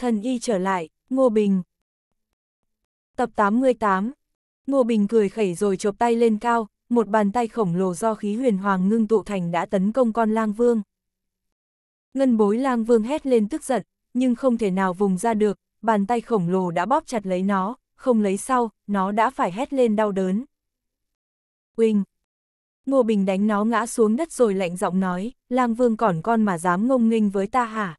thần y trở lại, Ngô Bình. Tập 88 Ngô Bình cười khẩy rồi chộp tay lên cao, một bàn tay khổng lồ do khí huyền hoàng ngưng tụ thành đã tấn công con lang vương. Ngân bối lang vương hét lên tức giận, nhưng không thể nào vùng ra được, bàn tay khổng lồ đã bóp chặt lấy nó, không lấy sau, nó đã phải hét lên đau đớn. Quỳnh! Ngô Bình đánh nó ngã xuống đất rồi lạnh giọng nói, lang vương còn con mà dám ngông nghênh với ta hả?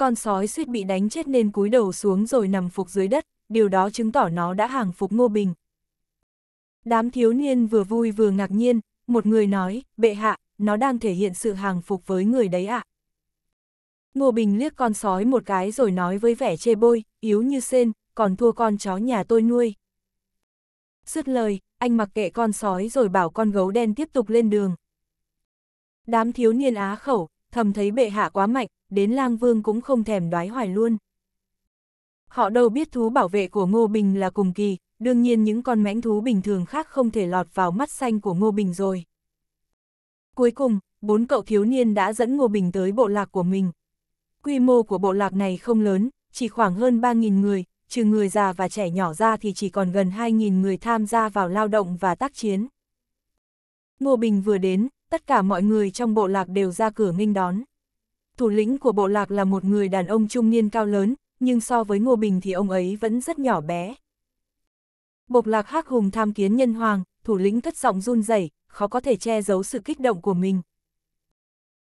Con sói suýt bị đánh chết nên cúi đầu xuống rồi nằm phục dưới đất, điều đó chứng tỏ nó đã hàng phục Ngô Bình. Đám thiếu niên vừa vui vừa ngạc nhiên, một người nói, bệ hạ, nó đang thể hiện sự hàng phục với người đấy ạ. À. Ngô Bình liếc con sói một cái rồi nói với vẻ chê bôi, yếu như sen, còn thua con chó nhà tôi nuôi. Dứt lời, anh mặc kệ con sói rồi bảo con gấu đen tiếp tục lên đường. Đám thiếu niên á khẩu, thầm thấy bệ hạ quá mạnh, đến lang vương cũng không thèm đoái hoài luôn. Họ đâu biết thú bảo vệ của Ngô Bình là cùng kỳ, đương nhiên những con mãnh thú bình thường khác không thể lọt vào mắt xanh của Ngô Bình rồi. Cuối cùng, bốn cậu thiếu niên đã dẫn Ngô Bình tới bộ lạc của mình. Quy mô của bộ lạc này không lớn, chỉ khoảng hơn 3.000 người, trừ người già và trẻ nhỏ ra thì chỉ còn gần 2.000 người tham gia vào lao động và tác chiến. Ngô Bình vừa đến, tất cả mọi người trong bộ lạc đều ra cửa nghênh đón. Thủ lĩnh của bộ lạc là một người đàn ông trung niên cao lớn, nhưng so với Ngô Bình thì ông ấy vẫn rất nhỏ bé. Bộ lạc hắc hùng tham kiến nhân hoàng, thủ lĩnh cất giọng run rẩy, khó có thể che giấu sự kích động của mình.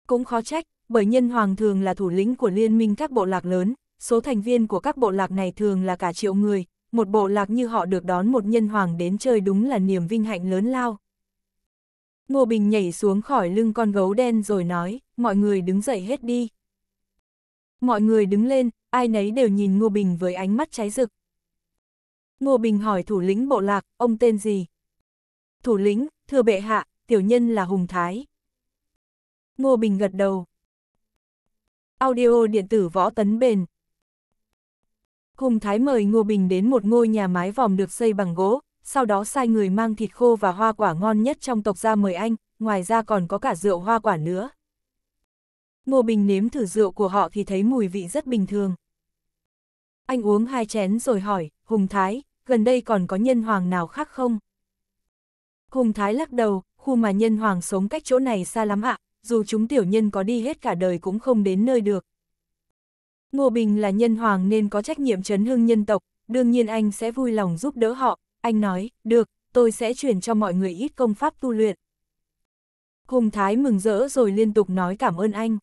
Cũng khó trách, bởi nhân hoàng thường là thủ lĩnh của liên minh các bộ lạc lớn, số thành viên của các bộ lạc này thường là cả triệu người, một bộ lạc như họ được đón một nhân hoàng đến chơi đúng là niềm vinh hạnh lớn lao. Ngô Bình nhảy xuống khỏi lưng con gấu đen rồi nói, mọi người đứng dậy hết đi. Mọi người đứng lên, ai nấy đều nhìn Ngô Bình với ánh mắt cháy rực. Ngô Bình hỏi thủ lĩnh bộ lạc, ông tên gì? Thủ lĩnh, thưa bệ hạ, tiểu nhân là Hùng Thái. Ngô Bình gật đầu. Audio điện tử võ tấn bền. Hùng Thái mời Ngô Bình đến một ngôi nhà mái vòm được xây bằng gỗ, sau đó sai người mang thịt khô và hoa quả ngon nhất trong tộc ra mời anh, ngoài ra còn có cả rượu hoa quả nữa. Ngô Bình nếm thử rượu của họ thì thấy mùi vị rất bình thường. Anh uống hai chén rồi hỏi, Hùng Thái, gần đây còn có nhân hoàng nào khác không? Hùng Thái lắc đầu, khu mà nhân hoàng sống cách chỗ này xa lắm ạ, dù chúng tiểu nhân có đi hết cả đời cũng không đến nơi được. Ngô Bình là nhân hoàng nên có trách nhiệm chấn hưng nhân tộc, đương nhiên anh sẽ vui lòng giúp đỡ họ, anh nói, được, tôi sẽ chuyển cho mọi người ít công pháp tu luyện. Hùng Thái mừng rỡ rồi liên tục nói cảm ơn anh.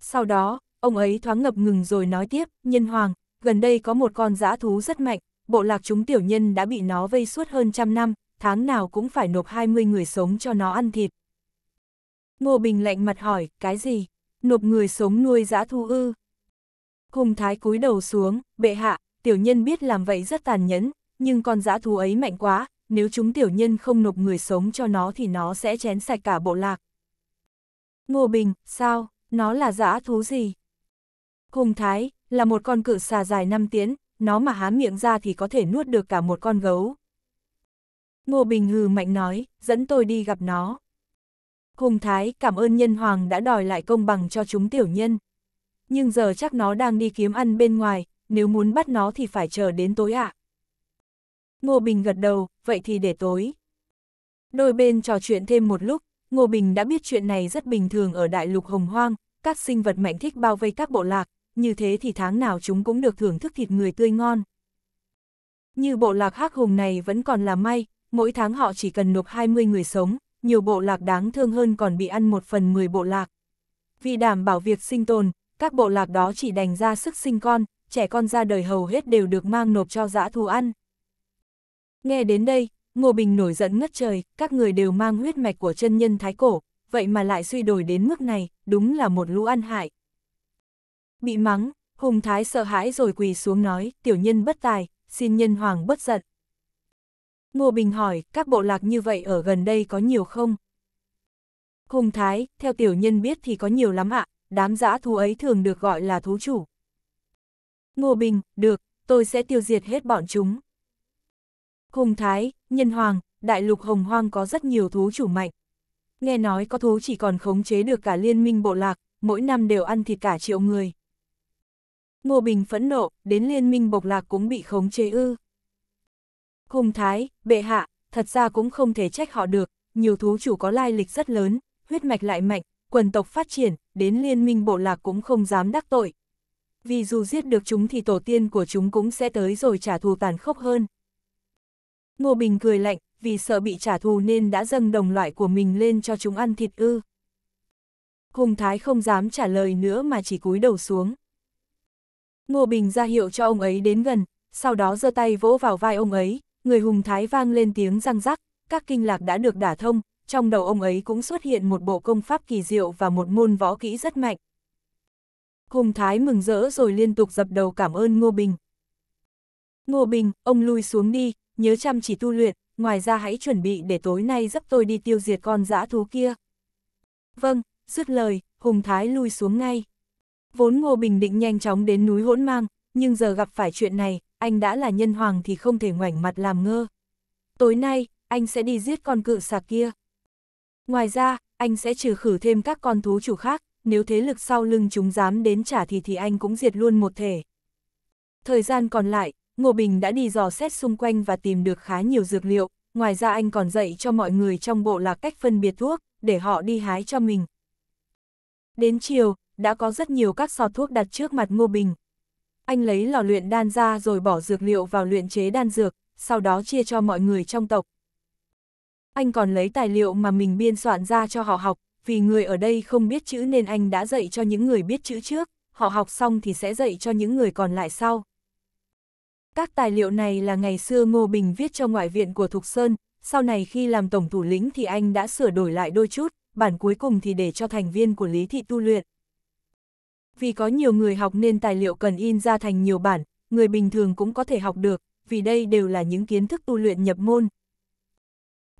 Sau đó, ông ấy thoáng ngập ngừng rồi nói tiếp, nhân hoàng, gần đây có một con dã thú rất mạnh, bộ lạc chúng tiểu nhân đã bị nó vây suốt hơn trăm năm, tháng nào cũng phải nộp 20 người sống cho nó ăn thịt. Ngô Bình lạnh mặt hỏi, cái gì? Nộp người sống nuôi dã thú ư? Hùng Thái cúi đầu xuống, bệ hạ, tiểu nhân biết làm vậy rất tàn nhẫn, nhưng con dã thú ấy mạnh quá, nếu chúng tiểu nhân không nộp người sống cho nó thì nó sẽ chén sạch cả bộ lạc. Ngô Bình, sao, nó là dã thú gì? Hùng Thái, là một con cự xà dài 5 tiến, nó mà há miệng ra thì có thể nuốt được cả một con gấu. Ngô Bình hừ mạnh nói, dẫn tôi đi gặp nó. Hùng Thái cảm ơn nhân hoàng đã đòi lại công bằng cho chúng tiểu nhân. Nhưng giờ chắc nó đang đi kiếm ăn bên ngoài, nếu muốn bắt nó thì phải chờ đến tối ạ. À. Ngô Bình gật đầu, vậy thì để tối. Đôi bên trò chuyện thêm một lúc, Ngô Bình đã biết chuyện này rất bình thường ở đại lục hồng hoang, các sinh vật mạnh thích bao vây các bộ lạc, như thế thì tháng nào chúng cũng được thưởng thức thịt người tươi ngon. Như bộ lạc hắc hùng này vẫn còn là may, mỗi tháng họ chỉ cần nộp 20 người sống, nhiều bộ lạc đáng thương hơn còn bị ăn một phần 10 bộ lạc. Vì đảm bảo việc sinh tồn, các bộ lạc đó chỉ đành ra sức sinh con, trẻ con ra đời hầu hết đều được mang nộp cho dã thú ăn. Nghe đến đây, Ngô Bình nổi giận ngất trời, các người đều mang huyết mạch của chân nhân thái cổ, vậy mà lại suy đổi đến mức này, đúng là một lũ ăn hại. Bị mắng, Hùng Thái sợ hãi rồi quỳ xuống nói, tiểu nhân bất tài, xin nhân hoàng bất giận. Ngô Bình hỏi, các bộ lạc như vậy ở gần đây có nhiều không? Hùng Thái, theo tiểu nhân biết thì có nhiều lắm ạ, đám dã thú ấy thường được gọi là thú chủ. Ngô Bình, được, tôi sẽ tiêu diệt hết bọn chúng. Hùng Thái, Nhân Hoàng, đại lục Hồng Hoang có rất nhiều thú chủ mạnh. Nghe nói có thú chỉ còn khống chế được cả liên minh bộ lạc, mỗi năm đều ăn thịt cả triệu người. Ngô Bình phẫn nộ, đến liên minh bộc lạc cũng bị khống chế ư. Hùng Thái, bệ hạ, thật ra cũng không thể trách họ được, nhiều thú chủ có lai lịch rất lớn, huyết mạch lại mạnh, quần tộc phát triển, đến liên minh bộ lạc cũng không dám đắc tội. Vì dù giết được chúng thì tổ tiên của chúng cũng sẽ tới rồi trả thù tàn khốc hơn. Ngô Bình cười lạnh, vì sợ bị trả thù nên đã dâng đồng loại của mình lên cho chúng ăn thịt ư. Hùng Thái không dám trả lời nữa mà chỉ cúi đầu xuống. Ngô Bình ra hiệu cho ông ấy đến gần, sau đó giơ tay vỗ vào vai ông ấy, người Hùng Thái vang lên tiếng răng rắc, các kinh lạc đã được đả thông, trong đầu ông ấy cũng xuất hiện một bộ công pháp kỳ diệu và một môn võ kỹ rất mạnh. Hùng Thái mừng rỡ rồi liên tục dập đầu cảm ơn Ngô Bình. Ngô Bình, ông lui xuống đi, nhớ chăm chỉ tu luyện, ngoài ra hãy chuẩn bị để tối nay dấp tôi đi tiêu diệt con dã thú kia. Vâng, dứt lời, Hùng Thái lui xuống ngay. Vốn Ngô Bình định nhanh chóng đến núi hỗn mang, nhưng giờ gặp phải chuyện này, anh đã là nhân hoàng thì không thể ngoảnh mặt làm ngơ. Tối nay, anh sẽ đi giết con cự sạc kia. Ngoài ra, anh sẽ trừ khử thêm các con thú chủ khác, nếu thế lực sau lưng chúng dám đến trả thì thì anh cũng diệt luôn một thể. Thời gian còn lại, Ngô Bình đã đi dò xét xung quanh và tìm được khá nhiều dược liệu, ngoài ra anh còn dạy cho mọi người trong bộ là cách phân biệt thuốc, để họ đi hái cho mình. Đến chiều, đã có rất nhiều các so thuốc đặt trước mặt Ngô Bình. Anh lấy lò luyện đan ra rồi bỏ dược liệu vào luyện chế đan dược, sau đó chia cho mọi người trong tộc. Anh còn lấy tài liệu mà mình biên soạn ra cho họ học, vì người ở đây không biết chữ nên anh đã dạy cho những người biết chữ trước, họ học xong thì sẽ dạy cho những người còn lại sau. Các tài liệu này là ngày xưa Ngô Bình viết cho ngoại viện của Thục Sơn, sau này khi làm tổng thủ lĩnh thì anh đã sửa đổi lại đôi chút, bản cuối cùng thì để cho thành viên của Lý Thị tu luyện. Vì có nhiều người học nên tài liệu cần in ra thành nhiều bản, người bình thường cũng có thể học được, vì đây đều là những kiến thức tu luyện nhập môn.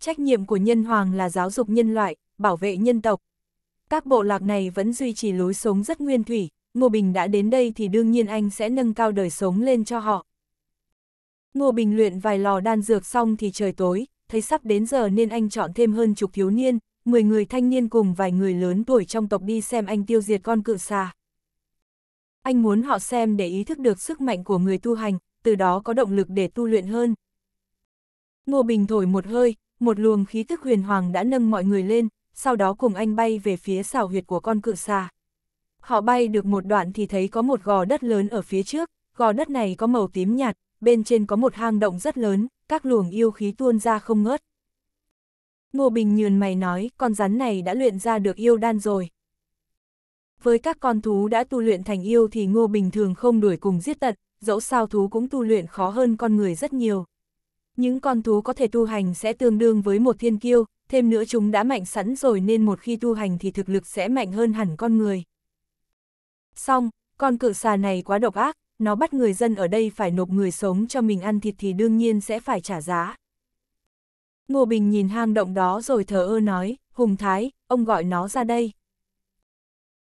Trách nhiệm của nhân hoàng là giáo dục nhân loại, bảo vệ nhân tộc. Các bộ lạc này vẫn duy trì lối sống rất nguyên thủy, Ngô Bình đã đến đây thì đương nhiên anh sẽ nâng cao đời sống lên cho họ. Ngô Bình luyện vài lò đan dược xong thì trời tối, thấy sắp đến giờ nên anh chọn thêm hơn chục thiếu niên, 10 người thanh niên cùng vài người lớn tuổi trong tộc đi xem anh tiêu diệt con cự xà. Anh muốn họ xem để ý thức được sức mạnh của người tu hành, từ đó có động lực để tu luyện hơn. Ngô Bình thổi một hơi, một luồng khí tức huyền hoàng đã nâng mọi người lên, sau đó cùng anh bay về phía xào huyệt của con cự xà. Họ bay được một đoạn thì thấy có một gò đất lớn ở phía trước, gò đất này có màu tím nhạt, bên trên có một hang động rất lớn, các luồng yêu khí tuôn ra không ngớt. Ngô Bình nhường mày nói, con rắn này đã luyện ra được yêu đan rồi. Với các con thú đã tu luyện thành yêu thì Ngô Bình thường không đuổi cùng giết tận, dẫu sao thú cũng tu luyện khó hơn con người rất nhiều. Những con thú có thể tu hành sẽ tương đương với một thiên kiêu, thêm nữa chúng đã mạnh sẵn rồi nên một khi tu hành thì thực lực sẽ mạnh hơn hẳn con người. Xong, con cự xà này quá độc ác, nó bắt người dân ở đây phải nộp người sống cho mình ăn thịt thì đương nhiên sẽ phải trả giá. Ngô Bình nhìn hang động đó rồi thờ ơ nói, Hùng Thái, ông gọi nó ra đây.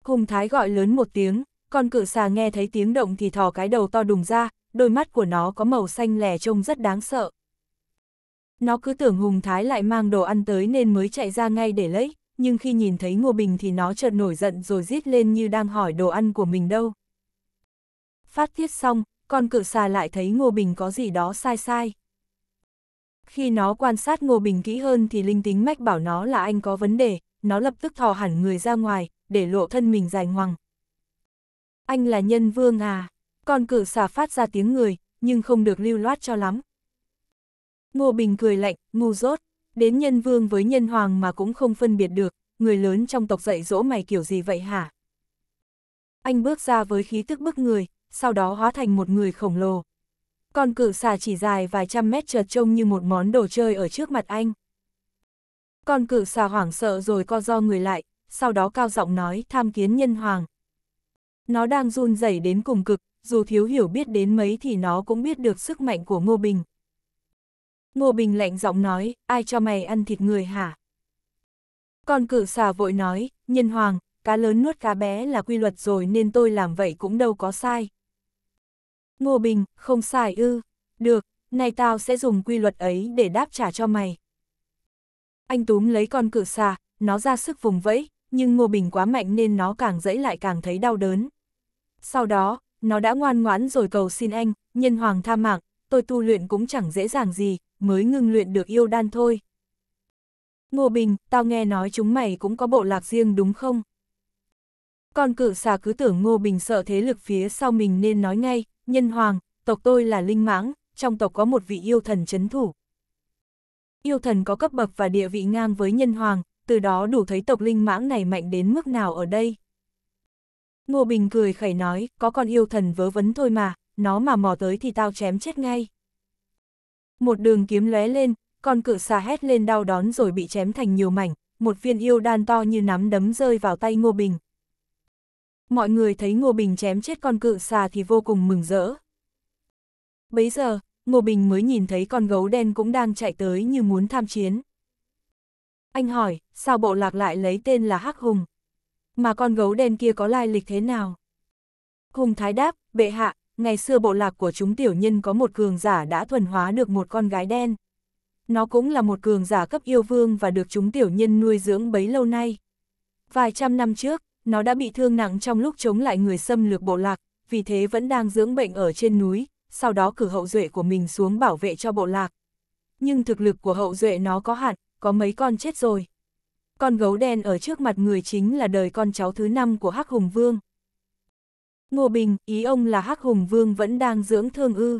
Hùng Thái gọi lớn một tiếng, con cự xà nghe thấy tiếng động thì thò cái đầu to đùng ra, đôi mắt của nó có màu xanh lè trông rất đáng sợ. Nó cứ tưởng Hùng Thái lại mang đồ ăn tới nên mới chạy ra ngay để lấy, nhưng khi nhìn thấy Ngô Bình thì nó chợt nổi giận rồi rít lên như đang hỏi đồ ăn của mình đâu phát tiết xong, con cự xà lại thấy Ngô Bình có gì đó sai sai. Khi nó quan sát Ngô Bình kỹ hơn thì linh tính mách bảo nó là anh có vấn đề, nó lập tức thò hẳn người ra ngoài, để lộ thân mình dài ngoằng. Anh là nhân vương à, con cự xà phát ra tiếng người, nhưng không được lưu loát cho lắm. Ngô Bình cười lạnh, ngu dốt, đến nhân vương với nhân hoàng mà cũng không phân biệt được, người lớn trong tộc dạy dỗ mày kiểu gì vậy hả? Anh bước ra với khí tức bức người, sau đó hóa thành một người khổng lồ. Con cự xà chỉ dài vài trăm mét chợt trông như một món đồ chơi ở trước mặt anh. Con cự xà hoảng sợ rồi co do người lại, sau đó cao giọng nói tham kiến nhân hoàng. Nó đang run rẩy đến cùng cực, dù thiếu hiểu biết đến mấy thì nó cũng biết được sức mạnh của Ngô Bình. Ngô Bình lạnh giọng nói, ai cho mày ăn thịt người hả? Con cự xà vội nói, nhân hoàng, cá lớn nuốt cá bé là quy luật rồi nên tôi làm vậy cũng đâu có sai. Ngô Bình, không sai ư. Được, nay tao sẽ dùng quy luật ấy để đáp trả cho mày. Anh túm lấy con cự xà, nó ra sức vùng vẫy, nhưng Ngô Bình quá mạnh nên nó càng dẫy lại càng thấy đau đớn. Sau đó, nó đã ngoan ngoãn rồi cầu xin anh, nhân hoàng tha mạng, tôi tu luyện cũng chẳng dễ dàng gì, mới ngưng luyện được yêu đan thôi. Ngô Bình, tao nghe nói chúng mày cũng có bộ lạc riêng đúng không? Còn cử xà cứ tưởng Ngô Bình sợ thế lực phía sau mình nên nói ngay, nhân hoàng, tộc tôi là linh mãng, trong tộc có một vị yêu thần chấn thủ. Yêu thần có cấp bậc và địa vị ngang với nhân hoàng, từ đó đủ thấy tộc linh mãng này mạnh đến mức nào ở đây. Ngô Bình cười khẩy nói, có con yêu thần vớ vấn thôi mà, nó mà mò tới thì tao chém chết ngay. Một đường kiếm lóe lên, con cự xà hét lên đau đón rồi bị chém thành nhiều mảnh, một viên yêu đan to như nắm đấm rơi vào tay Ngô Bình, mọi người thấy Ngô Bình chém chết con cự xà thì vô cùng mừng rỡ. Bấy giờ, Ngô Bình mới nhìn thấy con gấu đen cũng đang chạy tới như muốn tham chiến. Anh hỏi, sao bộ lạc lại lấy tên là Hắc Hùng? Mà con gấu đen kia có lai lịch thế nào? Hùng Thái đáp, bệ hạ, ngày xưa bộ lạc của chúng tiểu nhân có một cường giả đã thuần hóa được một con gái đen. Nó cũng là một cường giả cấp yêu vương và được chúng tiểu nhân nuôi dưỡng bấy lâu nay. Vài trăm năm trước, nó đã bị thương nặng trong lúc chống lại người xâm lược bộ lạc, vì thế vẫn đang dưỡng bệnh ở trên núi, sau đó cử hậu duệ của mình xuống bảo vệ cho bộ lạc. Nhưng thực lực của hậu duệ nó có hạn, có mấy con chết rồi. Con gấu đen ở trước mặt người chính là đời con cháu thứ năm của Hắc Hùng Vương. Ngô Bình, ý ông là Hắc Hùng Vương vẫn đang dưỡng thương ư.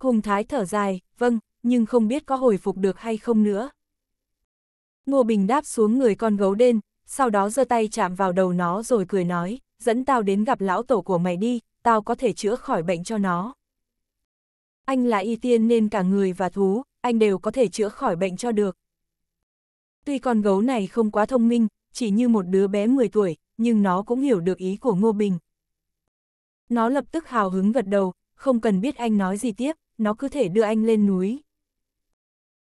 Hùng Thái thở dài, vâng, nhưng không biết có hồi phục được hay không nữa. Ngô Bình đáp xuống người con gấu đen, sau đó giơ tay chạm vào đầu nó rồi cười nói, dẫn tao đến gặp lão tổ của mày đi, tao có thể chữa khỏi bệnh cho nó. Anh là y tiên nên cả người và thú, anh đều có thể chữa khỏi bệnh cho được. Tuy con gấu này không quá thông minh, chỉ như một đứa bé 10 tuổi, nhưng nó cũng hiểu được ý của Ngô Bình. Nó lập tức hào hứng gật đầu, không cần biết anh nói gì tiếp, nó cứ thể đưa anh lên núi.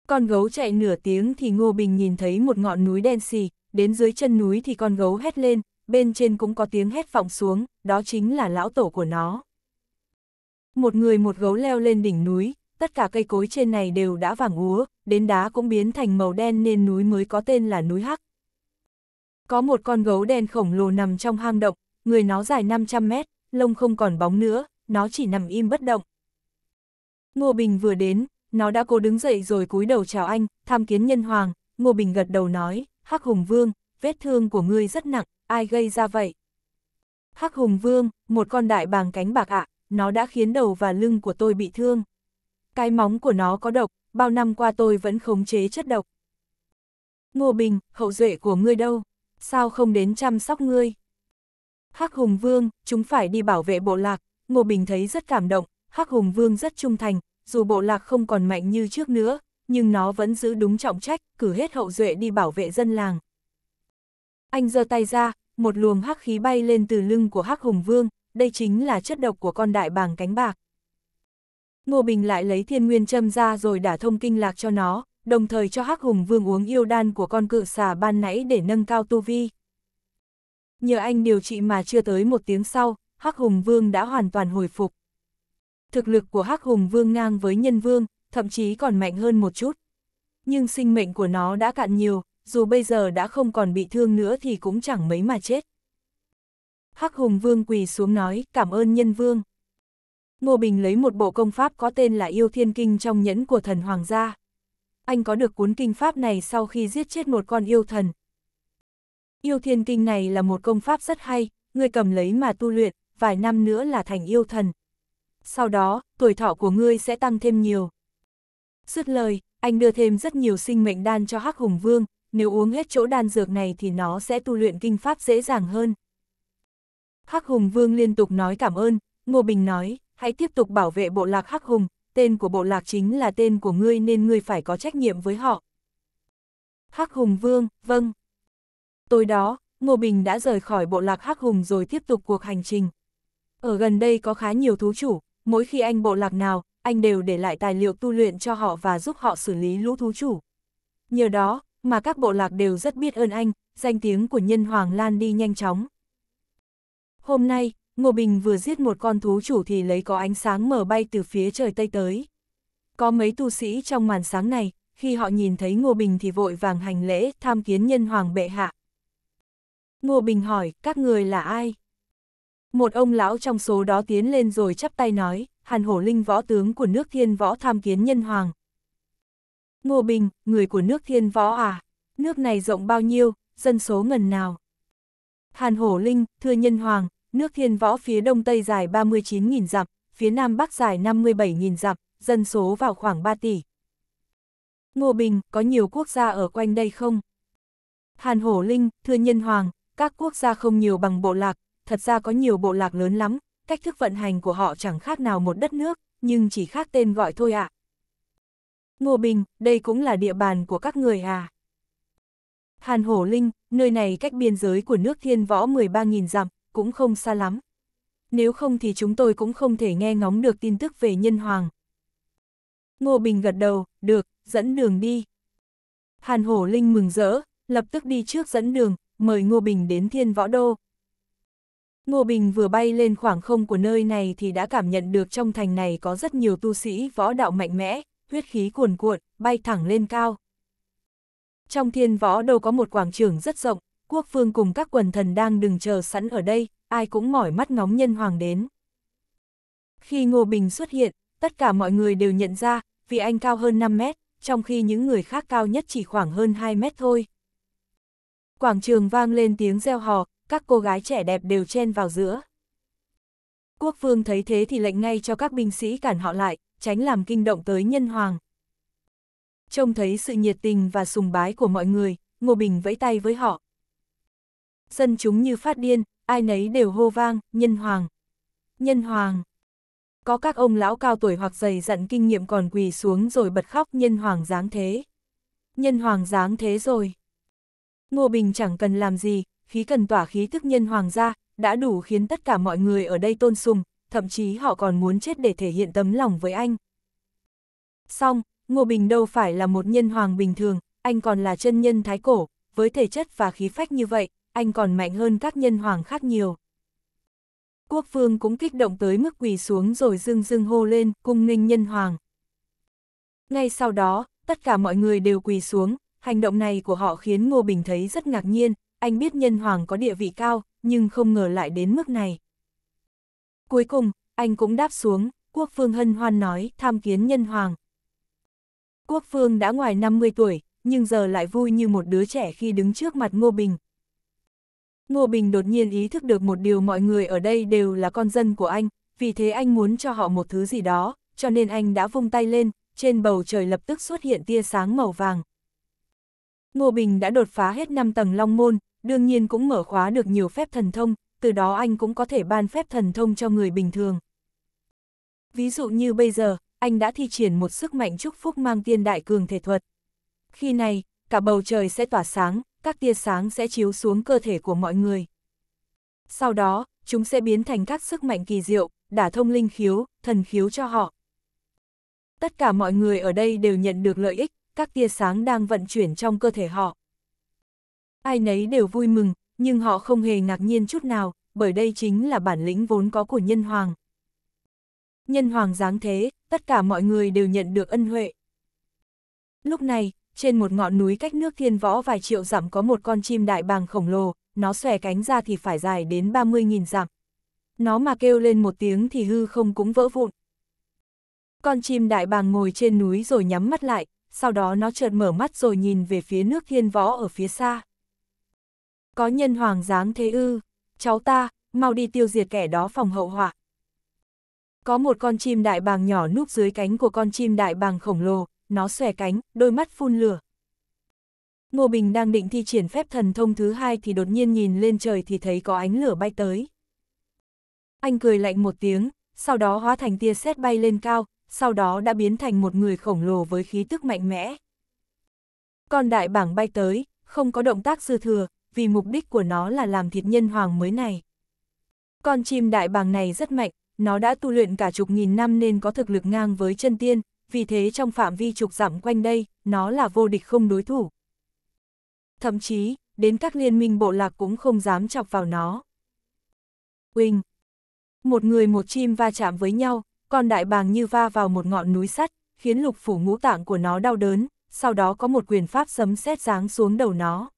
Con gấu chạy nửa tiếng thì Ngô Bình nhìn thấy một ngọn núi đen xì, đến dưới chân núi thì con gấu hét lên, bên trên cũng có tiếng hét vọng xuống, đó chính là lão tổ của nó. Một người một gấu leo lên đỉnh núi, tất cả cây cối trên này đều đã vàng úa, đến đá cũng biến thành màu đen nên núi mới có tên là núi Hắc. Có một con gấu đen khổng lồ nằm trong hang động, người nó dài 500 mét, lông không còn bóng nữa, nó chỉ nằm im bất động. Ngô Bình vừa đến, nó đã cố đứng dậy rồi cúi đầu chào anh, tham kiến nhân hoàng, Ngô Bình gật đầu nói, Hắc Hùng Vương, vết thương của ngươi rất nặng, ai gây ra vậy? Hắc Hùng Vương, một con đại bàng cánh bạc ạ, nó đã khiến đầu và lưng của tôi bị thương. Cái móng của nó có độc, bao năm qua tôi vẫn khống chế chất độc. Ngô Bình, hậu duệ của ngươi đâu? Sao không đến chăm sóc ngươi? Hắc Hùng Vương, chúng phải đi bảo vệ bộ lạc. Ngô Bình thấy rất cảm động, Hắc Hùng Vương rất trung thành, dù bộ lạc không còn mạnh như trước nữa, nhưng nó vẫn giữ đúng trọng trách, cử hết hậu duệ đi bảo vệ dân làng. Anh giơ tay ra, một luồng hắc khí bay lên từ lưng của hắc hùng vương, đây chính là chất độc của con đại bàng cánh bạc. Ngô Bình lại lấy thiên nguyên châm ra rồi đả thông kinh lạc cho nó, đồng thời cho hắc hùng vương uống yêu đan của con cự xà ban nãy để nâng cao tu vi. Nhờ anh điều trị mà chưa tới một tiếng sau, hắc hùng vương đã hoàn toàn hồi phục. Thực lực của hắc hùng vương ngang với nhân vương, thậm chí còn mạnh hơn một chút. Nhưng sinh mệnh của nó đã cạn nhiều, dù bây giờ đã không còn bị thương nữa thì cũng chẳng mấy mà chết. Hắc Hùng Vương quỳ xuống nói, cảm ơn nhân vương. Ngô Bình lấy một bộ công pháp có tên là Yêu Thiên Kinh trong nhẫn của thần hoàng gia. Anh có được cuốn kinh pháp này sau khi giết chết một con yêu thần. Yêu Thiên Kinh này là một công pháp rất hay, người cầm lấy mà tu luyện, vài năm nữa là thành yêu thần. Sau đó, tuổi thọ của ngươi sẽ tăng thêm nhiều. Dứt lời, anh đưa thêm rất nhiều sinh mệnh đan cho Hắc Hùng Vương, nếu uống hết chỗ đan dược này thì nó sẽ tu luyện kinh pháp dễ dàng hơn. Hắc Hùng Vương liên tục nói cảm ơn, Ngô Bình nói, hãy tiếp tục bảo vệ bộ lạc Hắc Hùng, tên của bộ lạc chính là tên của ngươi nên ngươi phải có trách nhiệm với họ. Hắc Hùng Vương, vâng. Tối đó, Ngô Bình đã rời khỏi bộ lạc Hắc Hùng rồi tiếp tục cuộc hành trình. Ở gần đây có khá nhiều thú chủ, mỗi khi anh bộ lạc nào, anh đều để lại tài liệu tu luyện cho họ và giúp họ xử lý lũ thú chủ. Nhờ đó, mà các bộ lạc đều rất biết ơn anh, danh tiếng của nhân hoàng lan đi nhanh chóng. Hôm nay, Ngô Bình vừa giết một con thú chủ thì lấy có ánh sáng mở bay từ phía trời Tây tới. Có mấy tu sĩ trong màn sáng này, khi họ nhìn thấy Ngô Bình thì vội vàng hành lễ tham kiến nhân hoàng bệ hạ. Ngô Bình hỏi, các người là ai? Một ông lão trong số đó tiến lên rồi chắp tay nói hàn hổ linh võ tướng của nước thiên võ tham kiến nhân hoàng. Ngô Bình, người của nước thiên võ à? Nước này rộng bao nhiêu, dân số ngần nào? Hàn hổ linh, thưa nhân hoàng, nước thiên võ phía đông tây dài 39.000 dặm, phía nam bắc dài 57.000 dặm, dân số vào khoảng 3 tỷ. Ngô Bình, có nhiều quốc gia ở quanh đây không? Hàn Hổ Linh, thưa nhân hoàng, các quốc gia không nhiều bằng bộ lạc, thật ra có nhiều bộ lạc lớn lắm, cách thức vận hành của họ chẳng khác nào một đất nước, nhưng chỉ khác tên gọi thôi ạ. À. Ngô Bình, đây cũng là địa bàn của các người à. Hàn Hổ Linh, nơi này cách biên giới của nước thiên võ 13.000 dặm, cũng không xa lắm. Nếu không thì chúng tôi cũng không thể nghe ngóng được tin tức về nhân hoàng. Ngô Bình gật đầu, được, dẫn đường đi. Hàn Hổ Linh mừng rỡ, lập tức đi trước dẫn đường, mời Ngô Bình đến thiên võ đô. Ngô Bình vừa bay lên khoảng không của nơi này thì đã cảm nhận được trong thành này có rất nhiều tu sĩ võ đạo mạnh mẽ, huyết khí cuồn cuộn, bay thẳng lên cao. Trong thiên võ đâu có một quảng trường rất rộng, quốc vương cùng các quần thần đang đừng chờ sẵn ở đây, ai cũng mỏi mắt ngóng nhân hoàng đến. Khi Ngô Bình xuất hiện, tất cả mọi người đều nhận ra, vì anh cao hơn 5 mét, trong khi những người khác cao nhất chỉ khoảng hơn 2 mét thôi. Quảng trường vang lên tiếng reo hò, các cô gái trẻ đẹp đều chen vào giữa. Quốc vương thấy thế thì lệnh ngay cho các binh sĩ cản họ lại, tránh làm kinh động tới nhân hoàng. Trông thấy sự nhiệt tình và sùng bái của mọi người, Ngô Bình vẫy tay với họ. Dân chúng như phát điên, ai nấy đều hô vang, nhân hoàng. Nhân hoàng. Có các ông lão cao tuổi hoặc dày dặn kinh nghiệm còn quỳ xuống rồi bật khóc nhân hoàng dáng thế. Nhân hoàng dáng thế rồi. Ngô Bình chẳng cần làm gì, khí cần tỏa khí thức nhân hoàng gia, đã đủ khiến tất cả mọi người ở đây tôn sùng, thậm chí họ còn muốn chết để thể hiện tấm lòng với anh. Xong, Ngô Bình đâu phải là một nhân hoàng bình thường, anh còn là chân nhân thái cổ, với thể chất và khí phách như vậy, anh còn mạnh hơn các nhân hoàng khác nhiều. Quốc vương cũng kích động tới mức quỳ xuống rồi dưng dưng hô lên, cung ninh nhân hoàng. Ngay sau đó, tất cả mọi người đều quỳ xuống, hành động này của họ khiến Ngô Bình thấy rất ngạc nhiên, anh biết nhân hoàng có địa vị cao, nhưng không ngờ lại đến mức này. Cuối cùng, anh cũng đáp xuống, quốc phương hân hoan nói, tham kiến nhân hoàng. Quốc phương đã ngoài 50 tuổi, nhưng giờ lại vui như một đứa trẻ khi đứng trước mặt Ngô Bình. Ngô Bình đột nhiên ý thức được một điều mọi người ở đây đều là con dân của anh, vì thế anh muốn cho họ một thứ gì đó, cho nên anh đã vung tay lên, trên bầu trời lập tức xuất hiện tia sáng màu vàng. Ngô Bình đã đột phá hết 5 tầng long môn, đương nhiên cũng mở khóa được nhiều phép thần thông, từ đó anh cũng có thể ban phép thần thông cho người bình thường. Ví dụ như bây giờ, anh đã thi triển một sức mạnh chúc phúc mang tiên đại cường thể thuật. Khi này, cả bầu trời sẽ tỏa sáng, các tia sáng sẽ chiếu xuống cơ thể của mọi người. Sau đó, chúng sẽ biến thành các sức mạnh kỳ diệu, đả thông linh khiếu, thần khiếu cho họ. Tất cả mọi người ở đây đều nhận được lợi ích, các tia sáng đang vận chuyển trong cơ thể họ. Ai nấy đều vui mừng, nhưng họ không hề ngạc nhiên chút nào, bởi đây chính là bản lĩnh vốn có của nhân hoàng. Nhân hoàng dáng thế, tất cả mọi người đều nhận được ân huệ. Lúc này, trên một ngọn núi cách nước thiên võ vài triệu dặm có một con chim đại bàng khổng lồ, nó xòe cánh ra thì phải dài đến 30.000 dặm. Nó mà kêu lên một tiếng thì hư không cũng vỡ vụn. Con chim đại bàng ngồi trên núi rồi nhắm mắt lại, sau đó nó chợt mở mắt rồi nhìn về phía nước thiên võ ở phía xa. Có nhân hoàng dáng thế ư, cháu ta, mau đi tiêu diệt kẻ đó phòng hậu họa. Có một con chim đại bàng nhỏ núp dưới cánh của con chim đại bàng khổng lồ, nó xòe cánh, đôi mắt phun lửa. Ngô Bình đang định thi triển phép thần thông thứ hai thì đột nhiên nhìn lên trời thì thấy có ánh lửa bay tới. Anh cười lạnh một tiếng, sau đó hóa thành tia sét bay lên cao, sau đó đã biến thành một người khổng lồ với khí tức mạnh mẽ. Con đại bảng bay tới, không có động tác dư thừa, vì mục đích của nó là làm thịt nhân hoàng mới này. Con chim đại bàng này rất mạnh, nó đã tu luyện cả chục nghìn năm nên có thực lực ngang với chân tiên, vì thế trong phạm vi chục dặm quanh đây, nó là vô địch không đối thủ. Thậm chí, đến các liên minh bộ lạc cũng không dám chọc vào nó. Quỳnh Một người một chim va chạm với nhau, con đại bàng như va vào một ngọn núi sắt, khiến lục phủ ngũ tạng của nó đau đớn, sau đó có một quyền pháp sấm sét giáng xuống đầu nó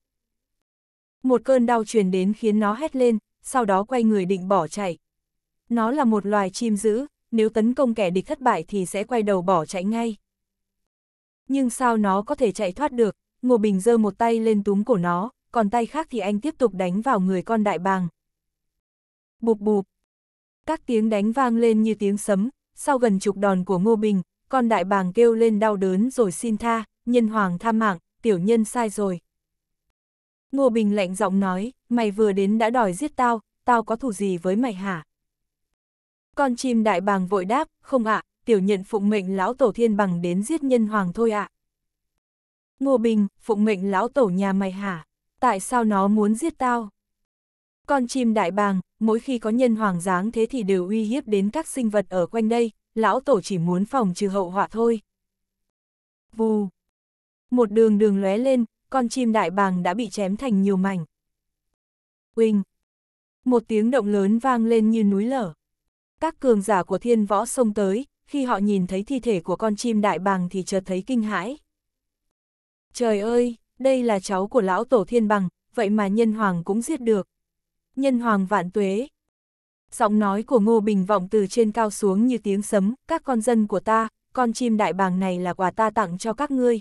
một cơn đau truyền đến khiến nó hét lên, sau đó quay người định bỏ chạy. Nó là một loài chim dữ, nếu tấn công kẻ địch thất bại thì sẽ quay đầu bỏ chạy ngay. Nhưng sao nó có thể chạy thoát được, Ngô Bình giơ một tay lên túm cổ nó, còn tay khác thì anh tiếp tục đánh vào người con đại bàng. Bụp bụp. Các tiếng đánh vang lên như tiếng sấm, sau gần chục đòn của Ngô Bình, con đại bàng kêu lên đau đớn rồi xin tha, nhân hoàng tha mạng, tiểu nhân sai rồi. Ngô Bình lạnh giọng nói, mày vừa đến đã đòi giết tao, tao có thủ gì với mày hả? Con chim đại bàng vội đáp, không ạ, tiểu nhận phụng mệnh lão tổ thiên bằng đến giết nhân hoàng thôi ạ. Ngô Bình, phụng mệnh lão tổ nhà mày hả? Tại sao nó muốn giết tao? Con chim đại bàng, mỗi khi có nhân hoàng dáng thế thì đều uy hiếp đến các sinh vật ở quanh đây, lão tổ chỉ muốn phòng trừ hậu họa thôi. Vù! Một đường đường lóe lên, con chim đại bàng đã bị chém thành nhiều mảnh. quỳnh Một tiếng động lớn vang lên như núi lở. Các cường giả của thiên võ xông tới, khi họ nhìn thấy thi thể của con chim đại bàng thì chợt thấy kinh hãi. Trời ơi, đây là cháu của lão tổ thiên bằng, vậy mà nhân hoàng cũng giết được. Nhân hoàng vạn tuế. Giọng nói của Ngô Bình vọng từ trên cao xuống như tiếng sấm, các con dân của ta, con chim đại bàng này là quà ta tặng cho các ngươi,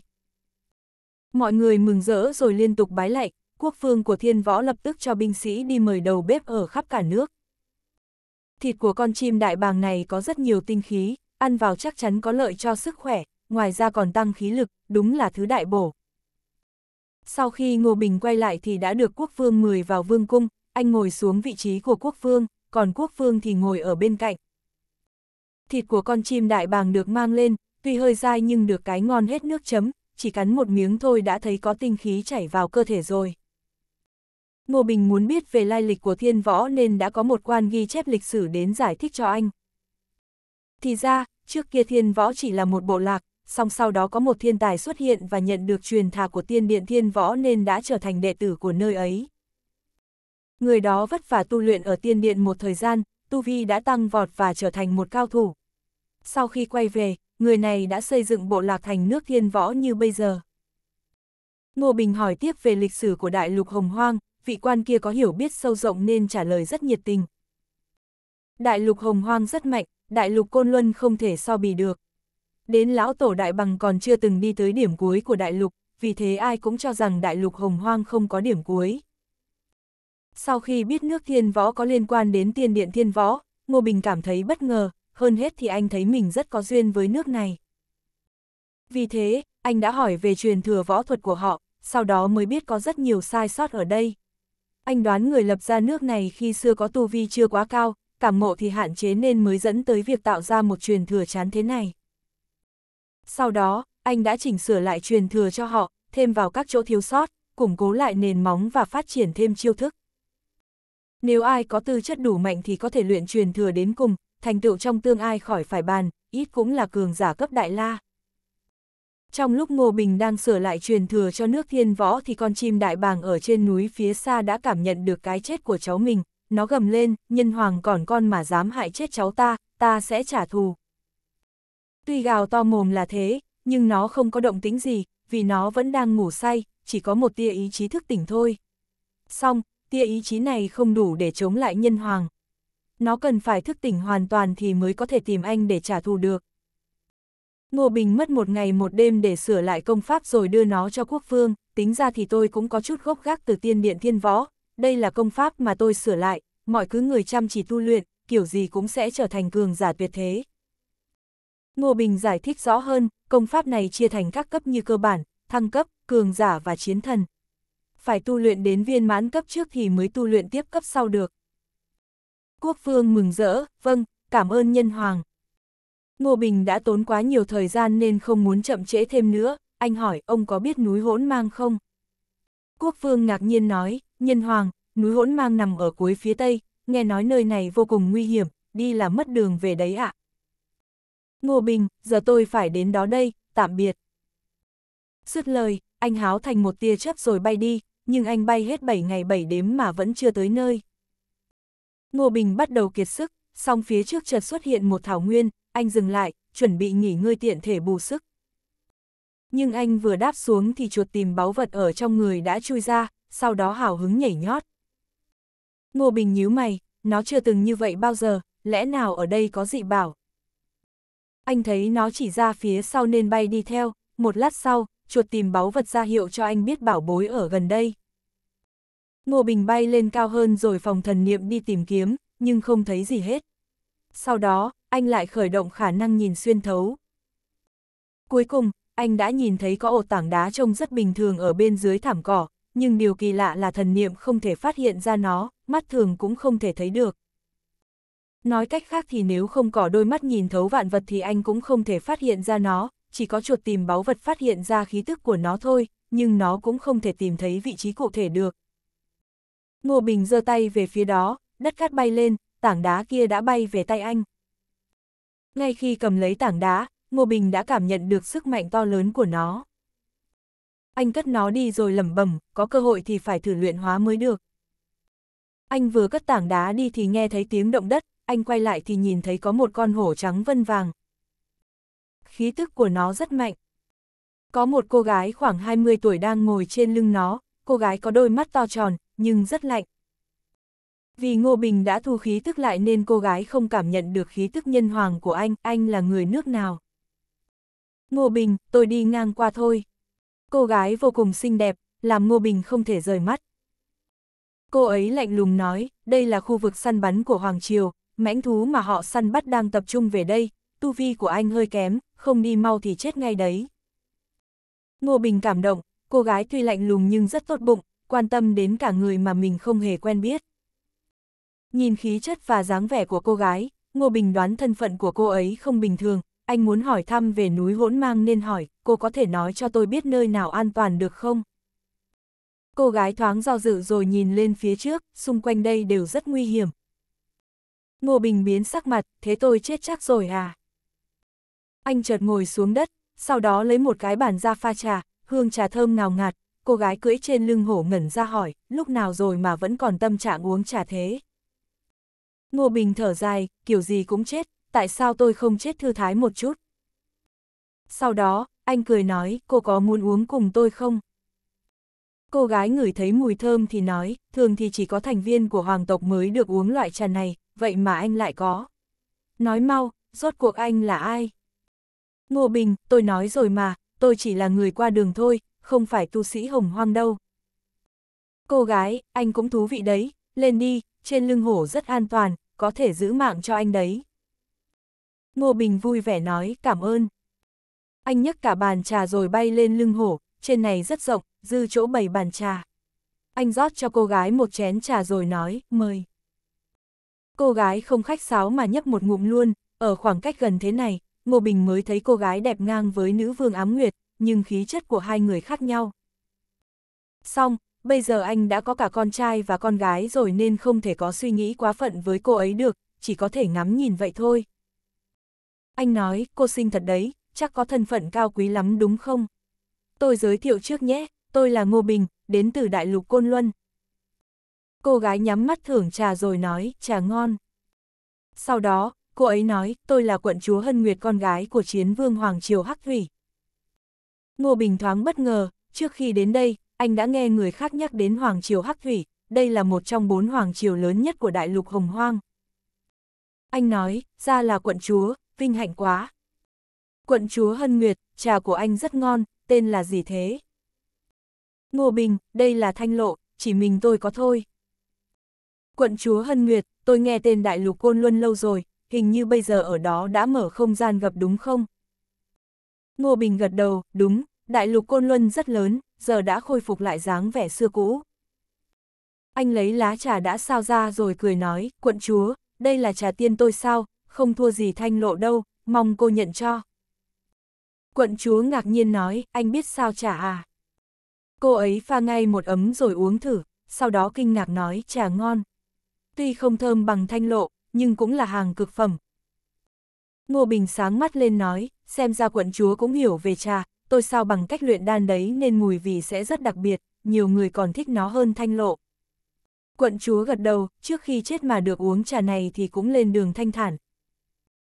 Mọi người mừng rỡ rồi liên tục bái lạy, quốc phương của thiên võ lập tức cho binh sĩ đi mời đầu bếp ở khắp cả nước. Thịt của con chim đại bàng này có rất nhiều tinh khí, ăn vào chắc chắn có lợi cho sức khỏe, ngoài ra còn tăng khí lực, đúng là thứ đại bổ. Sau khi Ngô Bình quay lại thì đã được quốc vương mời vào vương cung, anh ngồi xuống vị trí của quốc vương, còn quốc vương thì ngồi ở bên cạnh. Thịt của con chim đại bàng được mang lên, tuy hơi dai nhưng được cái ngon hết nước chấm, chỉ cắn một miếng thôi đã thấy có tinh khí chảy vào cơ thể rồi. Ngô Bình muốn biết về lai lịch của thiên võ nên đã có một quan ghi chép lịch sử đến giải thích cho anh. Thì ra, trước kia thiên võ chỉ là một bộ lạc, song sau đó có một thiên tài xuất hiện và nhận được truyền thà của tiên điện thiên võ nên đã trở thành đệ tử của nơi ấy. Người đó vất vả tu luyện ở tiên điện một thời gian, Tu Vi đã tăng vọt và trở thành một cao thủ. Sau khi quay về, người này đã xây dựng bộ lạc thành nước thiên võ như bây giờ. Ngô Bình hỏi tiếp về lịch sử của đại lục Hồng Hoang, vị quan kia có hiểu biết sâu rộng nên trả lời rất nhiệt tình. Đại lục Hồng Hoang rất mạnh, đại lục Côn Luân không thể so bì được. Đến lão tổ đại bằng còn chưa từng đi tới điểm cuối của đại lục, vì thế ai cũng cho rằng đại lục Hồng Hoang không có điểm cuối. Sau khi biết nước thiên võ có liên quan đến tiên điện thiên võ, Ngô Bình cảm thấy bất ngờ, hơn hết thì anh thấy mình rất có duyên với nước này. Vì thế, anh đã hỏi về truyền thừa võ thuật của họ, sau đó mới biết có rất nhiều sai sót ở đây. Anh đoán người lập ra nước này khi xưa có tu vi chưa quá cao, cảm ngộ thì hạn chế nên mới dẫn tới việc tạo ra một truyền thừa chán thế này. Sau đó, anh đã chỉnh sửa lại truyền thừa cho họ, thêm vào các chỗ thiếu sót, củng cố lại nền móng và phát triển thêm chiêu thức. Nếu ai có tư chất đủ mạnh thì có thể luyện truyền thừa đến cùng, thành tựu trong tương ai khỏi phải bàn, ít cũng là cường giả cấp đại la. Trong lúc Ngô Bình đang sửa lại truyền thừa cho nước thiên võ thì con chim đại bàng ở trên núi phía xa đã cảm nhận được cái chết của cháu mình, nó gầm lên, nhân hoàng còn con mà dám hại chết cháu ta, ta sẽ trả thù. Tuy gào to mồm là thế, nhưng nó không có động tính gì, vì nó vẫn đang ngủ say, chỉ có một tia ý chí thức tỉnh thôi. Xong, tia ý chí này không đủ để chống lại nhân hoàng nó cần phải thức tỉnh hoàn toàn thì mới có thể tìm anh để trả thù được. Ngô Bình mất một ngày một đêm để sửa lại công pháp rồi đưa nó cho quốc phương, tính ra thì tôi cũng có chút gốc gác từ tiên điện thiên võ, đây là công pháp mà tôi sửa lại, mọi cứ người chăm chỉ tu luyện, kiểu gì cũng sẽ trở thành cường giả tuyệt thế. Ngô Bình giải thích rõ hơn, công pháp này chia thành các cấp như cơ bản, thăng cấp, cường giả và chiến thần. Phải tu luyện đến viên mãn cấp trước thì mới tu luyện tiếp cấp sau được quốc vương mừng rỡ, vâng, cảm ơn nhân hoàng. Ngô Bình đã tốn quá nhiều thời gian nên không muốn chậm trễ thêm nữa, anh hỏi ông có biết núi hỗn mang không? Quốc vương ngạc nhiên nói, nhân hoàng, núi hỗn mang nằm ở cuối phía tây, nghe nói nơi này vô cùng nguy hiểm, đi là mất đường về đấy ạ. Ngô Bình, giờ tôi phải đến đó đây, tạm biệt. Dứt lời, anh háo thành một tia chớp rồi bay đi, nhưng anh bay hết 7 ngày 7 đếm mà vẫn chưa tới nơi. Ngô Bình bắt đầu kiệt sức, song phía trước chợt xuất hiện một thảo nguyên, anh dừng lại, chuẩn bị nghỉ ngơi tiện thể bù sức. Nhưng anh vừa đáp xuống thì chuột tìm báu vật ở trong người đã chui ra, sau đó hào hứng nhảy nhót. Ngô Bình nhíu mày, nó chưa từng như vậy bao giờ, lẽ nào ở đây có dị bảo. Anh thấy nó chỉ ra phía sau nên bay đi theo, một lát sau, chuột tìm báu vật ra hiệu cho anh biết bảo bối ở gần đây. Ngô Bình bay lên cao hơn rồi phòng thần niệm đi tìm kiếm, nhưng không thấy gì hết. Sau đó, anh lại khởi động khả năng nhìn xuyên thấu. Cuối cùng, anh đã nhìn thấy có ổ tảng đá trông rất bình thường ở bên dưới thảm cỏ, nhưng điều kỳ lạ là thần niệm không thể phát hiện ra nó, mắt thường cũng không thể thấy được. Nói cách khác thì nếu không có đôi mắt nhìn thấu vạn vật thì anh cũng không thể phát hiện ra nó, chỉ có chuột tìm báu vật phát hiện ra khí tức của nó thôi, nhưng nó cũng không thể tìm thấy vị trí cụ thể được, Ngô Bình giơ tay về phía đó, đất cát bay lên, tảng đá kia đã bay về tay anh. Ngay khi cầm lấy tảng đá, Ngô Bình đã cảm nhận được sức mạnh to lớn của nó. Anh cất nó đi rồi lẩm bẩm, có cơ hội thì phải thử luyện hóa mới được. Anh vừa cất tảng đá đi thì nghe thấy tiếng động đất, anh quay lại thì nhìn thấy có một con hổ trắng vân vàng. Khí tức của nó rất mạnh. Có một cô gái khoảng 20 tuổi đang ngồi trên lưng nó, cô gái có đôi mắt to tròn, nhưng rất lạnh. Vì Ngô Bình đã thu khí tức lại nên cô gái không cảm nhận được khí tức nhân hoàng của anh, anh là người nước nào. Ngô Bình, tôi đi ngang qua thôi. Cô gái vô cùng xinh đẹp, làm Ngô Bình không thể rời mắt. Cô ấy lạnh lùng nói, đây là khu vực săn bắn của Hoàng Triều, mãnh thú mà họ săn bắt đang tập trung về đây, tu vi của anh hơi kém, không đi mau thì chết ngay đấy. Ngô Bình cảm động, cô gái tuy lạnh lùng nhưng rất tốt bụng, quan tâm đến cả người mà mình không hề quen biết. Nhìn khí chất và dáng vẻ của cô gái, Ngô Bình đoán thân phận của cô ấy không bình thường, anh muốn hỏi thăm về núi hỗn mang nên hỏi, cô có thể nói cho tôi biết nơi nào an toàn được không? Cô gái thoáng do dự rồi nhìn lên phía trước, xung quanh đây đều rất nguy hiểm. Ngô Bình biến sắc mặt, thế tôi chết chắc rồi à? Anh chợt ngồi xuống đất, sau đó lấy một cái bàn ra pha trà, hương trà thơm ngào ngạt, cô gái cưỡi trên lưng hổ ngẩn ra hỏi, lúc nào rồi mà vẫn còn tâm trạng uống trà thế. Ngô Bình thở dài, kiểu gì cũng chết, tại sao tôi không chết thư thái một chút. Sau đó, anh cười nói, cô có muốn uống cùng tôi không? Cô gái ngửi thấy mùi thơm thì nói, thường thì chỉ có thành viên của hoàng tộc mới được uống loại trà này, vậy mà anh lại có. Nói mau, rốt cuộc anh là ai? Ngô Bình, tôi nói rồi mà, tôi chỉ là người qua đường thôi, không phải tu sĩ hồng hoang đâu. Cô gái, anh cũng thú vị đấy, lên đi, trên lưng hổ rất an toàn, có thể giữ mạng cho anh đấy. Ngô Bình vui vẻ nói cảm ơn. Anh nhấc cả bàn trà rồi bay lên lưng hổ, trên này rất rộng, dư chỗ bày bàn trà. Anh rót cho cô gái một chén trà rồi nói, mời. Cô gái không khách sáo mà nhấp một ngụm luôn, ở khoảng cách gần thế này, Ngô Bình mới thấy cô gái đẹp ngang với nữ vương ám nguyệt, nhưng khí chất của hai người khác nhau. Xong, bây giờ anh đã có cả con trai và con gái rồi nên không thể có suy nghĩ quá phận với cô ấy được, chỉ có thể ngắm nhìn vậy thôi. Anh nói, cô xinh thật đấy, chắc có thân phận cao quý lắm đúng không? Tôi giới thiệu trước nhé, tôi là Ngô Bình, đến từ đại lục Côn Luân. Cô gái nhắm mắt thưởng trà rồi nói, trà ngon. Sau đó, cô ấy nói, tôi là quận chúa Hân Nguyệt con gái của chiến vương Hoàng Triều Hắc Thủy. Ngô Bình thoáng bất ngờ, trước khi đến đây, anh đã nghe người khác nhắc đến Hoàng Triều Hắc Thủy, đây là một trong bốn Hoàng Triều lớn nhất của đại lục Hồng Hoang. Anh nói, ra là quận chúa, vinh hạnh quá. Quận chúa Hân Nguyệt, trà của anh rất ngon, tên là gì thế? Ngô Bình, đây là thanh lộ, chỉ mình tôi có thôi. Quận chúa Hân Nguyệt, tôi nghe tên đại lục côn luân lâu rồi, hình như bây giờ ở đó đã mở không gian gặp đúng không? Ngô Bình gật đầu, đúng, đại lục Côn Luân rất lớn, giờ đã khôi phục lại dáng vẻ xưa cũ. Anh lấy lá trà đã sao ra rồi cười nói, quận chúa, đây là trà tiên tôi sao, không thua gì thanh lộ đâu, mong cô nhận cho. Quận chúa ngạc nhiên nói, anh biết sao trà à? Cô ấy pha ngay một ấm rồi uống thử, sau đó kinh ngạc nói trà ngon. Tuy không thơm bằng thanh lộ, nhưng cũng là hàng cực phẩm. Ngô Bình sáng mắt lên nói, xem ra quận chúa cũng hiểu về trà, tôi sao bằng cách luyện đan đấy nên mùi vị sẽ rất đặc biệt, nhiều người còn thích nó hơn thanh lộ. Quận chúa gật đầu, trước khi chết mà được uống trà này thì cũng lên đường thanh thản.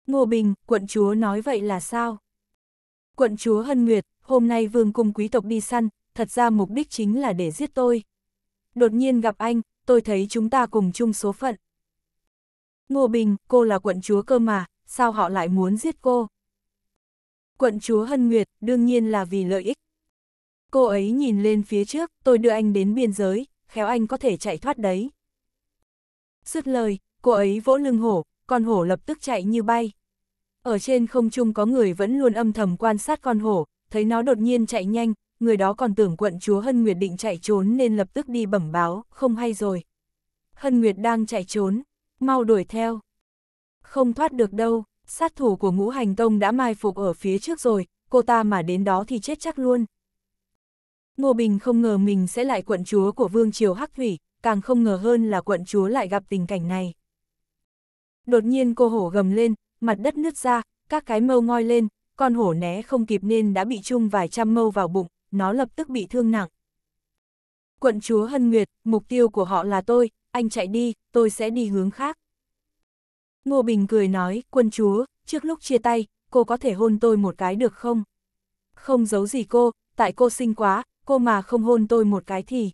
Ngô Bình, quận chúa nói vậy là sao? Quận chúa Hân Nguyệt, hôm nay vương cung quý tộc đi săn, thật ra mục đích chính là để giết tôi. Đột nhiên gặp anh, tôi thấy chúng ta cùng chung số phận. Ngô Bình, cô là quận chúa cơ mà, sao họ lại muốn giết cô? Quận chúa Hân Nguyệt, đương nhiên là vì lợi ích. Cô ấy nhìn lên phía trước, tôi đưa anh đến biên giới, khéo anh có thể chạy thoát đấy. Dứt lời, cô ấy vỗ lưng hổ, con hổ lập tức chạy như bay. Ở trên không trung có người vẫn luôn âm thầm quan sát con hổ, thấy nó đột nhiên chạy nhanh, người đó còn tưởng quận chúa Hân Nguyệt định chạy trốn nên lập tức đi bẩm báo, không hay rồi. Hân Nguyệt đang chạy trốn, mau đuổi theo. Không thoát được đâu, sát thủ của ngũ hành tông đã mai phục ở phía trước rồi, cô ta mà đến đó thì chết chắc luôn. Ngô Bình không ngờ mình sẽ lại quận chúa của Vương Triều Hắc Thủy, càng không ngờ hơn là quận chúa lại gặp tình cảnh này. Đột nhiên cô hổ gầm lên, mặt đất nứt ra, các cái mâu ngoi lên, con hổ né không kịp nên đã bị chung vài trăm mâu vào bụng, nó lập tức bị thương nặng. Quận chúa Hân Nguyệt, mục tiêu của họ là tôi, anh chạy đi, tôi sẽ đi hướng khác. Ngô Bình cười nói, quân chúa, trước lúc chia tay, cô có thể hôn tôi một cái được không? Không giấu gì cô, tại cô xinh quá, cô mà không hôn tôi một cái thì...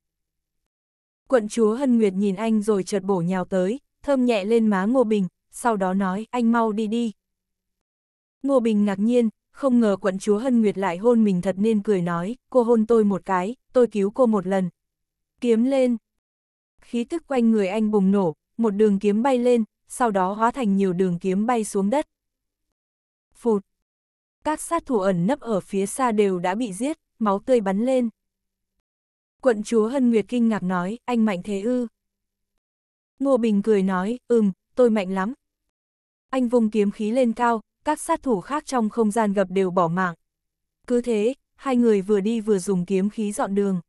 Quận chúa Hân Nguyệt nhìn anh rồi chợt bổ nhào tới, thơm nhẹ lên má Ngô Bình, sau đó nói, anh mau đi đi. Ngô Bình ngạc nhiên, không ngờ quận chúa Hân Nguyệt lại hôn mình thật nên cười nói, cô hôn tôi một cái, tôi cứu cô một lần. Kiếm lên, khí tức quanh người anh bùng nổ, một đường kiếm bay lên, sau đó hóa thành nhiều đường kiếm bay xuống đất. Phụt! Các sát thủ ẩn nấp ở phía xa đều đã bị giết, máu tươi bắn lên. Quận chúa Hân Nguyệt kinh ngạc nói, anh mạnh thế ư. Ngô Bình cười nói, ừm, tôi mạnh lắm. Anh vung kiếm khí lên cao, các sát thủ khác trong không gian gặp đều bỏ mạng. Cứ thế, hai người vừa đi vừa dùng kiếm khí dọn đường.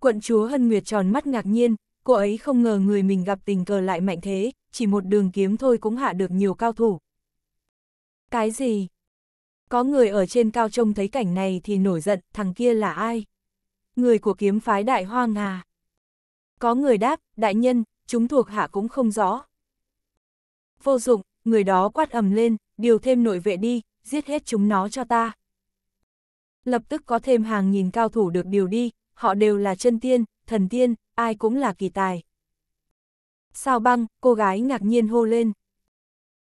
Quận chúa Hân Nguyệt tròn mắt ngạc nhiên, cô ấy không ngờ người mình gặp tình cờ lại mạnh thế, chỉ một đường kiếm thôi cũng hạ được nhiều cao thủ. Cái gì? Có người ở trên cao trông thấy cảnh này thì nổi giận, thằng kia là ai? Người của kiếm phái đại Hoa Ngà. Có người đáp, đại nhân, chúng thuộc hạ cũng không rõ. Vô dụng, người đó quát ầm lên, điều thêm nội vệ đi, giết hết chúng nó cho ta. Lập tức có thêm hàng nghìn cao thủ được điều đi, họ đều là chân tiên, thần tiên, ai cũng là kỳ tài. Sao băng, cô gái ngạc nhiên hô lên.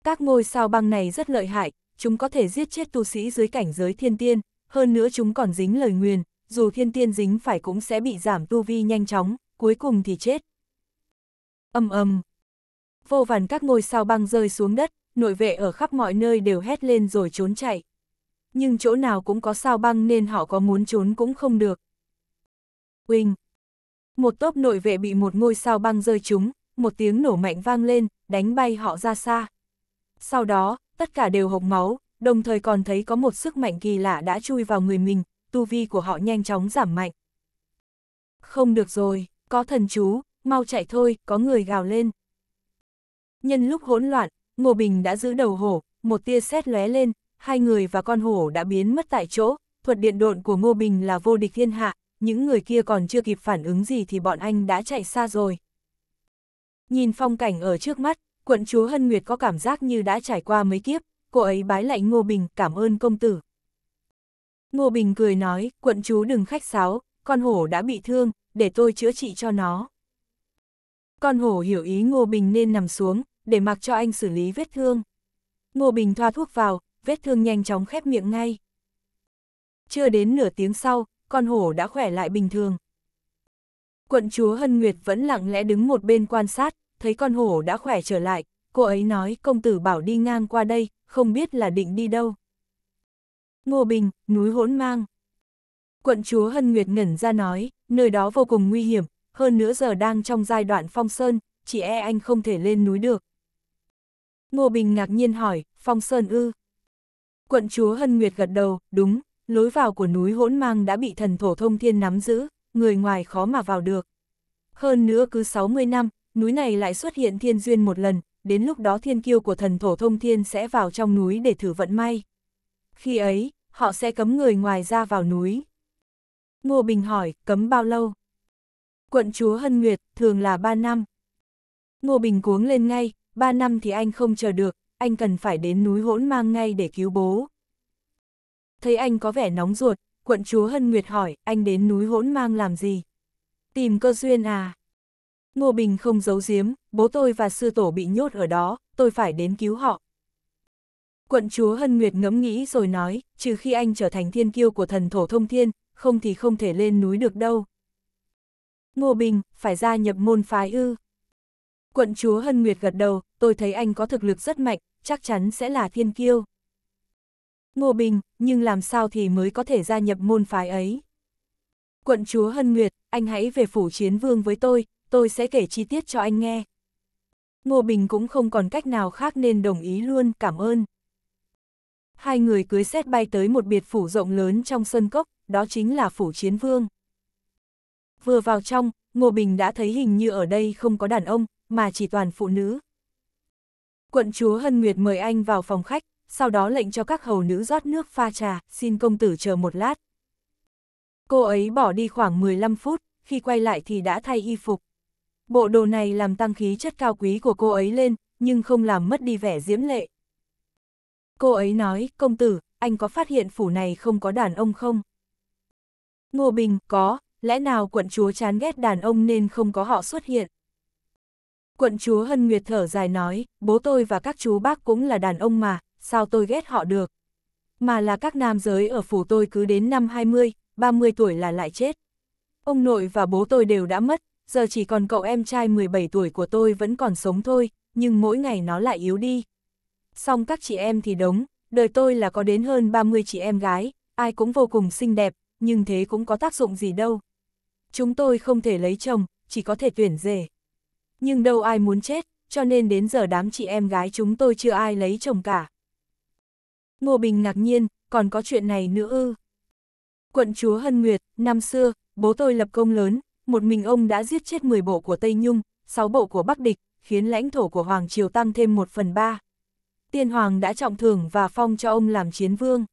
Các ngôi sao băng này rất lợi hại, chúng có thể giết chết tu sĩ dưới cảnh giới thiên tiên, hơn nữa chúng còn dính lời nguyền, dù thiên tiên dính phải cũng sẽ bị giảm tu vi nhanh chóng, cuối cùng thì chết. Âm âm. Vô vàn các ngôi sao băng rơi xuống đất, nội vệ ở khắp mọi nơi đều hét lên rồi trốn chạy. Nhưng chỗ nào cũng có sao băng nên họ có muốn trốn cũng không được, Quỳnh. Một tốp nội vệ bị một ngôi sao băng rơi trúng, một tiếng nổ mạnh vang lên, đánh bay họ ra xa. Sau đó, tất cả đều hộc máu, đồng thời còn thấy có một sức mạnh kỳ lạ đã chui vào người mình, tu vi của họ nhanh chóng giảm mạnh. Không được rồi, có thần chú, mau chạy thôi, có người gào lên. Nhân lúc hỗn loạn, Ngô Bình đã giữ đầu hổ, một tia sét lóe lên, hai người và con hổ đã biến mất tại chỗ, thuật điện độn của Ngô Bình là vô địch thiên hạ, những người kia còn chưa kịp phản ứng gì thì bọn anh đã chạy xa rồi. Nhìn phong cảnh ở trước mắt, quận chúa Hân Nguyệt có cảm giác như đã trải qua mấy kiếp, cô ấy bái lạy Ngô Bình cảm ơn công tử. Ngô Bình cười nói, quận chúa đừng khách sáo, con hổ đã bị thương, để tôi chữa trị cho nó. Con hổ hiểu ý Ngô Bình nên nằm xuống, để mặc cho anh xử lý vết thương. Ngô Bình thoa thuốc vào, vết thương nhanh chóng khép miệng ngay. Chưa đến nửa tiếng sau, con hổ đã khỏe lại bình thường. Quận chúa Hân Nguyệt vẫn lặng lẽ đứng một bên quan sát, thấy con hổ đã khỏe trở lại, cô ấy nói công tử bảo đi ngang qua đây, không biết là định đi đâu. Ngô Bình, núi hỗn mang. Quận chúa Hân Nguyệt ngẩn ra nói, nơi đó vô cùng nguy hiểm, hơn nữa giờ đang trong giai đoạn phong sơn, chỉ e anh không thể lên núi được. Ngô Bình ngạc nhiên hỏi, phong sơn ư. Quận chúa Hân Nguyệt gật đầu, đúng, lối vào của núi hỗn mang đã bị thần thổ thông thiên nắm giữ, người ngoài khó mà vào được. Hơn nữa cứ 60 năm, núi này lại xuất hiện thiên duyên một lần, đến lúc đó thiên kiêu của thần thổ thông thiên sẽ vào trong núi để thử vận may. Khi ấy, họ sẽ cấm người ngoài ra vào núi. Ngô Bình hỏi, cấm bao lâu? Quận chúa Hân Nguyệt, thường là 3 năm. Ngô Bình cuống lên ngay, 3 năm thì anh không chờ được, anh cần phải đến núi hỗn mang ngay để cứu bố thấy anh có vẻ nóng ruột, quận chúa Hân Nguyệt hỏi, anh đến núi hỗn mang làm gì? Tìm cơ duyên à? Ngô Bình không giấu giếm, bố tôi và sư tổ bị nhốt ở đó, tôi phải đến cứu họ. Quận chúa Hân Nguyệt ngẫm nghĩ rồi nói, trừ khi anh trở thành thiên kiêu của thần thổ thông thiên, không thì không thể lên núi được đâu. Ngô Bình, phải gia nhập môn phái ư. Quận chúa Hân Nguyệt gật đầu, tôi thấy anh có thực lực rất mạnh, chắc chắn sẽ là thiên kiêu. Ngô Bình, nhưng làm sao thì mới có thể gia nhập môn phái ấy. Quận chúa Hân Nguyệt, anh hãy về phủ chiến vương với tôi, tôi sẽ kể chi tiết cho anh nghe. Ngô Bình cũng không còn cách nào khác nên đồng ý luôn, cảm ơn. Hai người cưới xét bay tới một biệt phủ rộng lớn trong sân cốc, đó chính là phủ chiến vương. Vừa vào trong, Ngô Bình đã thấy hình như ở đây không có đàn ông, mà chỉ toàn phụ nữ. Quận chúa Hân Nguyệt mời anh vào phòng khách, sau đó lệnh cho các hầu nữ rót nước pha trà, xin công tử chờ một lát. Cô ấy bỏ đi khoảng 15 phút, khi quay lại thì đã thay y phục. Bộ đồ này làm tăng khí chất cao quý của cô ấy lên, nhưng không làm mất đi vẻ diễm lệ. Cô ấy nói, công tử, anh có phát hiện phủ này không có đàn ông không? Ngô Bình, có, lẽ nào quận chúa chán ghét đàn ông nên không có họ xuất hiện? Quận chúa Hân Nguyệt thở dài nói, bố tôi và các chú bác cũng là đàn ông mà, sao tôi ghét họ được. Mà là các nam giới ở phủ tôi cứ đến năm 20, 30 tuổi là lại chết. Ông nội và bố tôi đều đã mất, giờ chỉ còn cậu em trai 17 tuổi của tôi vẫn còn sống thôi, nhưng mỗi ngày nó lại yếu đi. Xong các chị em thì đống, đời tôi là có đến hơn 30 chị em gái, ai cũng vô cùng xinh đẹp, nhưng thế cũng có tác dụng gì đâu. Chúng tôi không thể lấy chồng, chỉ có thể tuyển rể. Nhưng đâu ai muốn chết, cho nên đến giờ đám chị em gái chúng tôi chưa ai lấy chồng cả, Ngô Bình ngạc nhiên, còn có chuyện này nữa ư. Quận chúa Hân Nguyệt, năm xưa, bố tôi lập công lớn, một mình ông đã giết chết 10 bộ của Tây Nhung, 6 bộ của Bắc Địch, khiến lãnh thổ của Hoàng Triều tăng thêm 1 phần 3. Tiên Hoàng đã trọng thưởng và phong cho ông làm chiến vương.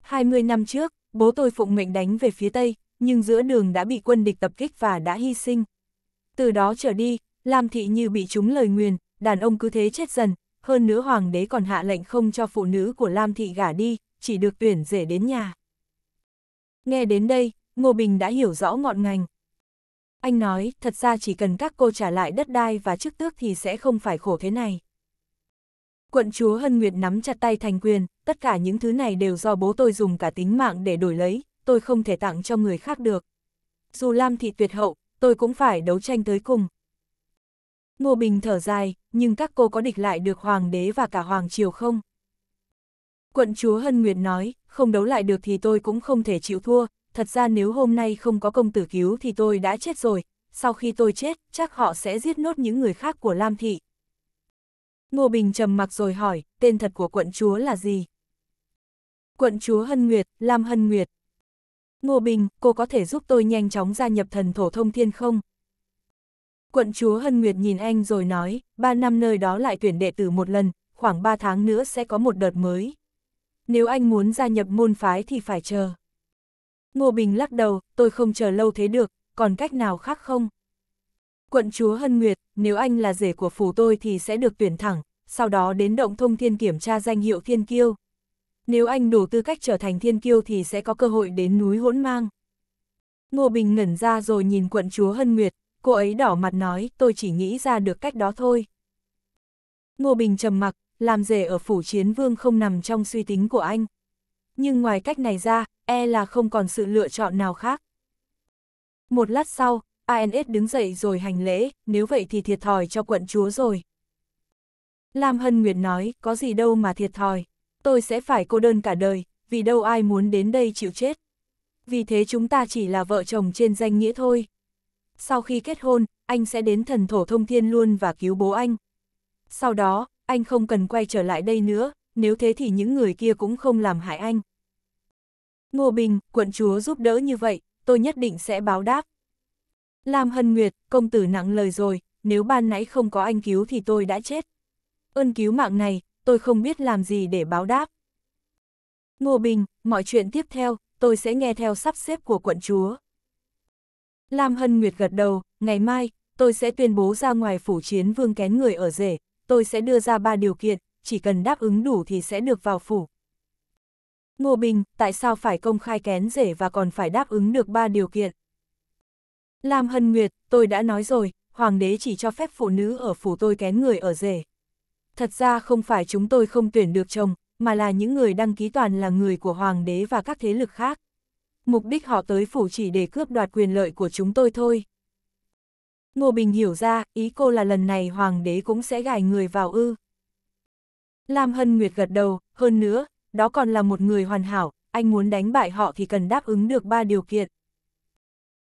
20 năm trước, bố tôi phụng mệnh đánh về phía Tây, nhưng giữa đường đã bị quân địch tập kích và đã hy sinh. Từ đó trở đi, Lam Thị như bị trúng lời nguyền, đàn ông cứ thế chết dần, hơn nữa hoàng đế còn hạ lệnh không cho phụ nữ của Lam Thị gả đi, chỉ được tuyển rể đến nhà. Nghe đến đây, Ngô Bình đã hiểu rõ ngọn ngành. Anh nói, thật ra chỉ cần các cô trả lại đất đai và chức tước thì sẽ không phải khổ thế này. Quận chúa Hân Nguyệt nắm chặt tay thành quyền, tất cả những thứ này đều do bố tôi dùng cả tính mạng để đổi lấy, tôi không thể tặng cho người khác được. Dù Lam Thị tuyệt hậu, tôi cũng phải đấu tranh tới cùng. Ngô Bình thở dài, nhưng các cô có địch lại được Hoàng đế và cả Hoàng triều không? Quận chúa Hân Nguyệt nói, không đấu lại được thì tôi cũng không thể chịu thua, thật ra nếu hôm nay không có công tử cứu thì tôi đã chết rồi, sau khi tôi chết, chắc họ sẽ giết nốt những người khác của Lam Thị. Ngô Bình trầm mặc rồi hỏi, tên thật của quận chúa là gì? Quận chúa Hân Nguyệt, Lam Hân Nguyệt. Ngô Bình, cô có thể giúp tôi nhanh chóng gia nhập thần thổ thông thiên không? Quận chúa Hân Nguyệt nhìn anh rồi nói, ba năm nơi đó lại tuyển đệ tử một lần, khoảng ba tháng nữa sẽ có một đợt mới. Nếu anh muốn gia nhập môn phái thì phải chờ. Ngô Bình lắc đầu, tôi không chờ lâu thế được, còn cách nào khác không? Quận chúa Hân Nguyệt, nếu anh là rể của phủ tôi thì sẽ được tuyển thẳng, sau đó đến động thông thiên kiểm tra danh hiệu thiên kiêu. Nếu anh đủ tư cách trở thành thiên kiêu thì sẽ có cơ hội đến núi hỗn mang. Ngô Bình ngẩn ra rồi nhìn quận chúa Hân Nguyệt, cô ấy đỏ mặt nói, tôi chỉ nghĩ ra được cách đó thôi. Ngô Bình trầm mặc, làm rể ở phủ chiến vương không nằm trong suy tính của anh. Nhưng ngoài cách này ra, e là không còn sự lựa chọn nào khác. Một lát sau, ANS đứng dậy rồi hành lễ, nếu vậy thì thiệt thòi cho quận chúa rồi. Lam Hân Nguyệt nói, có gì đâu mà thiệt thòi, tôi sẽ phải cô đơn cả đời, vì đâu ai muốn đến đây chịu chết. Vì thế chúng ta chỉ là vợ chồng trên danh nghĩa thôi sau khi kết hôn, anh sẽ đến thần thổ thông thiên luôn và cứu bố anh. Sau đó, anh không cần quay trở lại đây nữa, nếu thế thì những người kia cũng không làm hại anh. Ngô Bình, quận chúa giúp đỡ như vậy, tôi nhất định sẽ báo đáp. Lam Hân Nguyệt, công tử nặng lời rồi, nếu ban nãy không có anh cứu thì tôi đã chết. Ơn cứu mạng này, tôi không biết làm gì để báo đáp. Ngô Bình, mọi chuyện tiếp theo, tôi sẽ nghe theo sắp xếp của quận chúa. Lam Hân Nguyệt gật đầu, ngày mai, tôi sẽ tuyên bố ra ngoài phủ chiến vương kén người ở rể, tôi sẽ đưa ra ba điều kiện, chỉ cần đáp ứng đủ thì sẽ được vào phủ. Ngô Bình, tại sao phải công khai kén rể và còn phải đáp ứng được ba điều kiện? Lam Hân Nguyệt, tôi đã nói rồi, Hoàng đế chỉ cho phép phụ nữ ở phủ tôi kén người ở rể. Thật ra không phải chúng tôi không tuyển được chồng, mà là những người đăng ký toàn là người của Hoàng đế và các thế lực khác mục đích họ tới phủ chỉ để cướp đoạt quyền lợi của chúng tôi thôi. Ngô Bình hiểu ra, ý cô là lần này hoàng đế cũng sẽ gài người vào ư. Lam Hân Nguyệt gật đầu, hơn nữa, đó còn là một người hoàn hảo, anh muốn đánh bại họ thì cần đáp ứng được ba điều kiện.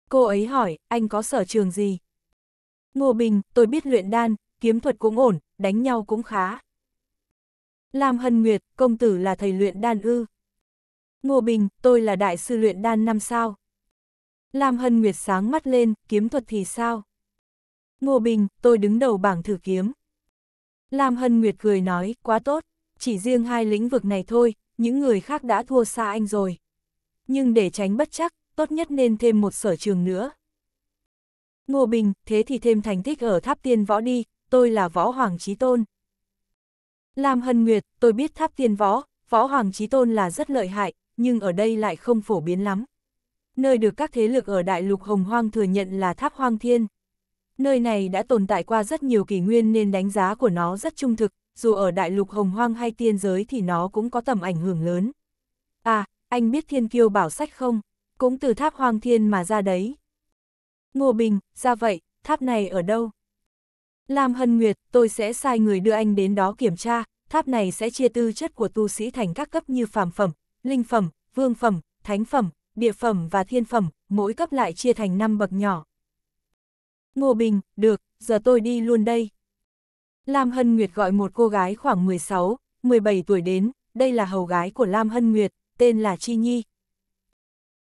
Cô ấy hỏi, anh có sở trường gì? Ngô Bình, tôi biết luyện đan, kiếm thuật cũng ổn, đánh nhau cũng khá. Lam Hân Nguyệt, công tử là thầy luyện đan ư. Ngô Bình, tôi là đại sư luyện đan năm sao. Lam Hân Nguyệt sáng mắt lên, kiếm thuật thì sao? Ngô Bình, tôi đứng đầu bảng thử kiếm. Lam Hân Nguyệt cười nói, quá tốt, chỉ riêng hai lĩnh vực này thôi, những người khác đã thua xa anh rồi. Nhưng để tránh bất chắc, tốt nhất nên thêm một sở trường nữa. Ngô Bình, thế thì thêm thành tích ở tháp tiên võ đi, tôi là võ hoàng trí tôn. Lam Hân Nguyệt, tôi biết tháp tiên võ, võ hoàng trí tôn là rất lợi hại, nhưng ở đây lại không phổ biến lắm. Nơi được các thế lực ở đại lục Hồng Hoang thừa nhận là tháp Hoang Thiên. Nơi này đã tồn tại qua rất nhiều kỷ nguyên nên đánh giá của nó rất trung thực, dù ở đại lục Hồng Hoang hay tiên giới thì nó cũng có tầm ảnh hưởng lớn. À, anh biết thiên kiêu bảo sách không? Cũng từ tháp Hoang Thiên mà ra đấy. Ngô Bình, ra vậy, tháp này ở đâu? Lam Hân Nguyệt, tôi sẽ sai người đưa anh đến đó kiểm tra, tháp này sẽ chia tư chất của tu sĩ thành các cấp như phàm phẩm, linh phẩm, vương phẩm, thánh phẩm, địa phẩm và thiên phẩm, mỗi cấp lại chia thành 5 bậc nhỏ. Ngô Bình, được, giờ tôi đi luôn đây. Lam Hân Nguyệt gọi một cô gái khoảng 16, 17 tuổi đến, đây là hầu gái của Lam Hân Nguyệt, tên là Chi Nhi.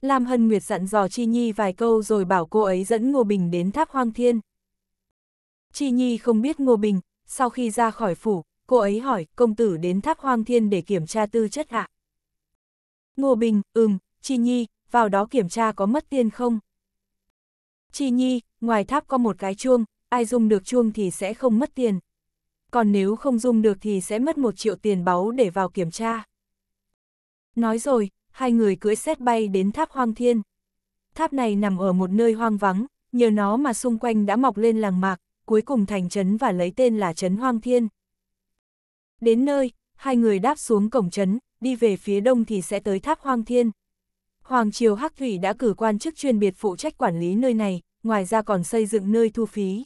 Lam Hân Nguyệt dặn dò Chi Nhi vài câu rồi bảo cô ấy dẫn Ngô Bình đến tháp Hoang Thiên. Chi Nhi không biết Ngô Bình, sau khi ra khỏi phủ, cô ấy hỏi công tử đến tháp Hoang Thiên để kiểm tra tư chất hạ. Ngô Bình, ừm, Chi Nhi, vào đó kiểm tra có mất tiền không? Chi Nhi, ngoài tháp có một cái chuông, ai dùng được chuông thì sẽ không mất tiền. Còn nếu không dùng được thì sẽ mất một triệu tiền báu để vào kiểm tra. Nói rồi, hai người cưỡi xét bay đến tháp hoang thiên. Tháp này nằm ở một nơi hoang vắng, nhờ nó mà xung quanh đã mọc lên làng mạc, cuối cùng thành trấn và lấy tên là trấn hoang thiên. Đến nơi, hai người đáp xuống cổng trấn, đi về phía đông thì sẽ tới tháp Hoang Thiên. Hoàng Triều Hắc Thủy đã cử quan chức chuyên biệt phụ trách quản lý nơi này, ngoài ra còn xây dựng nơi thu phí.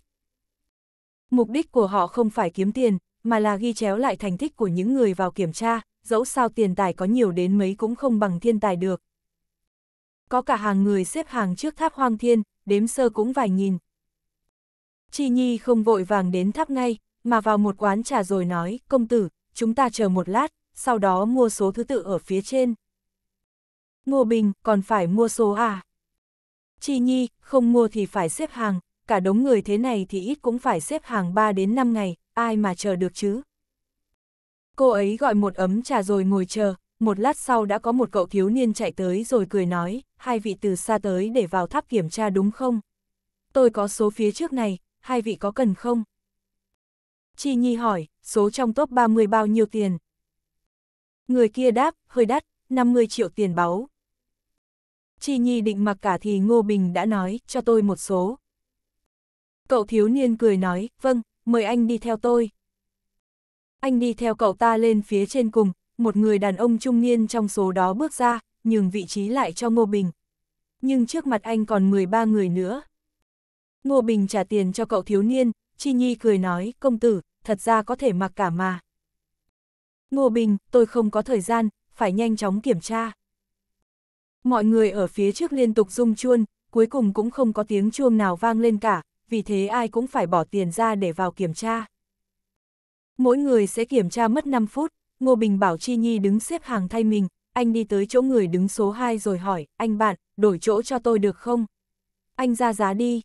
Mục đích của họ không phải kiếm tiền, mà là ghi chéo lại thành tích của những người vào kiểm tra, dẫu sao tiền tài có nhiều đến mấy cũng không bằng thiên tài được. Có cả hàng người xếp hàng trước tháp Hoang Thiên, đếm sơ cũng vài nghìn. Chi Nhi không vội vàng đến tháp ngay, mà vào một quán trà rồi nói, công tử, chúng ta chờ một lát, sau đó mua số thứ tự ở phía trên. Ngô Bình, còn phải mua số à? Chi Nhi, không mua thì phải xếp hàng, cả đống người thế này thì ít cũng phải xếp hàng 3 đến 5 ngày, ai mà chờ được chứ? Cô ấy gọi một ấm trà rồi ngồi chờ, một lát sau đã có một cậu thiếu niên chạy tới rồi cười nói, hai vị từ xa tới để vào tháp kiểm tra đúng không? Tôi có số phía trước này, hai vị có cần không? Chi Nhi hỏi, số trong top 30 bao nhiêu tiền? Người kia đáp, hơi đắt, 50 triệu tiền báu. Chi Nhi định mặc cả thì Ngô Bình đã nói, cho tôi một số. Cậu thiếu niên cười nói, vâng, mời anh đi theo tôi. Anh đi theo cậu ta lên phía trên cùng, một người đàn ông trung niên trong số đó bước ra, nhường vị trí lại cho Ngô Bình. Nhưng trước mặt anh còn 13 người nữa. Ngô Bình trả tiền cho cậu thiếu niên, Chi Nhi cười nói, công tử, thật ra có thể mặc cả mà. Ngô Bình, tôi không có thời gian, phải nhanh chóng kiểm tra. Mọi người ở phía trước liên tục rung chuông, cuối cùng cũng không có tiếng chuông nào vang lên cả, vì thế ai cũng phải bỏ tiền ra để vào kiểm tra. Mỗi người sẽ kiểm tra mất 5 phút, Ngô Bình bảo Chi Nhi đứng xếp hàng thay mình, anh đi tới chỗ người đứng số 2 rồi hỏi, anh bạn, đổi chỗ cho tôi được không? Anh ra giá đi.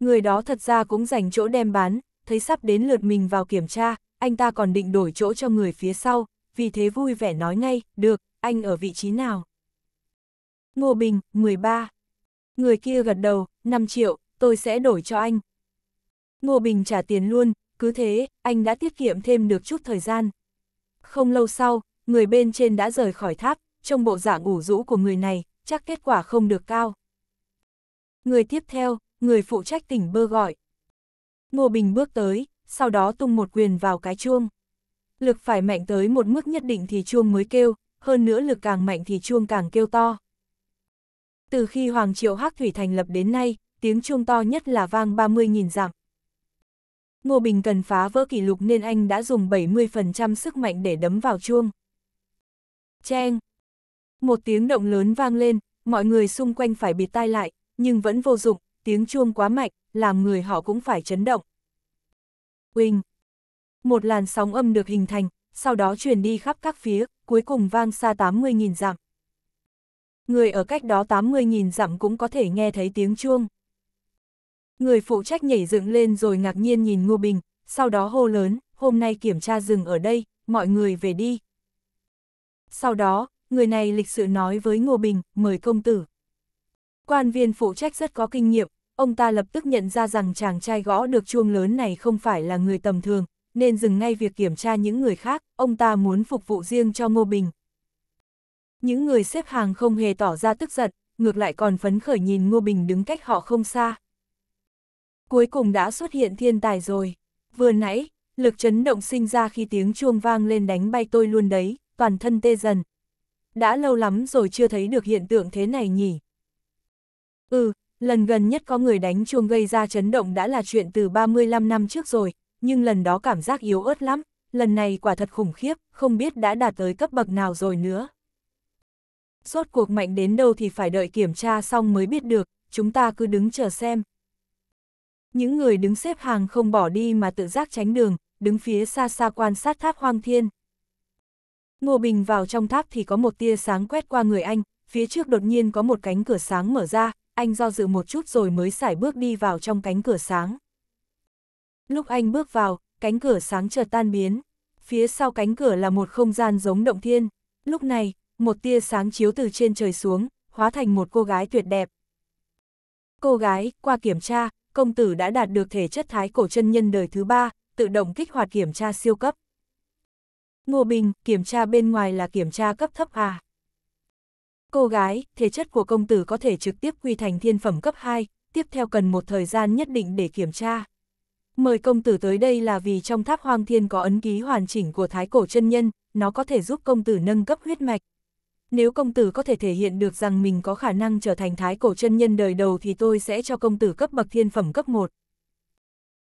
Người đó thật ra cũng dành chỗ đem bán, thấy sắp đến lượt mình vào kiểm tra, anh ta còn định đổi chỗ cho người phía sau, vì thế vui vẻ nói ngay, được, anh ở vị trí nào? Ngô Bình, 13. Người kia gật đầu, 5 triệu, tôi sẽ đổi cho anh. Ngô Bình trả tiền luôn, cứ thế, anh đã tiết kiệm thêm được chút thời gian. Không lâu sau, người bên trên đã rời khỏi tháp, trong bộ dạng ủ rũ của người này, chắc kết quả không được cao. Người tiếp theo, người phụ trách tỉnh bơ gọi. Ngô Bình bước tới, sau đó tung một quyền vào cái chuông. Lực phải mạnh tới một mức nhất định thì chuông mới kêu, hơn nữa lực càng mạnh thì chuông càng kêu to. Từ khi Hoàng Triệu Hắc Thủy thành lập đến nay, tiếng chuông to nhất là vang 30.000 dặm. Ngô Bình cần phá vỡ kỷ lục nên anh đã dùng 70% sức mạnh để đấm vào chuông. Cheng! Một tiếng động lớn vang lên, mọi người xung quanh phải bịt tai lại, nhưng vẫn vô dụng, tiếng chuông quá mạnh, làm người họ cũng phải chấn động quỳnh Một làn sóng âm được hình thành, sau đó truyền đi khắp các phía, cuối cùng vang xa 80.000 dặm. Người ở cách đó 80.000 dặm cũng có thể nghe thấy tiếng chuông. Người phụ trách nhảy dựng lên rồi ngạc nhiên nhìn Ngô Bình, sau đó hô lớn, hôm nay kiểm tra rừng ở đây, mọi người về đi. Sau đó, người này lịch sự nói với Ngô Bình, mời công tử. Quan viên phụ trách rất có kinh nghiệm, ông ta lập tức nhận ra rằng chàng trai gõ được chuông lớn này không phải là người tầm thường, nên dừng ngay việc kiểm tra những người khác, ông ta muốn phục vụ riêng cho Ngô Bình. Những người xếp hàng không hề tỏ ra tức giận, ngược lại còn phấn khởi nhìn Ngô Bình đứng cách họ không xa. Cuối cùng đã xuất hiện thiên tài rồi. Vừa nãy, lực chấn động sinh ra khi tiếng chuông vang lên đánh bay tôi luôn đấy, toàn thân tê dần. Đã lâu lắm rồi chưa thấy được hiện tượng thế này nhỉ. Ừ, Lần gần nhất có người đánh chuông gây ra chấn động đã là chuyện từ 35 năm trước rồi, nhưng lần đó cảm giác yếu ớt lắm, lần này quả thật khủng khiếp, không biết đã đạt tới cấp bậc nào rồi nữa. suốt cuộc mạnh đến đâu thì phải đợi kiểm tra xong mới biết được, chúng ta cứ đứng chờ xem. Những người đứng xếp hàng không bỏ đi mà tự giác tránh đường, đứng phía xa xa quan sát tháp hoang thiên. Ngô Bình vào trong tháp thì có một tia sáng quét qua người anh, phía trước đột nhiên có một cánh cửa sáng mở ra, anh do dự một chút rồi mới sải bước đi vào trong cánh cửa sáng. Lúc anh bước vào, cánh cửa sáng chợt tan biến. Phía sau cánh cửa là một không gian giống động thiên. Lúc này, một tia sáng chiếu từ trên trời xuống, hóa thành một cô gái tuyệt đẹp. Cô gái, qua kiểm tra, công tử đã đạt được thể chất thái cổ chân nhân đời thứ ba, tự động kích hoạt kiểm tra siêu cấp. Ngô Bình, kiểm tra bên ngoài là kiểm tra cấp thấp à? Cô gái, thể chất của công tử có thể trực tiếp quy thành thiên phẩm cấp 2, tiếp theo cần một thời gian nhất định để kiểm tra. Mời công tử tới đây là vì trong tháp hoang thiên có ấn ký hoàn chỉnh của thái cổ chân nhân, nó có thể giúp công tử nâng cấp huyết mạch. Nếu công tử có thể thể hiện được rằng mình có khả năng trở thành thái cổ chân nhân đời đầu thì tôi sẽ cho công tử cấp bậc thiên phẩm cấp 1.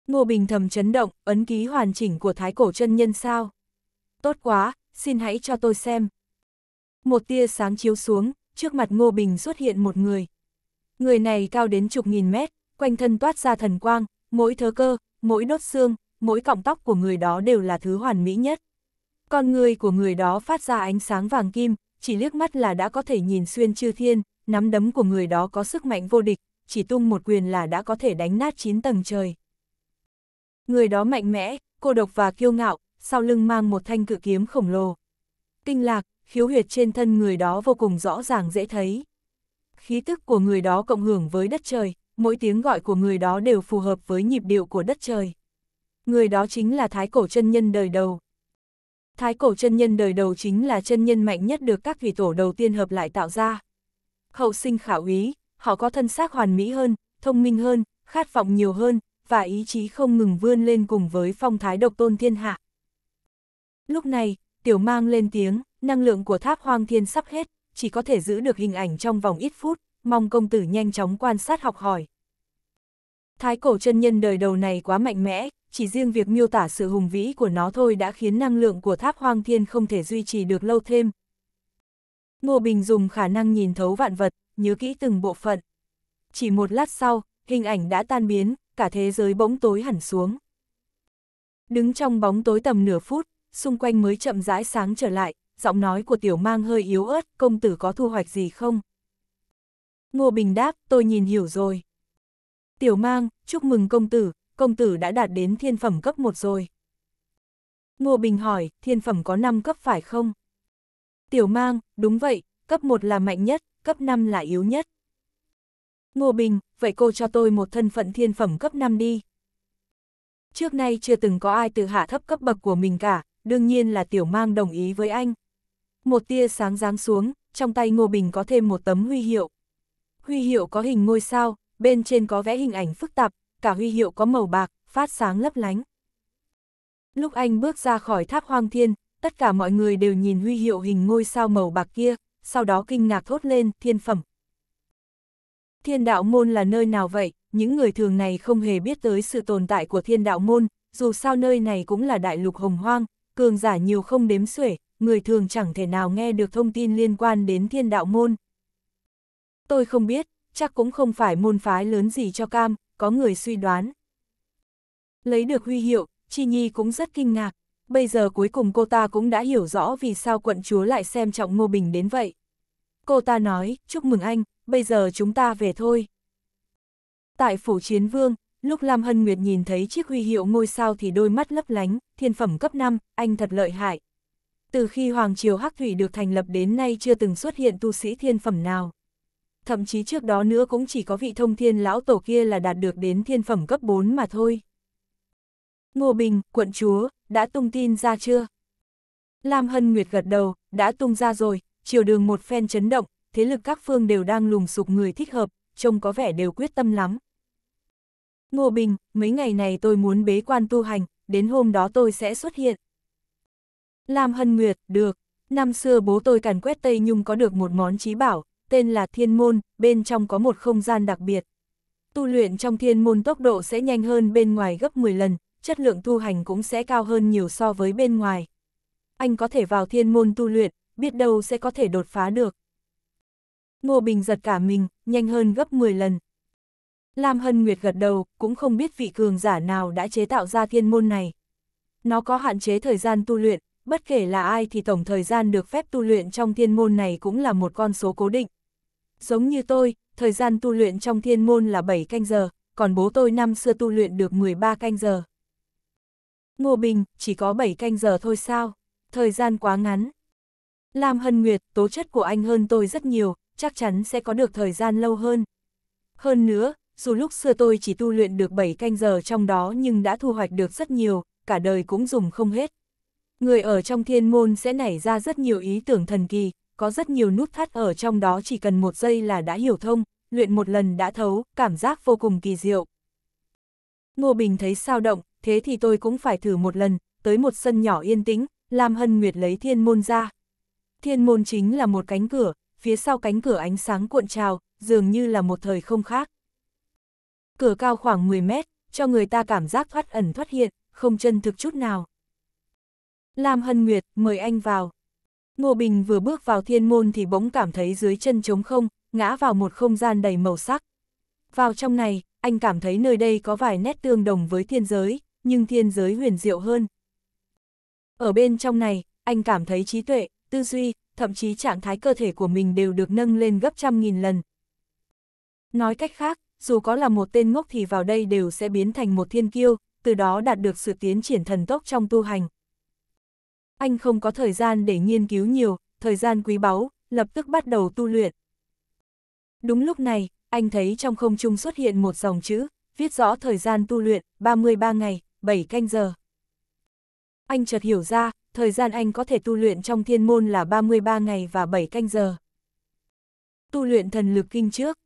Ngô Bình thầm chấn động, ấn ký hoàn chỉnh của thái cổ chân nhân sao? Tốt quá, xin hãy cho tôi xem. Một tia sáng chiếu xuống, trước mặt Ngô Bình xuất hiện một người. Người này cao đến chục nghìn mét, quanh thân toát ra thần quang, mỗi thớ cơ, mỗi đốt xương, mỗi cọng tóc của người đó đều là thứ hoàn mỹ nhất. Con người của người đó phát ra ánh sáng vàng kim, chỉ liếc mắt là đã có thể nhìn xuyên chư thiên, nắm đấm của người đó có sức mạnh vô địch, chỉ tung một quyền là đã có thể đánh nát chín tầng trời. Người đó mạnh mẽ, cô độc và kiêu ngạo, sau lưng mang một thanh cự kiếm khổng lồ. Kinh lạc, khiếu huyệt trên thân người đó vô cùng rõ ràng dễ thấy. Khí tức của người đó cộng hưởng với đất trời, mỗi tiếng gọi của người đó đều phù hợp với nhịp điệu của đất trời. Người đó chính là Thái Cổ chân Nhân đời đầu. Thái Cổ chân Nhân đời đầu chính là chân nhân mạnh nhất được các vị tổ đầu tiên hợp lại tạo ra. Hậu sinh khảo ý, họ có thân xác hoàn mỹ hơn, thông minh hơn, khát vọng nhiều hơn, và ý chí không ngừng vươn lên cùng với phong thái độc tôn thiên hạ. Lúc này, tiểu mang lên tiếng năng lượng của tháp hoang thiên sắp hết, chỉ có thể giữ được hình ảnh trong vòng ít phút, mong công tử nhanh chóng quan sát học hỏi. Thái cổ chân nhân đời đầu này quá mạnh mẽ, chỉ riêng việc miêu tả sự hùng vĩ của nó thôi đã khiến năng lượng của tháp hoang thiên không thể duy trì được lâu thêm. Ngô Bình dùng khả năng nhìn thấu vạn vật, nhớ kỹ từng bộ phận. Chỉ một lát sau, hình ảnh đã tan biến, cả thế giới bỗng tối hẳn xuống. Đứng trong bóng tối tầm nửa phút, xung quanh mới chậm rãi sáng trở lại, giọng nói của tiểu mang hơi yếu ớt, công tử có thu hoạch gì không? Ngô Bình đáp, tôi nhìn hiểu rồi. Tiểu mang, chúc mừng công tử, công tử đã đạt đến thiên phẩm cấp 1 rồi. Ngô Bình hỏi, thiên phẩm có 5 cấp phải không? Tiểu mang, đúng vậy, cấp 1 là mạnh nhất, cấp 5 là yếu nhất. Ngô Bình, vậy cô cho tôi một thân phận thiên phẩm cấp 5 đi. Trước nay chưa từng có ai tự hạ thấp cấp bậc của mình cả, đương nhiên là tiểu mang đồng ý với anh một tia sáng giáng xuống, trong tay Ngô Bình có thêm một tấm huy hiệu. Huy hiệu có hình ngôi sao, bên trên có vẽ hình ảnh phức tạp, cả huy hiệu có màu bạc, phát sáng lấp lánh. Lúc anh bước ra khỏi tháp hoang thiên, tất cả mọi người đều nhìn huy hiệu hình ngôi sao màu bạc kia, sau đó kinh ngạc thốt lên, thiên phẩm. Thiên đạo môn là nơi nào vậy, những người thường này không hề biết tới sự tồn tại của thiên đạo môn, dù sao nơi này cũng là đại lục hồng hoang, cường giả nhiều không đếm xuể, người thường chẳng thể nào nghe được thông tin liên quan đến thiên đạo môn. Tôi không biết, chắc cũng không phải môn phái lớn gì cho cam, có người suy đoán. Lấy được huy hiệu, Chi Nhi cũng rất kinh ngạc, bây giờ cuối cùng cô ta cũng đã hiểu rõ vì sao quận chúa lại xem trọng Ngô Bình đến vậy. Cô ta nói, chúc mừng anh, bây giờ chúng ta về thôi. Tại phủ chiến vương, lúc Lam Hân Nguyệt nhìn thấy chiếc huy hiệu ngôi sao thì đôi mắt lấp lánh, thiên phẩm cấp 5, anh thật lợi hại, từ khi Hoàng Triều Hắc Thủy được thành lập đến nay chưa từng xuất hiện tu sĩ thiên phẩm nào. Thậm chí trước đó nữa cũng chỉ có vị thông thiên lão tổ kia là đạt được đến thiên phẩm cấp 4 mà thôi. Ngô Bình, quận chúa, đã tung tin ra chưa? Lam Hân Nguyệt gật đầu, đã tung ra rồi, chiều đường một phen chấn động, thế lực các phương đều đang lùng sục người thích hợp, trông có vẻ đều quyết tâm lắm. Ngô Bình, mấy ngày này tôi muốn bế quan tu hành, đến hôm đó tôi sẽ xuất hiện. Lam Hân Nguyệt, được. Năm xưa bố tôi càn quét Tây Nhung có được một món trí bảo, tên là thiên môn, bên trong có một không gian đặc biệt. Tu luyện trong thiên môn tốc độ sẽ nhanh hơn bên ngoài gấp 10 lần, chất lượng tu hành cũng sẽ cao hơn nhiều so với bên ngoài. Anh có thể vào thiên môn tu luyện, biết đâu sẽ có thể đột phá được. Ngô Bình giật cả mình, nhanh hơn gấp 10 lần. Lam Hân Nguyệt gật đầu, cũng không biết vị cường giả nào đã chế tạo ra thiên môn này. Nó có hạn chế thời gian tu luyện, bất kể là ai thì tổng thời gian được phép tu luyện trong thiên môn này cũng là một con số cố định. Giống như tôi, thời gian tu luyện trong thiên môn là 7 canh giờ, còn bố tôi năm xưa tu luyện được 13 canh giờ. Ngô Bình, chỉ có 7 canh giờ thôi sao? Thời gian quá ngắn. Lam Hân Nguyệt, tố chất của anh hơn tôi rất nhiều, chắc chắn sẽ có được thời gian lâu hơn. Hơn nữa, dù lúc xưa tôi chỉ tu luyện được 7 canh giờ trong đó nhưng đã thu hoạch được rất nhiều, cả đời cũng dùng không hết. Người ở trong thiên môn sẽ nảy ra rất nhiều ý tưởng thần kỳ, có rất nhiều nút thắt ở trong đó chỉ cần một giây là đã hiểu thông, luyện một lần đã thấu, cảm giác vô cùng kỳ diệu. Ngô Bình thấy sao động, thế thì tôi cũng phải thử một lần, tới một sân nhỏ yên tĩnh, làm Hân Nguyệt lấy thiên môn ra. Thiên môn chính là một cánh cửa, phía sau cánh cửa ánh sáng cuộn trào, dường như là một thời không khác. Cửa cao khoảng 10 mét, cho người ta cảm giác thoát ẩn thoát hiện, không chân thực chút nào. Lam Hân Nguyệt, mời anh vào. Ngô Bình vừa bước vào thiên môn thì bỗng cảm thấy dưới chân trống không, ngã vào một không gian đầy màu sắc. Vào trong này, anh cảm thấy nơi đây có vài nét tương đồng với thiên giới, nhưng thiên giới huyền diệu hơn. Ở bên trong này, anh cảm thấy trí tuệ, tư duy, thậm chí trạng thái cơ thể của mình đều được nâng lên gấp trăm nghìn lần. Nói cách khác, dù có là một tên ngốc thì vào đây đều sẽ biến thành một thiên kiêu, từ đó đạt được sự tiến triển thần tốc trong tu hành anh không có thời gian để nghiên cứu nhiều, thời gian quý báu, lập tức bắt đầu tu luyện. Đúng lúc này, anh thấy trong không trung xuất hiện một dòng chữ, viết rõ thời gian tu luyện, 33 ngày, 7 canh giờ. Anh chợt hiểu ra, thời gian anh có thể tu luyện trong thiên môn là 33 ngày và 7 canh giờ. Tu luyện thần lực kinh trước.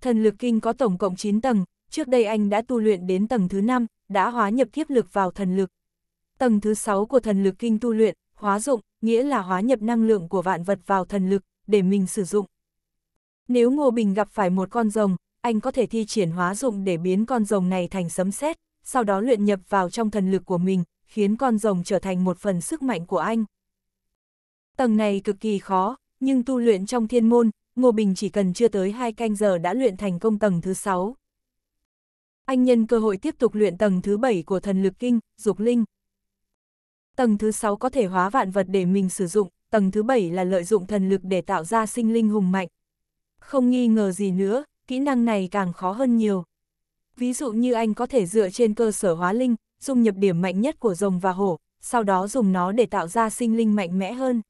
Thần lực kinh có tổng cộng 9 tầng, trước đây anh đã tu luyện đến tầng thứ 5, đã hóa nhập kiếp lực vào thần lực. Tầng thứ 6 của thần lực kinh tu luyện, hóa dụng, nghĩa là hóa nhập năng lượng của vạn vật vào thần lực, để mình sử dụng. Nếu Ngô Bình gặp phải một con rồng, anh có thể thi triển hóa dụng để biến con rồng này thành sấm sét, sau đó luyện nhập vào trong thần lực của mình, khiến con rồng trở thành một phần sức mạnh của anh. Tầng này cực kỳ khó, nhưng tu luyện trong thiên môn, Ngô Bình chỉ cần chưa tới hai canh giờ đã luyện thành công tầng thứ 6. Anh nhân cơ hội tiếp tục luyện tầng thứ 7 của thần lực kinh, dục linh. Tầng thứ 6 có thể hóa vạn vật để mình sử dụng, tầng thứ 7 là lợi dụng thần lực để tạo ra sinh linh hùng mạnh. Không nghi ngờ gì nữa, kỹ năng này càng khó hơn nhiều. Ví dụ như anh có thể dựa trên cơ sở hóa linh, dung nhập điểm mạnh nhất của rồng và hổ, sau đó dùng nó để tạo ra sinh linh mạnh mẽ hơn.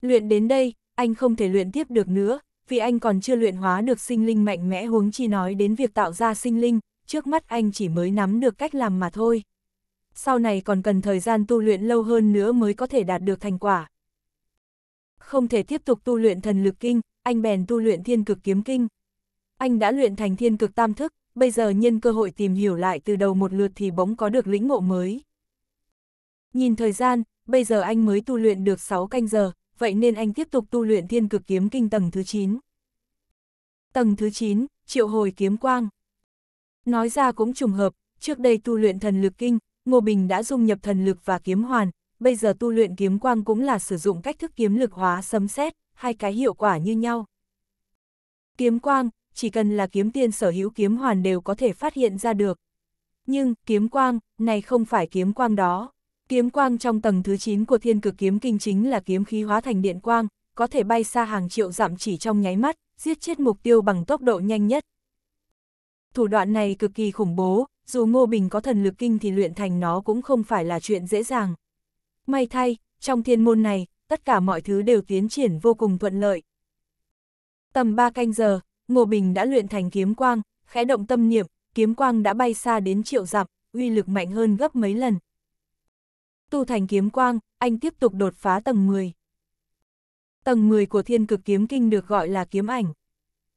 Luyện đến đây, anh không thể luyện tiếp được nữa, vì anh còn chưa luyện hóa được sinh linh mạnh mẽ huống chi nói đến việc tạo ra sinh linh, trước mắt anh chỉ mới nắm được cách làm mà thôi sau này còn cần thời gian tu luyện lâu hơn nữa mới có thể đạt được thành quả. Không thể tiếp tục tu luyện thần lực kinh, anh bèn tu luyện thiên cực kiếm kinh. Anh đã luyện thành thiên cực tam thức, bây giờ nhân cơ hội tìm hiểu lại từ đầu một lượt thì bỗng có được lĩnh ngộ mới. Nhìn thời gian, bây giờ anh mới tu luyện được 6 canh giờ, vậy nên anh tiếp tục tu luyện thiên cực kiếm kinh tầng thứ 9. Tầng thứ 9, triệu hồi kiếm quang. Nói ra cũng trùng hợp, trước đây tu luyện thần lực kinh, Ngô Bình đã dung nhập thần lực và kiếm hoàn, bây giờ tu luyện kiếm quang cũng là sử dụng cách thức kiếm lực hóa sấm xét, hai cái hiệu quả như nhau. Kiếm quang, chỉ cần là kiếm tiên sở hữu kiếm hoàn đều có thể phát hiện ra được. Nhưng, kiếm quang, này không phải kiếm quang đó. Kiếm quang trong tầng thứ 9 của thiên cực kiếm kinh chính là kiếm khí hóa thành điện quang, có thể bay xa hàng triệu dặm chỉ trong nháy mắt, giết chết mục tiêu bằng tốc độ nhanh nhất. Thủ đoạn này cực kỳ khủng bố, dù Ngô Bình có thần lực kinh thì luyện thành nó cũng không phải là chuyện dễ dàng. May thay, trong thiên môn này, tất cả mọi thứ đều tiến triển vô cùng thuận lợi. Tầm 3 canh giờ, Ngô Bình đã luyện thành kiếm quang, khẽ động tâm niệm, kiếm quang đã bay xa đến triệu dặm, uy lực mạnh hơn gấp mấy lần. Tu thành kiếm quang, anh tiếp tục đột phá tầng 10. Tầng 10 của thiên cực kiếm kinh được gọi là kiếm ảnh.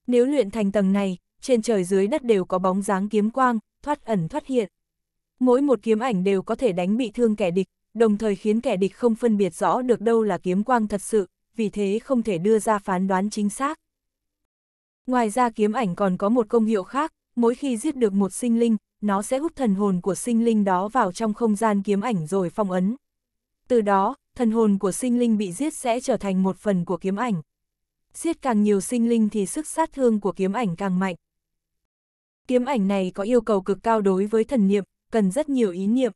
Nếu luyện thành tầng này, trên trời dưới đất đều có bóng dáng kiếm quang, thoát ẩn thoát hiện. Mỗi một kiếm ảnh đều có thể đánh bị thương kẻ địch, đồng thời khiến kẻ địch không phân biệt rõ được đâu là kiếm quang thật sự, vì thế không thể đưa ra phán đoán chính xác. Ngoài ra kiếm ảnh còn có một công hiệu khác, mỗi khi giết được một sinh linh, nó sẽ hút thần hồn của sinh linh đó vào trong không gian kiếm ảnh rồi phong ấn. Từ đó, thần hồn của sinh linh bị giết sẽ trở thành một phần của kiếm ảnh. Giết càng nhiều sinh linh thì sức sát thương của kiếm ảnh càng mạnh. Kiếm ảnh này có yêu cầu cực cao đối với thần niệm, cần rất nhiều ý niệm.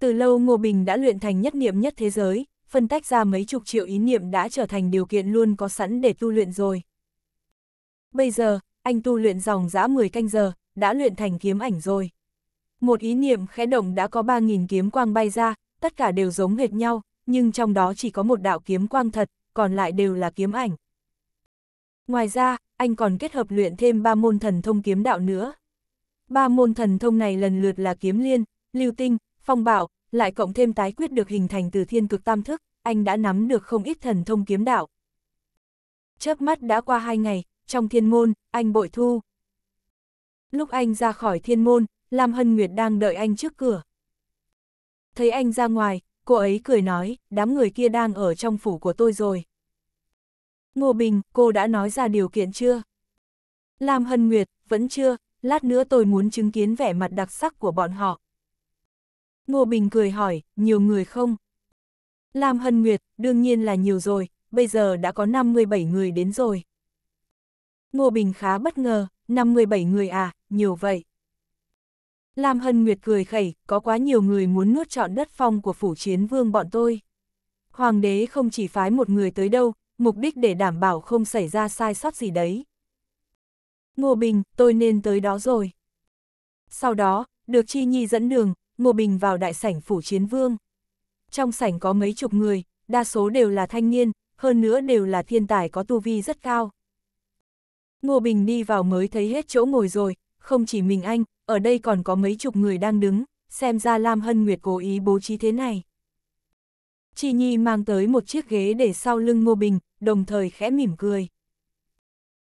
Từ lâu Ngô Bình đã luyện thành nhất niệm nhất thế giới, phân tách ra mấy chục triệu ý niệm đã trở thành điều kiện luôn có sẵn để tu luyện rồi. Bây giờ, anh tu luyện dòng giã 10 canh giờ, đã luyện thành kiếm ảnh rồi. Một ý niệm khẽ động đã có 3.000 kiếm quang bay ra, tất cả đều giống hệt nhau, nhưng trong đó chỉ có một đạo kiếm quang thật, còn lại đều là kiếm ảnh. Ngoài ra, anh còn kết hợp luyện thêm ba môn thần thông kiếm đạo nữa. Ba môn thần thông này lần lượt là kiếm liên, lưu tinh, phong bảo, lại cộng thêm tái quyết được hình thành từ thiên cực tam thức, anh đã nắm được không ít thần thông kiếm đạo. Chớp mắt đã qua hai ngày, trong thiên môn, anh bội thu. Lúc anh ra khỏi thiên môn, Lam Hân Nguyệt đang đợi anh trước cửa. Thấy anh ra ngoài, cô ấy cười nói, đám người kia đang ở trong phủ của tôi rồi. Ngô Bình, cô đã nói ra điều kiện chưa? Lam Hân Nguyệt, vẫn chưa, lát nữa tôi muốn chứng kiến vẻ mặt đặc sắc của bọn họ. Ngô Bình cười hỏi, nhiều người không? Lam Hân Nguyệt, đương nhiên là nhiều rồi, bây giờ đã có 57 người đến rồi. Ngô Bình khá bất ngờ, 57 người à, nhiều vậy. Lam Hân Nguyệt cười khẩy, có quá nhiều người muốn nuốt trọn đất phong của phủ chiến vương bọn tôi. Hoàng đế không chỉ phái một người tới đâu, mục đích để đảm bảo không xảy ra sai sót gì đấy. Ngô Bình, tôi nên tới đó rồi. Sau đó, được Chi Nhi dẫn đường, Ngô Bình vào đại sảnh phủ chiến vương. Trong sảnh có mấy chục người, đa số đều là thanh niên, hơn nữa đều là thiên tài có tu vi rất cao. Ngô Bình đi vào mới thấy hết chỗ ngồi rồi, không chỉ mình anh, ở đây còn có mấy chục người đang đứng, xem ra Lam Hân Nguyệt cố ý bố trí thế này. Chi Nhi mang tới một chiếc ghế để sau lưng Ngô Bình, đồng thời khẽ mỉm cười.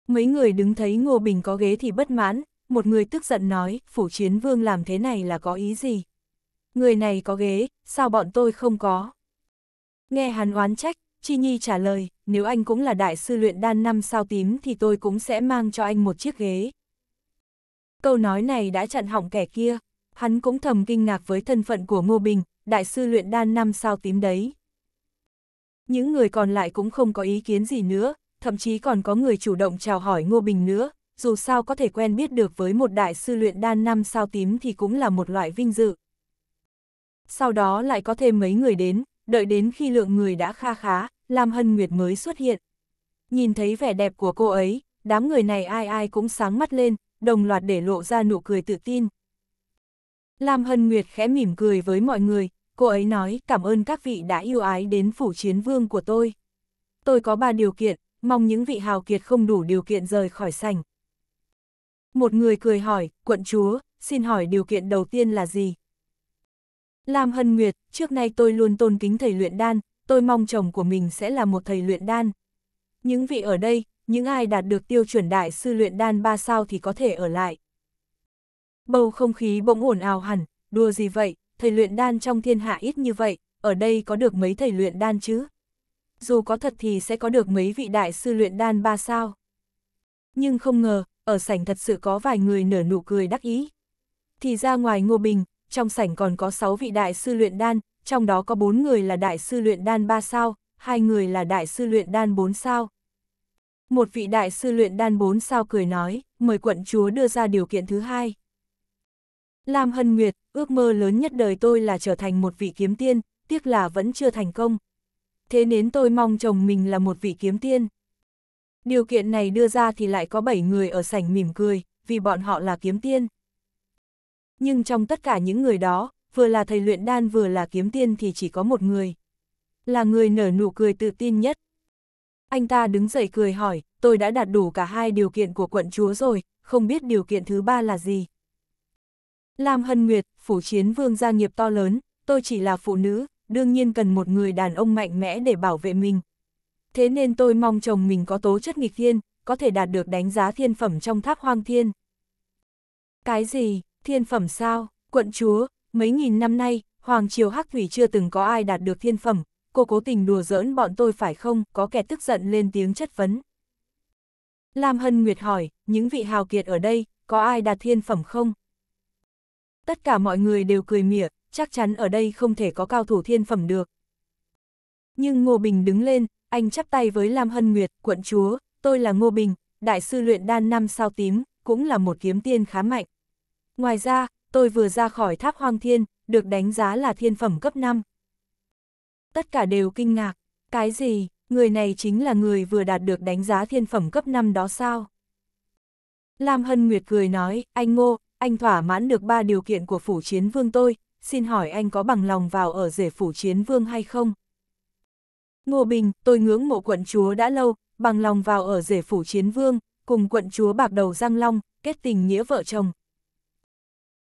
Mấy người đứng thấy Ngô Bình có ghế thì bất mãn, một người tức giận nói, phủ chiến vương làm thế này là có ý gì? Người này có ghế, sao bọn tôi không có? Nghe hắn oán trách, Chi Nhi trả lời, nếu anh cũng là đại sư luyện đan năm sao tím thì tôi cũng sẽ mang cho anh một chiếc ghế. Câu nói này đã chặn hỏng kẻ kia, hắn cũng thầm kinh ngạc với thân phận của Ngô Bình, đại sư luyện đan năm sao tím đấy. Những người còn lại cũng không có ý kiến gì nữa, thậm chí còn có người chủ động chào hỏi Ngô Bình nữa, dù sao có thể quen biết được với một đại sư luyện đan năm sao tím thì cũng là một loại vinh dự. Sau đó lại có thêm mấy người đến, đợi đến khi lượng người đã kha khá, Lam Hân Nguyệt mới xuất hiện. Nhìn thấy vẻ đẹp của cô ấy, đám người này ai ai cũng sáng mắt lên, đồng loạt để lộ ra nụ cười tự tin. Lam Hân Nguyệt khẽ mỉm cười với mọi người, cô ấy nói cảm ơn các vị đã yêu ái đến phủ chiến vương của tôi. Tôi có ba điều kiện, mong những vị hào kiệt không đủ điều kiện rời khỏi sảnh. Một người cười hỏi, quận chúa, xin hỏi điều kiện đầu tiên là gì? Lam Hân Nguyệt, trước nay tôi luôn tôn kính thầy luyện đan, tôi mong chồng của mình sẽ là một thầy luyện đan. Những vị ở đây, những ai đạt được tiêu chuẩn đại sư luyện đan ba sao thì có thể ở lại. Bầu không khí bỗng ồn ào hẳn, đùa gì vậy, thầy luyện đan trong thiên hạ ít như vậy, ở đây có được mấy thầy luyện đan chứ? Dù có thật thì sẽ có được mấy vị đại sư luyện đan ba sao. Nhưng không ngờ, ở sảnh thật sự có vài người nở nụ cười đắc ý. Thì ra ngoài Ngô Bình, trong sảnh còn có 6 vị đại sư luyện đan, trong đó có 4 người là đại sư luyện đan 3 sao, hai người là đại sư luyện đan 4 sao. Một vị đại sư luyện đan 4 sao cười nói, mời quận chúa đưa ra điều kiện thứ hai. Lam Hân Nguyệt, ước mơ lớn nhất đời tôi là trở thành một vị kiếm tiên, tiếc là vẫn chưa thành công. Thế nên tôi mong chồng mình là một vị kiếm tiên. Điều kiện này đưa ra thì lại có 7 người ở sảnh mỉm cười, vì bọn họ là kiếm tiên. Nhưng trong tất cả những người đó, vừa là thầy luyện đan vừa là kiếm tiên thì chỉ có một người. Là người nở nụ cười tự tin nhất. Anh ta đứng dậy cười hỏi, tôi đã đạt đủ cả hai điều kiện của quận chúa rồi, không biết điều kiện thứ ba là gì. Lam Hân Nguyệt, phủ chiến vương gia nghiệp to lớn, tôi chỉ là phụ nữ, đương nhiên cần một người đàn ông mạnh mẽ để bảo vệ mình. Thế nên tôi mong chồng mình có tố chất nghịch thiên, có thể đạt được đánh giá thiên phẩm trong tháp hoang thiên. Cái gì, thiên phẩm sao, quận chúa, mấy nghìn năm nay, Hoàng Triều Hắc Thủy chưa từng có ai đạt được thiên phẩm, cô cố tình đùa giỡn bọn tôi phải không, có kẻ tức giận lên tiếng chất vấn. Lam Hân Nguyệt hỏi, những vị hào kiệt ở đây, có ai đạt thiên phẩm không? tất cả mọi người đều cười mỉa, chắc chắn ở đây không thể có cao thủ thiên phẩm được. Nhưng Ngô Bình đứng lên, anh chắp tay với Lam Hân Nguyệt, quận chúa, tôi là Ngô Bình, đại sư luyện đan năm sao tím, cũng là một kiếm tiên khá mạnh. Ngoài ra, tôi vừa ra khỏi tháp hoang thiên, được đánh giá là thiên phẩm cấp 5. Tất cả đều kinh ngạc, cái gì, người này chính là người vừa đạt được đánh giá thiên phẩm cấp 5 đó sao? Lam Hân Nguyệt cười nói, anh Ngô, anh thỏa mãn được ba điều kiện của phủ chiến vương tôi, xin hỏi anh có bằng lòng vào ở rể phủ chiến vương hay không? Ngô Bình, tôi ngưỡng mộ quận chúa đã lâu, bằng lòng vào ở rể phủ chiến vương, cùng quận chúa bạc đầu Giang Long, kết tình nghĩa vợ chồng.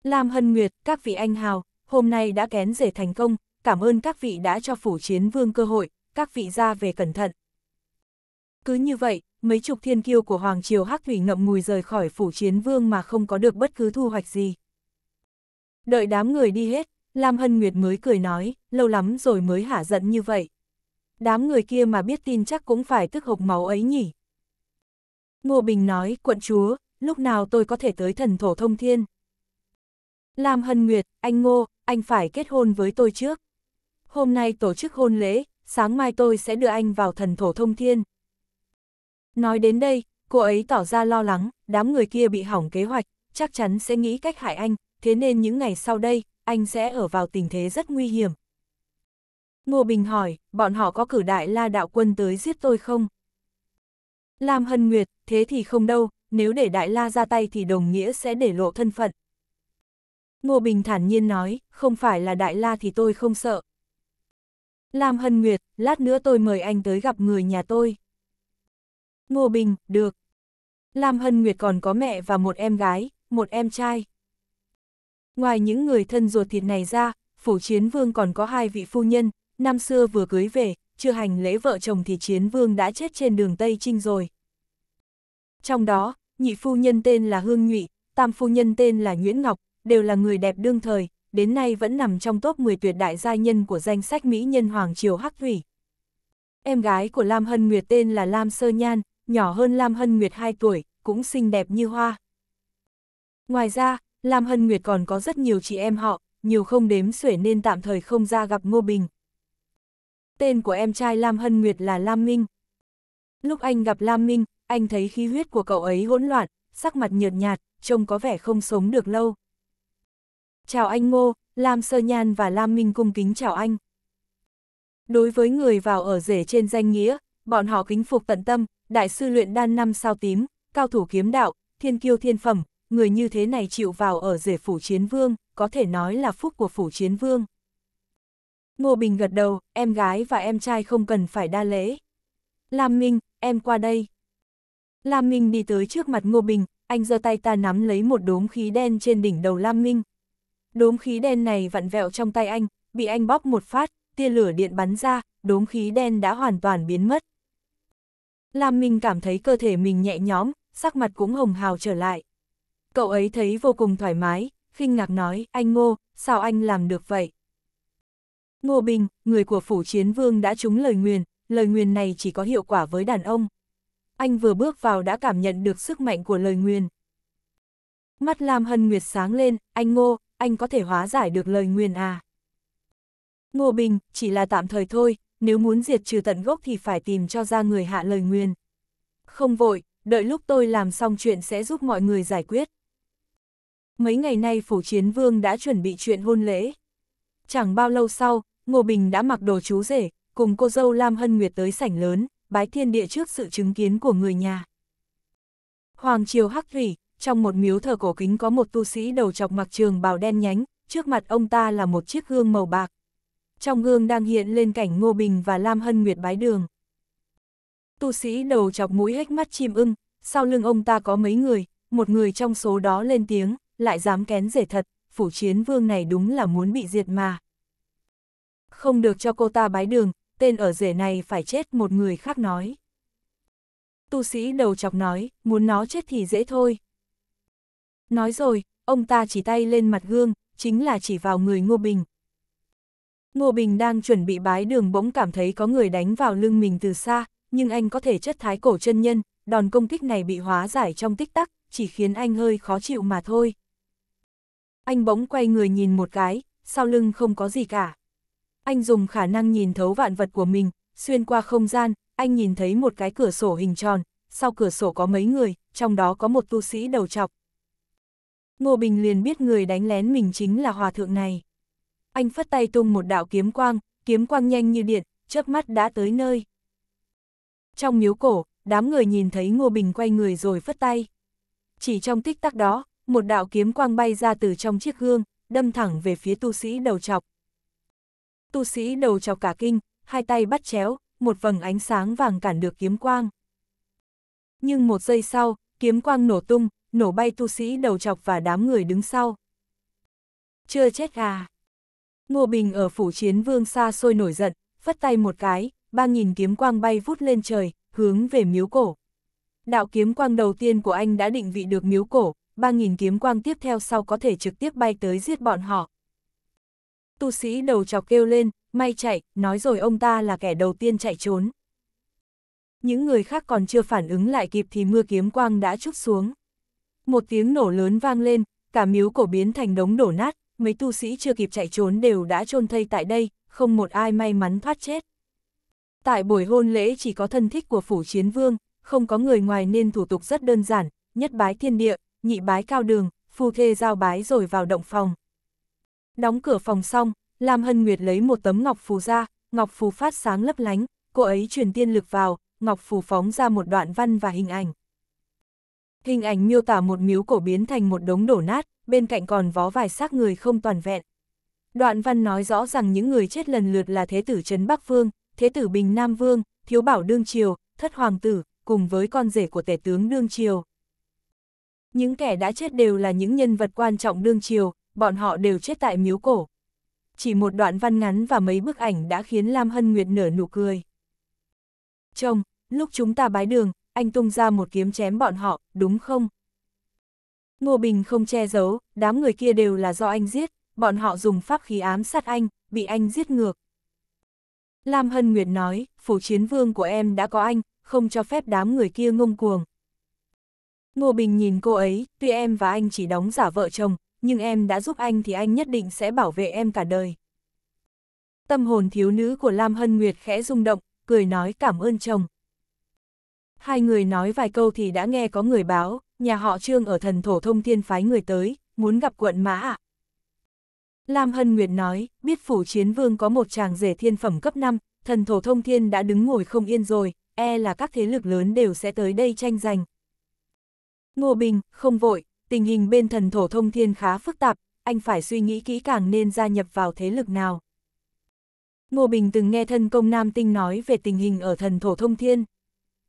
Lam Hân Nguyệt, các vị anh hào, hôm nay đã kén rể thành công, cảm ơn các vị đã cho phủ chiến vương cơ hội, các vị ra về cẩn thận. Cứ như vậy, mấy chục thiên kiêu của Hoàng Triều Hắc Thủy ngậm ngùi rời khỏi phủ chiến vương mà không có được bất cứ thu hoạch gì. Đợi đám người đi hết, Lam Hân Nguyệt mới cười nói, lâu lắm rồi mới hả giận như vậy. Đám người kia mà biết tin chắc cũng phải tức hộc máu ấy nhỉ. Ngô Bình nói, quận chúa, lúc nào tôi có thể tới thần thổ thông thiên. Lam Hân Nguyệt, anh Ngô, anh phải kết hôn với tôi trước. Hôm nay tổ chức hôn lễ, sáng mai tôi sẽ đưa anh vào thần thổ thông thiên. Nói đến đây, cô ấy tỏ ra lo lắng, đám người kia bị hỏng kế hoạch, chắc chắn sẽ nghĩ cách hại anh, thế nên những ngày sau đây, anh sẽ ở vào tình thế rất nguy hiểm. Ngô Bình hỏi, bọn họ có cử đại la đạo quân tới giết tôi không? Lam Hân Nguyệt, thế thì không đâu, nếu để đại la ra tay thì đồng nghĩa sẽ để lộ thân phận. Ngô Bình thản nhiên nói, không phải là đại la thì tôi không sợ. Lam Hân Nguyệt, lát nữa tôi mời anh tới gặp người nhà tôi. Ngô Bình, được. Lam Hân Nguyệt còn có mẹ và một em gái, một em trai. Ngoài những người thân ruột thịt này ra, Phủ Chiến Vương còn có hai vị phu nhân, năm xưa vừa cưới về, chưa hành lễ vợ chồng thì Chiến Vương đã chết trên đường Tây Trinh rồi. Trong đó, nhị phu nhân tên là Hương Nhụy, tam phu nhân tên là Nguyễn Ngọc, đều là người đẹp đương thời, đến nay vẫn nằm trong top 10 tuyệt đại gia nhân của danh sách Mỹ nhân Hoàng Triều Hắc Thủy. Em gái của Lam Hân Nguyệt tên là Lam Sơ Nhan, nhỏ hơn Lam Hân Nguyệt 2 tuổi, cũng xinh đẹp như hoa. Ngoài ra, Lam Hân Nguyệt còn có rất nhiều chị em họ, nhiều không đếm xuể nên tạm thời không ra gặp Ngô Bình. Tên của em trai Lam Hân Nguyệt là Lam Minh. Lúc anh gặp Lam Minh, anh thấy khí huyết của cậu ấy hỗn loạn, sắc mặt nhợt nhạt, trông có vẻ không sống được lâu. Chào anh Ngô, Lam Sơ Nhan và Lam Minh cung kính chào anh. Đối với người vào ở rể trên danh nghĩa, bọn họ kính phục tận tâm, đại sư luyện đan năm sao tím, cao thủ kiếm đạo, thiên kiêu thiên phẩm, người như thế này chịu vào ở rể phủ chiến vương, có thể nói là phúc của phủ chiến vương. Ngô Bình gật đầu, em gái và em trai không cần phải đa lễ. Lam Minh, em qua đây. Lam Minh đi tới trước mặt Ngô Bình, anh giơ tay ta nắm lấy một đốm khí đen trên đỉnh đầu Lam Minh. Đốm khí đen này vặn vẹo trong tay anh, bị anh bóp một phát, tia lửa điện bắn ra, đốm khí đen đã hoàn toàn biến mất làm mình cảm thấy cơ thể mình nhẹ nhõm, sắc mặt cũng hồng hào trở lại. Cậu ấy thấy vô cùng thoải mái, khinh ngạc nói, anh Ngô, sao anh làm được vậy? Ngô Bình, người của phủ chiến vương đã trúng lời nguyền, lời nguyền này chỉ có hiệu quả với đàn ông. Anh vừa bước vào đã cảm nhận được sức mạnh của lời nguyền. Mắt Lam Hân Nguyệt sáng lên, anh Ngô, anh có thể hóa giải được lời nguyền à? Ngô Bình, chỉ là tạm thời thôi, nếu muốn diệt trừ tận gốc thì phải tìm cho ra người hạ lời nguyên. Không vội, đợi lúc tôi làm xong chuyện sẽ giúp mọi người giải quyết. Mấy ngày nay phủ chiến vương đã chuẩn bị chuyện hôn lễ. Chẳng bao lâu sau, Ngô Bình đã mặc đồ chú rể, cùng cô dâu Lam Hân Nguyệt tới sảnh lớn, bái thiên địa trước sự chứng kiến của người nhà. Hoàng triều Hắc Thủy, trong một miếu thờ cổ kính có một tu sĩ đầu chọc mặc trường bào đen nhánh, trước mặt ông ta là một chiếc gương màu bạc, trong gương đang hiện lên cảnh Ngô Bình và Lam Hân Nguyệt bái đường. Tu sĩ đầu chọc mũi hếch mắt chim ưng, sau lưng ông ta có mấy người, một người trong số đó lên tiếng, lại dám kén rể thật, phủ chiến vương này đúng là muốn bị diệt mà. Không được cho cô ta bái đường, tên ở rể này phải chết một người khác nói. Tu sĩ đầu chọc nói, muốn nó chết thì dễ thôi. Nói rồi, ông ta chỉ tay lên mặt gương, chính là chỉ vào người Ngô Bình, Ngô Bình đang chuẩn bị bái đường bỗng cảm thấy có người đánh vào lưng mình từ xa, nhưng anh có thể chất thái cổ chân nhân, đòn công kích này bị hóa giải trong tích tắc, chỉ khiến anh hơi khó chịu mà thôi. Anh bỗng quay người nhìn một cái, sau lưng không có gì cả. Anh dùng khả năng nhìn thấu vạn vật của mình, xuyên qua không gian, anh nhìn thấy một cái cửa sổ hình tròn, sau cửa sổ có mấy người, trong đó có một tu sĩ đầu chọc. Ngô Bình liền biết người đánh lén mình chính là hòa thượng này anh phất tay tung một đạo kiếm quang, kiếm quang nhanh như điện, chớp mắt đã tới nơi. Trong miếu cổ, đám người nhìn thấy Ngô Bình quay người rồi phất tay. Chỉ trong tích tắc đó, một đạo kiếm quang bay ra từ trong chiếc gương, đâm thẳng về phía tu sĩ đầu chọc. Tu sĩ đầu chọc cả kinh, hai tay bắt chéo, một vầng ánh sáng vàng cản được kiếm quang. Nhưng một giây sau, kiếm quang nổ tung, nổ bay tu sĩ đầu chọc và đám người đứng sau. Chưa chết à, Ngô Bình ở phủ chiến vương xa xôi nổi giận, phất tay một cái, ba nghìn kiếm quang bay vút lên trời, hướng về miếu cổ. Đạo kiếm quang đầu tiên của anh đã định vị được miếu cổ, ba nghìn kiếm quang tiếp theo sau có thể trực tiếp bay tới giết bọn họ. Tu sĩ đầu chọc kêu lên, may chạy, nói rồi ông ta là kẻ đầu tiên chạy trốn. Những người khác còn chưa phản ứng lại kịp thì mưa kiếm quang đã trút xuống. Một tiếng nổ lớn vang lên, cả miếu cổ biến thành đống đổ nát, mấy tu sĩ chưa kịp chạy trốn đều đã chôn thây tại đây, không một ai may mắn thoát chết. Tại buổi hôn lễ chỉ có thân thích của phủ chiến vương, không có người ngoài nên thủ tục rất đơn giản, nhất bái thiên địa, nhị bái cao đường, phu thê giao bái rồi vào động phòng. Đóng cửa phòng xong, Lam Hân Nguyệt lấy một tấm ngọc phù ra, ngọc phù phát sáng lấp lánh, cô ấy truyền tiên lực vào, ngọc phù phóng ra một đoạn văn và hình ảnh. Hình ảnh miêu tả một miếu cổ biến thành một đống đổ nát, bên cạnh còn vó vài xác người không toàn vẹn. Đoạn văn nói rõ rằng những người chết lần lượt là Thế tử Trấn Bắc Vương, Thế tử Bình Nam Vương, Thiếu Bảo Đương Triều, Thất Hoàng tử, cùng với con rể của Tể tướng Đương Triều. Những kẻ đã chết đều là những nhân vật quan trọng Đương Triều, bọn họ đều chết tại miếu cổ. Chỉ một đoạn văn ngắn và mấy bức ảnh đã khiến Lam Hân Nguyệt nở nụ cười. Chồng, lúc chúng ta bái đường, anh tung ra một kiếm chém bọn họ, đúng không? Ngô Bình không che giấu, đám người kia đều là do anh giết, bọn họ dùng pháp khí ám sát anh, bị anh giết ngược. Lam Hân Nguyệt nói, phủ chiến vương của em đã có anh, không cho phép đám người kia ngông cuồng. Ngô Bình nhìn cô ấy, tuy em và anh chỉ đóng giả vợ chồng, nhưng em đã giúp anh thì anh nhất định sẽ bảo vệ em cả đời. Tâm hồn thiếu nữ của Lam Hân Nguyệt khẽ rung động, cười nói cảm ơn chồng. Hai người nói vài câu thì đã nghe có người báo, nhà họ Trương ở thần thổ thông thiên phái người tới, muốn gặp quận mã ạ. Lam Hân Nguyệt nói, biết phủ chiến vương có một chàng rể thiên phẩm cấp 5, thần thổ thông thiên đã đứng ngồi không yên rồi, e là các thế lực lớn đều sẽ tới đây tranh giành. Ngô Bình, không vội, tình hình bên thần thổ thông thiên khá phức tạp, anh phải suy nghĩ kỹ càng nên gia nhập vào thế lực nào. Ngô Bình từng nghe thân công Nam Tinh nói về tình hình ở thần thổ thông thiên.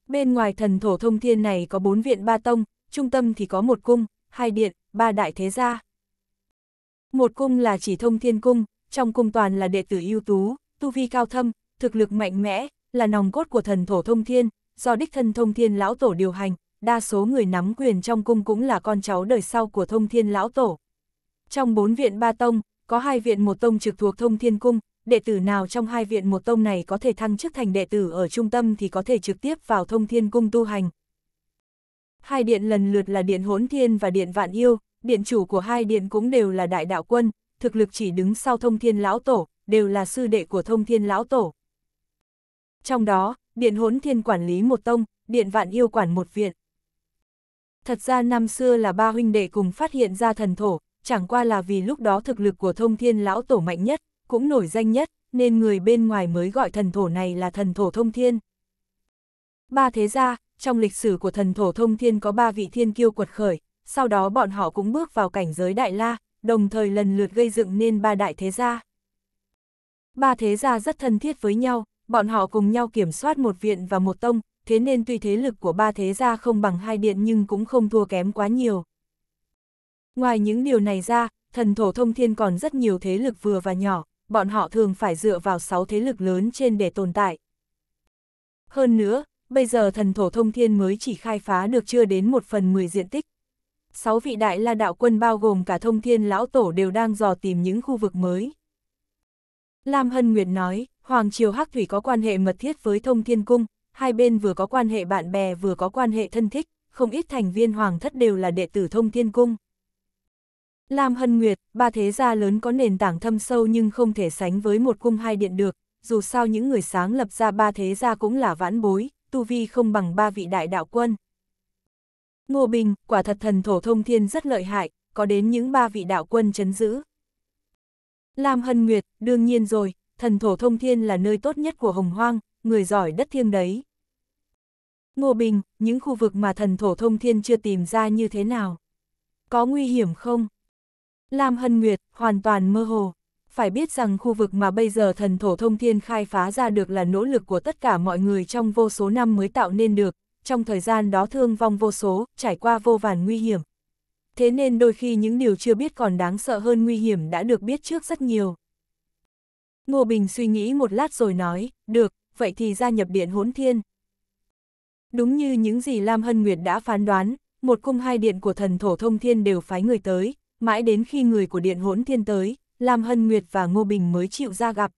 Bên ngoài thần thổ thông thiên này có bốn viện ba tông, trung tâm thì có một cung, hai điện, ba đại thế gia. Một cung là chỉ thông thiên cung, trong cung toàn là đệ tử ưu tú, tu vi cao thâm, thực lực mạnh mẽ, là nòng cốt của thần thổ thông thiên, do đích thân thông thiên lão tổ điều hành, đa số người nắm quyền trong cung cũng là con cháu đời sau của thông thiên lão tổ. Trong bốn viện ba tông, có hai viện một tông trực thuộc thông thiên cung, đệ tử nào trong hai viện một tông này có thể thăng chức thành đệ tử ở trung tâm thì có thể trực tiếp vào thông thiên cung tu hành. Hai điện lần lượt là điện hỗn thiên và điện vạn yêu, điện chủ của hai điện cũng đều là đại đạo quân, thực lực chỉ đứng sau thông thiên lão tổ, đều là sư đệ của thông thiên lão tổ. Trong đó, điện hỗn thiên quản lý một tông, điện vạn yêu quản một viện. Thật ra năm xưa là ba huynh đệ cùng phát hiện ra thần thổ, chẳng qua là vì lúc đó thực lực của thông thiên lão tổ mạnh nhất, cũng nổi danh nhất, nên người bên ngoài mới gọi thần thổ này là thần thổ thông thiên. Ba thế gia, trong lịch sử của thần thổ thông thiên có ba vị thiên kiêu quật khởi, sau đó bọn họ cũng bước vào cảnh giới đại la, đồng thời lần lượt gây dựng nên ba đại thế gia. Ba thế gia rất thân thiết với nhau, bọn họ cùng nhau kiểm soát một viện và một tông, thế nên tuy thế lực của ba thế gia không bằng hai điện nhưng cũng không thua kém quá nhiều. Ngoài những điều này ra, thần thổ thông thiên còn rất nhiều thế lực vừa và nhỏ, bọn họ thường phải dựa vào sáu thế lực lớn trên để tồn tại. Hơn nữa, bây giờ thần thổ thông thiên mới chỉ khai phá được chưa đến một phần mười diện tích. Sáu vị đại la đạo quân bao gồm cả thông thiên lão tổ đều đang dò tìm những khu vực mới. Lam Hân Nguyệt nói, Hoàng Triều Hắc Thủy có quan hệ mật thiết với thông thiên cung, hai bên vừa có quan hệ bạn bè vừa có quan hệ thân thích, không ít thành viên hoàng thất đều là đệ tử thông thiên cung. Lam Hân Nguyệt, ba thế gia lớn có nền tảng thâm sâu nhưng không thể sánh với một cung hai điện được, dù sao những người sáng lập ra ba thế gia cũng là vãn bối, tu vi không bằng ba vị đại đạo quân. Ngô Bình, quả thật thần thổ thông thiên rất lợi hại, có đến những ba vị đạo quân chấn giữ. Lam Hân Nguyệt, đương nhiên rồi, thần thổ thông thiên là nơi tốt nhất của Hồng Hoang, người giỏi đất thiêng đấy. Ngô Bình, những khu vực mà thần thổ thông thiên chưa tìm ra như thế nào? Có nguy hiểm không? Lam Hân Nguyệt, hoàn toàn mơ hồ. Phải biết rằng khu vực mà bây giờ thần thổ thông thiên khai phá ra được là nỗ lực của tất cả mọi người trong vô số năm mới tạo nên được, trong thời gian đó thương vong vô số, trải qua vô vàn nguy hiểm. Thế nên đôi khi những điều chưa biết còn đáng sợ hơn nguy hiểm đã được biết trước rất nhiều. Ngô Bình suy nghĩ một lát rồi nói, được, vậy thì gia nhập điện hỗn thiên. Đúng như những gì Lam Hân Nguyệt đã phán đoán, một cung hai điện của thần thổ thông thiên đều phái người tới, mãi đến khi người của Điện Hỗn Thiên tới, Lam Hân Nguyệt và Ngô Bình mới chịu ra gặp.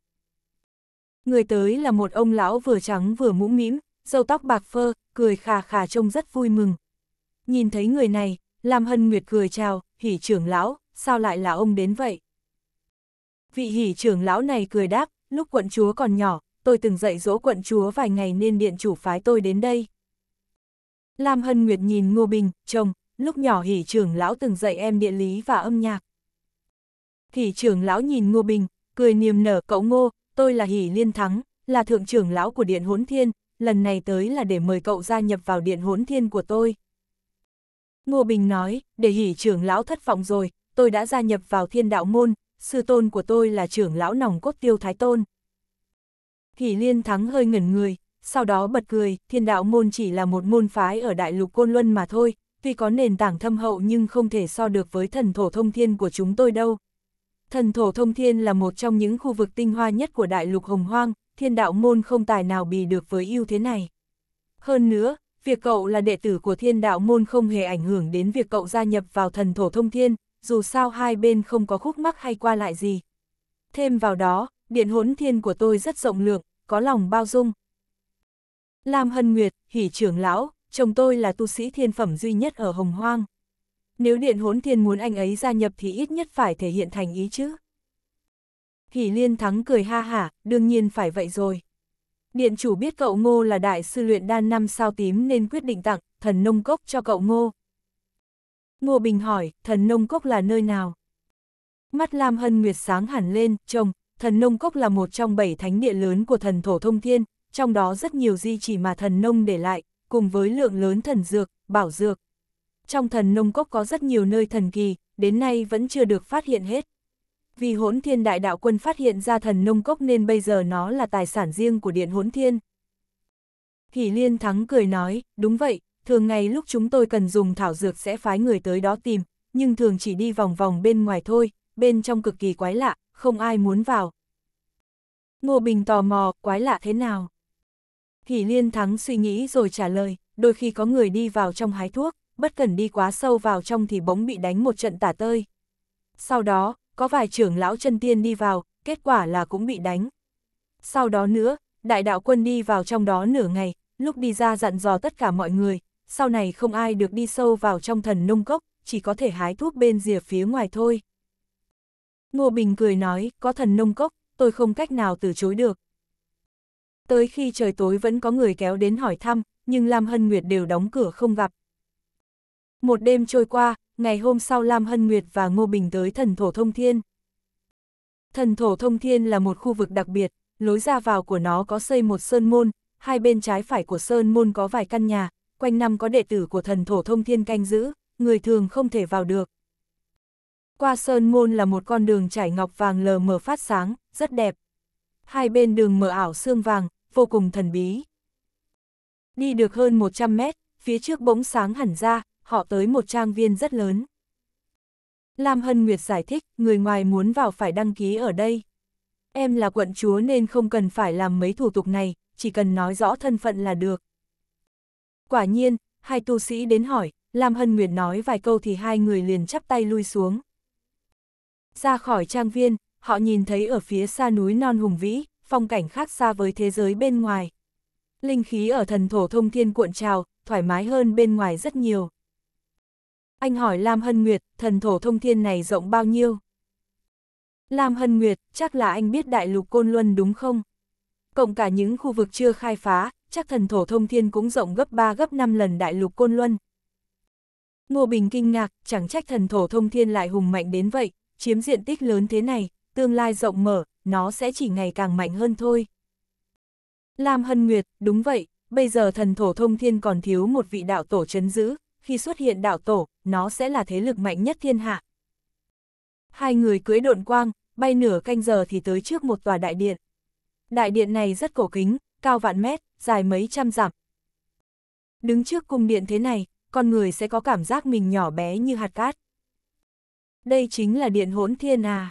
Người tới là một ông lão vừa trắng vừa mũm mĩm, râu tóc bạc phơ, cười khà khà trông rất vui mừng. Nhìn thấy người này, Lam Hân Nguyệt cười chào, hỉ trưởng lão, sao lại là ông đến vậy? Vị hỉ trưởng lão này cười đáp, lúc quận chúa còn nhỏ, tôi từng dạy dỗ quận chúa vài ngày nên điện chủ phái tôi đến đây. Lam Hân Nguyệt nhìn Ngô Bình, chồng, lúc nhỏ hỷ trưởng lão từng dạy em địa lý và âm nhạc. Hỷ trưởng lão nhìn Ngô Bình, cười niềm nở cậu Ngô, tôi là hỷ liên thắng, là thượng trưởng lão của Điện Hốn Thiên, lần này tới là để mời cậu gia nhập vào Điện Hốn Thiên của tôi. Ngô Bình nói, để hỷ trưởng lão thất vọng rồi, tôi đã gia nhập vào thiên đạo môn, sư tôn của tôi là trưởng lão nòng cốt tiêu thái tôn. Hỷ liên thắng hơi ngẩn người, sau đó bật cười, thiên đạo môn chỉ là một môn phái ở đại lục Côn Luân mà thôi, tuy có nền tảng thâm hậu nhưng không thể so được với thần thổ thông thiên của chúng tôi đâu. Thần thổ thông thiên là một trong những khu vực tinh hoa nhất của đại lục hồng hoang, thiên đạo môn không tài nào bì được với ưu thế này. Hơn nữa, việc cậu là đệ tử của thiên đạo môn không hề ảnh hưởng đến việc cậu gia nhập vào thần thổ thông thiên, dù sao hai bên không có khúc mắc hay qua lại gì. Thêm vào đó, điện hốn thiên của tôi rất rộng lượng, có lòng bao dung. Lam Hân Nguyệt, Hỷ trưởng lão, chồng tôi là tu sĩ thiên phẩm duy nhất ở Hồng Hoang. Nếu điện hốn thiên muốn anh ấy gia nhập thì ít nhất phải thể hiện thành ý chứ. Hỷ liên thắng cười ha hả, đương nhiên phải vậy rồi. Điện chủ biết cậu ngô là đại sư luyện đan năm sao tím nên quyết định tặng thần nông cốc cho cậu ngô. Ngô Bình hỏi, thần nông cốc là nơi nào? Mắt Lam Hân Nguyệt sáng hẳn lên, chồng, thần nông cốc là một trong bảy thánh địa lớn của thần thổ thông thiên, trong đó rất nhiều di chỉ mà thần nông để lại, cùng với lượng lớn thần dược, bảo dược. Trong thần nông cốc có rất nhiều nơi thần kỳ, đến nay vẫn chưa được phát hiện hết. Vì hỗn thiên đại đạo quân phát hiện ra thần nông cốc nên bây giờ nó là tài sản riêng của điện hỗn thiên. kỳ liên thắng cười nói, đúng vậy, thường ngày lúc chúng tôi cần dùng thảo dược sẽ phái người tới đó tìm, nhưng thường chỉ đi vòng vòng bên ngoài thôi, bên trong cực kỳ quái lạ, không ai muốn vào. Ngô Bình tò mò, quái lạ thế nào? thì liên thắng suy nghĩ rồi trả lời, đôi khi có người đi vào trong hái thuốc, bất cần đi quá sâu vào trong thì bóng bị đánh một trận tả tơi. Sau đó, có vài trưởng lão chân tiên đi vào, kết quả là cũng bị đánh. Sau đó nữa, đại đạo quân đi vào trong đó nửa ngày, lúc đi ra dặn dò tất cả mọi người, sau này không ai được đi sâu vào trong thần nông cốc, chỉ có thể hái thuốc bên rìa phía ngoài thôi. Ngô Bình cười nói, có thần nông cốc, tôi không cách nào từ chối được. Tới khi trời tối vẫn có người kéo đến hỏi thăm, nhưng Lam Hân Nguyệt đều đóng cửa không gặp. Một đêm trôi qua, ngày hôm sau Lam Hân Nguyệt và Ngô Bình tới thần thổ thông thiên. Thần thổ thông thiên là một khu vực đặc biệt, lối ra vào của nó có xây một sơn môn, hai bên trái phải của sơn môn có vài căn nhà, quanh năm có đệ tử của thần thổ thông thiên canh giữ, người thường không thể vào được. Qua sơn môn là một con đường trải ngọc vàng lờ mờ phát sáng, rất đẹp. Hai bên đường mờ ảo xương vàng, vô cùng thần bí. Đi được hơn 100 mét, phía trước bỗng sáng hẳn ra, họ tới một trang viên rất lớn. Lam Hân Nguyệt giải thích, người ngoài muốn vào phải đăng ký ở đây. Em là quận chúa nên không cần phải làm mấy thủ tục này, chỉ cần nói rõ thân phận là được. Quả nhiên, hai tu sĩ đến hỏi, Lam Hân Nguyệt nói vài câu thì hai người liền chắp tay lui xuống. Ra khỏi trang viên, họ nhìn thấy ở phía xa núi non hùng vĩ, phong cảnh khác xa với thế giới bên ngoài. Linh khí ở thần thổ thông thiên cuộn trào, thoải mái hơn bên ngoài rất nhiều. Anh hỏi Lam Hân Nguyệt, thần thổ thông thiên này rộng bao nhiêu? Lam Hân Nguyệt, chắc là anh biết đại lục Côn Luân đúng không? Cộng cả những khu vực chưa khai phá, chắc thần thổ thông thiên cũng rộng gấp 3 gấp 5 lần đại lục Côn Luân. Ngô Bình kinh ngạc, chẳng trách thần thổ thông thiên lại hùng mạnh đến vậy, chiếm diện tích lớn thế này, tương lai rộng mở, nó sẽ chỉ ngày càng mạnh hơn thôi. Lam Hân Nguyệt, đúng vậy, bây giờ thần thổ thông thiên còn thiếu một vị đạo tổ chấn giữ, khi xuất hiện đạo tổ, nó sẽ là thế lực mạnh nhất thiên hạ. Hai người cưỡi độn quang, bay nửa canh giờ thì tới trước một tòa đại điện. Đại điện này rất cổ kính, cao vạn mét, dài mấy trăm dặm. Đứng trước cung điện thế này, con người sẽ có cảm giác mình nhỏ bé như hạt cát. Đây chính là điện hỗn thiên à.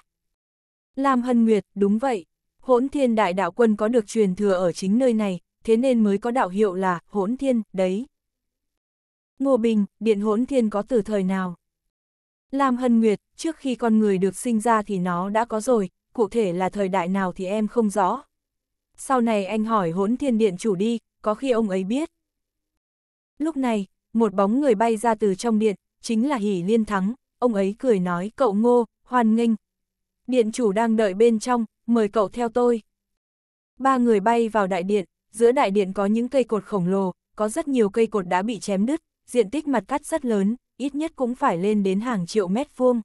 Lam Hân Nguyệt, đúng vậy. Hỗn thiên đại đạo quân có được truyền thừa ở chính nơi này, thế nên mới có đạo hiệu là hỗn thiên, đấy. Ngô Bình, điện hỗn thiên có từ thời nào? Lam Hân Nguyệt, trước khi con người được sinh ra thì nó đã có rồi, cụ thể là thời đại nào thì em không rõ. Sau này anh hỏi hỗn thiên điện chủ đi, có khi ông ấy biết. Lúc này, một bóng người bay ra từ trong điện, chính là Hỷ Liên Thắng, ông ấy cười nói cậu ngô, hoan nghênh, điện chủ đang đợi bên trong, mời cậu theo tôi. Ba người bay vào đại điện, giữa đại điện có những cây cột khổng lồ, có rất nhiều cây cột đã bị chém đứt, diện tích mặt cắt rất lớn, ít nhất cũng phải lên đến hàng triệu mét vuông.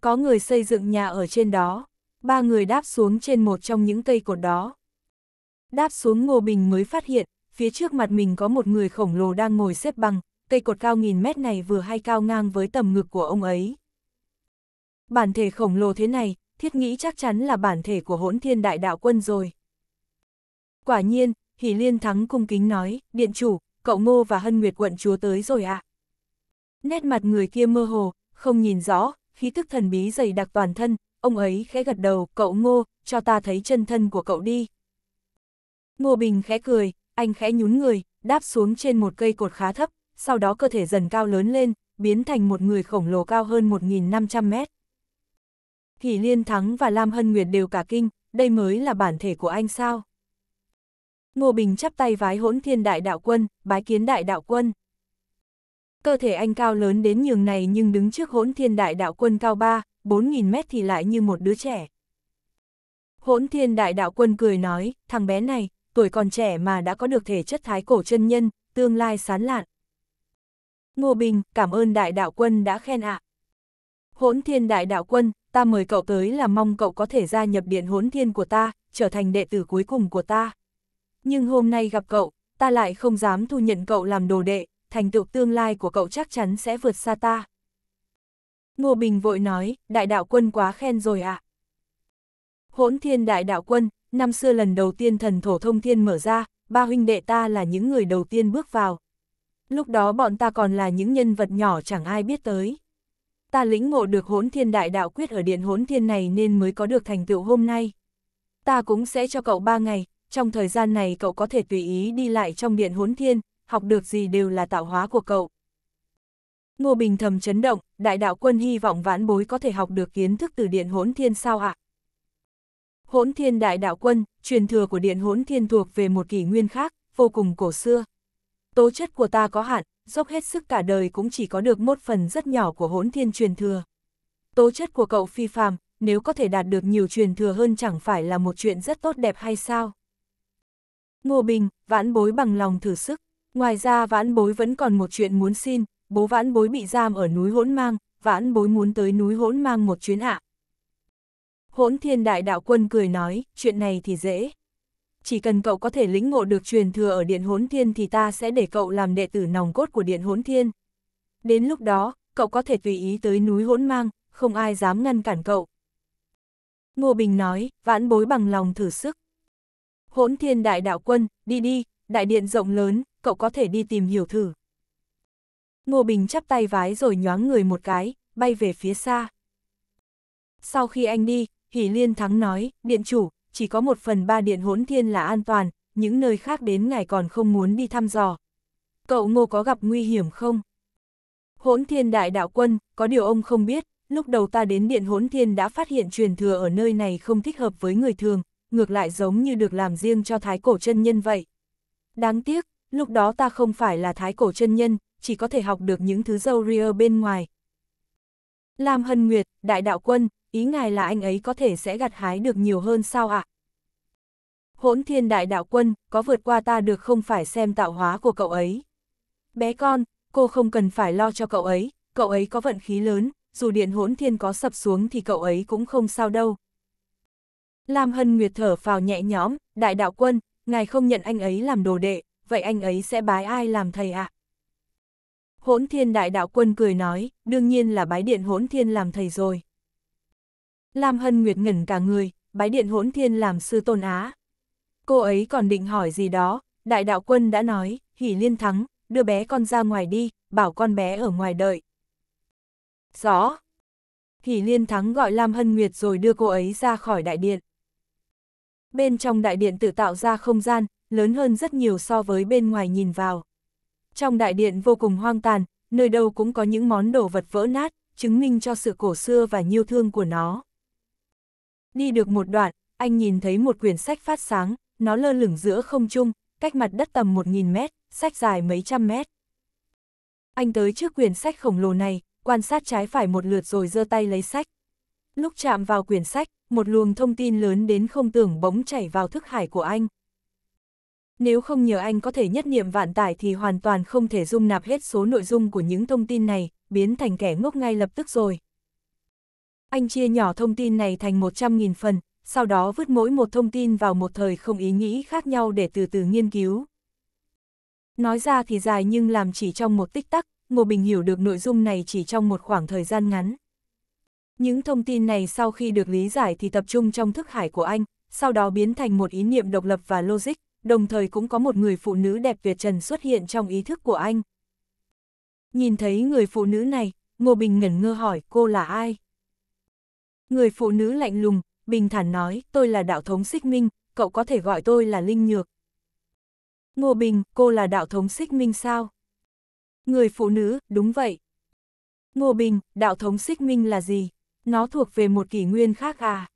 Có người xây dựng nhà ở trên đó, ba người đáp xuống trên một trong những cây cột đó. Đáp xuống Ngô Bình mới phát hiện, phía trước mặt mình có một người khổng lồ đang ngồi xếp bằng, cây cột cao nghìn mét này vừa hay cao ngang với tầm ngực của ông ấy. Bản thể khổng lồ thế này, thiết nghĩ chắc chắn là bản thể của hỗn thiên đại đạo quân rồi. Quả nhiên, Hỷ Liên Thắng cung kính nói, điện chủ, cậu Ngô và Hân Nguyệt quận chúa tới rồi ạ. À? Nét mặt người kia mơ hồ, không nhìn rõ, khí tức thần bí dày đặc toàn thân, ông ấy khẽ gật đầu, cậu Ngô, cho ta thấy chân thân của cậu đi. Ngô Bình khẽ cười, anh khẽ nhún người, đáp xuống trên một cây cột khá thấp, sau đó cơ thể dần cao lớn lên, biến thành một người khổng lồ cao hơn 1.500 mét. Kỳ Liên Thắng và Lam Hân Nguyệt đều cả kinh, đây mới là bản thể của anh sao? Ngô Bình chắp tay vái hỗn thiên đại đạo quân, bái kiến đại đạo quân. Cơ thể anh cao lớn đến nhường này nhưng đứng trước hỗn thiên đại đạo quân cao 3, 4.000 mét thì lại như một đứa trẻ. Hỗn thiên đại đạo quân cười nói, thằng bé này, tuổi còn trẻ mà đã có được thể chất thái cổ chân nhân, tương lai sán lạn. Ngô Bình, cảm ơn đại đạo quân đã khen ạ. Hỗn thiên đại đạo quân, ta mời cậu tới là mong cậu có thể gia nhập điện hốn thiên của ta, trở thành đệ tử cuối cùng của ta. Nhưng hôm nay gặp cậu, ta lại không dám thu nhận cậu làm đồ đệ, thành tựu tương lai của cậu chắc chắn sẽ vượt xa ta. Ngô Bình vội nói, đại đạo quân quá khen rồi ạ. À. Hỗn thiên đại đạo quân, năm xưa lần đầu tiên thần thổ thông thiên mở ra, ba huynh đệ ta là những người đầu tiên bước vào. Lúc đó bọn ta còn là những nhân vật nhỏ chẳng ai biết tới ta lĩnh ngộ được hốn thiên đại đạo quyết ở điện hốn thiên này nên mới có được thành tựu hôm nay. Ta cũng sẽ cho cậu ba ngày, trong thời gian này cậu có thể tùy ý đi lại trong điện hốn thiên, học được gì đều là tạo hóa của cậu. Ngô Bình thầm chấn động, đại đạo quân hy vọng vãn bối có thể học được kiến thức từ điện hốn thiên sao ạ? À? Hốn thiên đại đạo quân, truyền thừa của điện hốn thiên thuộc về một kỷ nguyên khác, vô cùng cổ xưa. Tố chất của ta có hạn, dốc hết sức cả đời cũng chỉ có được một phần rất nhỏ của hỗn thiên truyền thừa. Tố chất của cậu phi phàm, nếu có thể đạt được nhiều truyền thừa hơn chẳng phải là một chuyện rất tốt đẹp hay sao? Ngô Bình, vãn bối bằng lòng thử sức. Ngoài ra vãn bối vẫn còn một chuyện muốn xin, bố vãn bối bị giam ở núi hỗn mang, vãn bối muốn tới núi hỗn mang một chuyến ạ. Hỗn thiên đại đạo quân cười nói, chuyện này thì dễ chỉ cần cậu có thể lĩnh ngộ được truyền thừa ở Điện Hốn Thiên thì ta sẽ để cậu làm đệ tử nòng cốt của Điện Hốn Thiên. Đến lúc đó, cậu có thể tùy ý tới núi hỗn mang, không ai dám ngăn cản cậu. Ngô Bình nói, vãn bối bằng lòng thử sức. Hỗn Thiên Đại Đạo Quân, đi đi, đại điện rộng lớn, cậu có thể đi tìm hiểu thử. Ngô Bình chắp tay vái rồi nhoáng người một cái, bay về phía xa. Sau khi anh đi, Hỷ Liên Thắng nói, điện chủ, chỉ có một phần ba điện hỗn thiên là an toàn, những nơi khác đến ngài còn không muốn đi thăm dò. Cậu ngô có gặp nguy hiểm không? Hỗn thiên đại đạo quân, có điều ông không biết, lúc đầu ta đến điện hỗn thiên đã phát hiện truyền thừa ở nơi này không thích hợp với người thường, ngược lại giống như được làm riêng cho thái cổ chân nhân vậy. Đáng tiếc, lúc đó ta không phải là thái cổ chân nhân, chỉ có thể học được những thứ dâu ria bên ngoài. Lam Hân Nguyệt, đại đạo quân, ý ngài là anh ấy có thể sẽ gặt hái được nhiều hơn sao ạ? À? Hỗn thiên đại đạo quân, có vượt qua ta được không phải xem tạo hóa của cậu ấy. Bé con, cô không cần phải lo cho cậu ấy, cậu ấy có vận khí lớn, dù điện hỗn thiên có sập xuống thì cậu ấy cũng không sao đâu. Lam Hân Nguyệt thở phào nhẹ nhõm, đại đạo quân, ngài không nhận anh ấy làm đồ đệ, vậy anh ấy sẽ bái ai làm thầy ạ? À? Hỗn thiên đại đạo quân cười nói, đương nhiên là bái điện hỗn thiên làm thầy rồi. Lam Hân Nguyệt ngẩn cả người, bái điện hỗn thiên làm sư tôn á. Cô ấy còn định hỏi gì đó, đại đạo quân đã nói, hỉ liên thắng, đưa bé con ra ngoài đi, bảo con bé ở ngoài đợi. Rõ. Hỉ liên thắng gọi Lam Hân Nguyệt rồi đưa cô ấy ra khỏi đại điện. Bên trong đại điện tự tạo ra không gian, lớn hơn rất nhiều so với bên ngoài nhìn vào. Trong đại điện vô cùng hoang tàn, nơi đâu cũng có những món đồ vật vỡ nát, chứng minh cho sự cổ xưa và nhiêu thương của nó. Đi được một đoạn, anh nhìn thấy một quyển sách phát sáng, nó lơ lửng giữa không trung, cách mặt đất tầm 1.000 mét, sách dài mấy trăm mét. Anh tới trước quyển sách khổng lồ này, quan sát trái phải một lượt rồi giơ tay lấy sách. Lúc chạm vào quyển sách, một luồng thông tin lớn đến không tưởng bỗng chảy vào thức hải của anh. Nếu không nhờ anh có thể nhất niệm vạn tải thì hoàn toàn không thể dung nạp hết số nội dung của những thông tin này, biến thành kẻ ngốc ngay lập tức rồi. Anh chia nhỏ thông tin này thành 100.000 phần, sau đó vứt mỗi một thông tin vào một thời không ý nghĩ khác nhau để từ từ nghiên cứu. Nói ra thì dài nhưng làm chỉ trong một tích tắc, Ngô Bình hiểu được nội dung này chỉ trong một khoảng thời gian ngắn. Những thông tin này sau khi được lý giải thì tập trung trong thức hải của anh, sau đó biến thành một ý niệm độc lập và logic, đồng thời cũng có một người phụ nữ đẹp tuyệt trần xuất hiện trong ý thức của anh. Nhìn thấy người phụ nữ này, Ngô Bình ngẩn ngơ hỏi cô là ai? Người phụ nữ lạnh lùng, bình thản nói, tôi là đạo thống xích minh, cậu có thể gọi tôi là Linh Nhược. Ngô Bình, cô là đạo thống xích minh sao? Người phụ nữ, đúng vậy. Ngô Bình, đạo thống xích minh là gì? Nó thuộc về một kỷ nguyên khác à?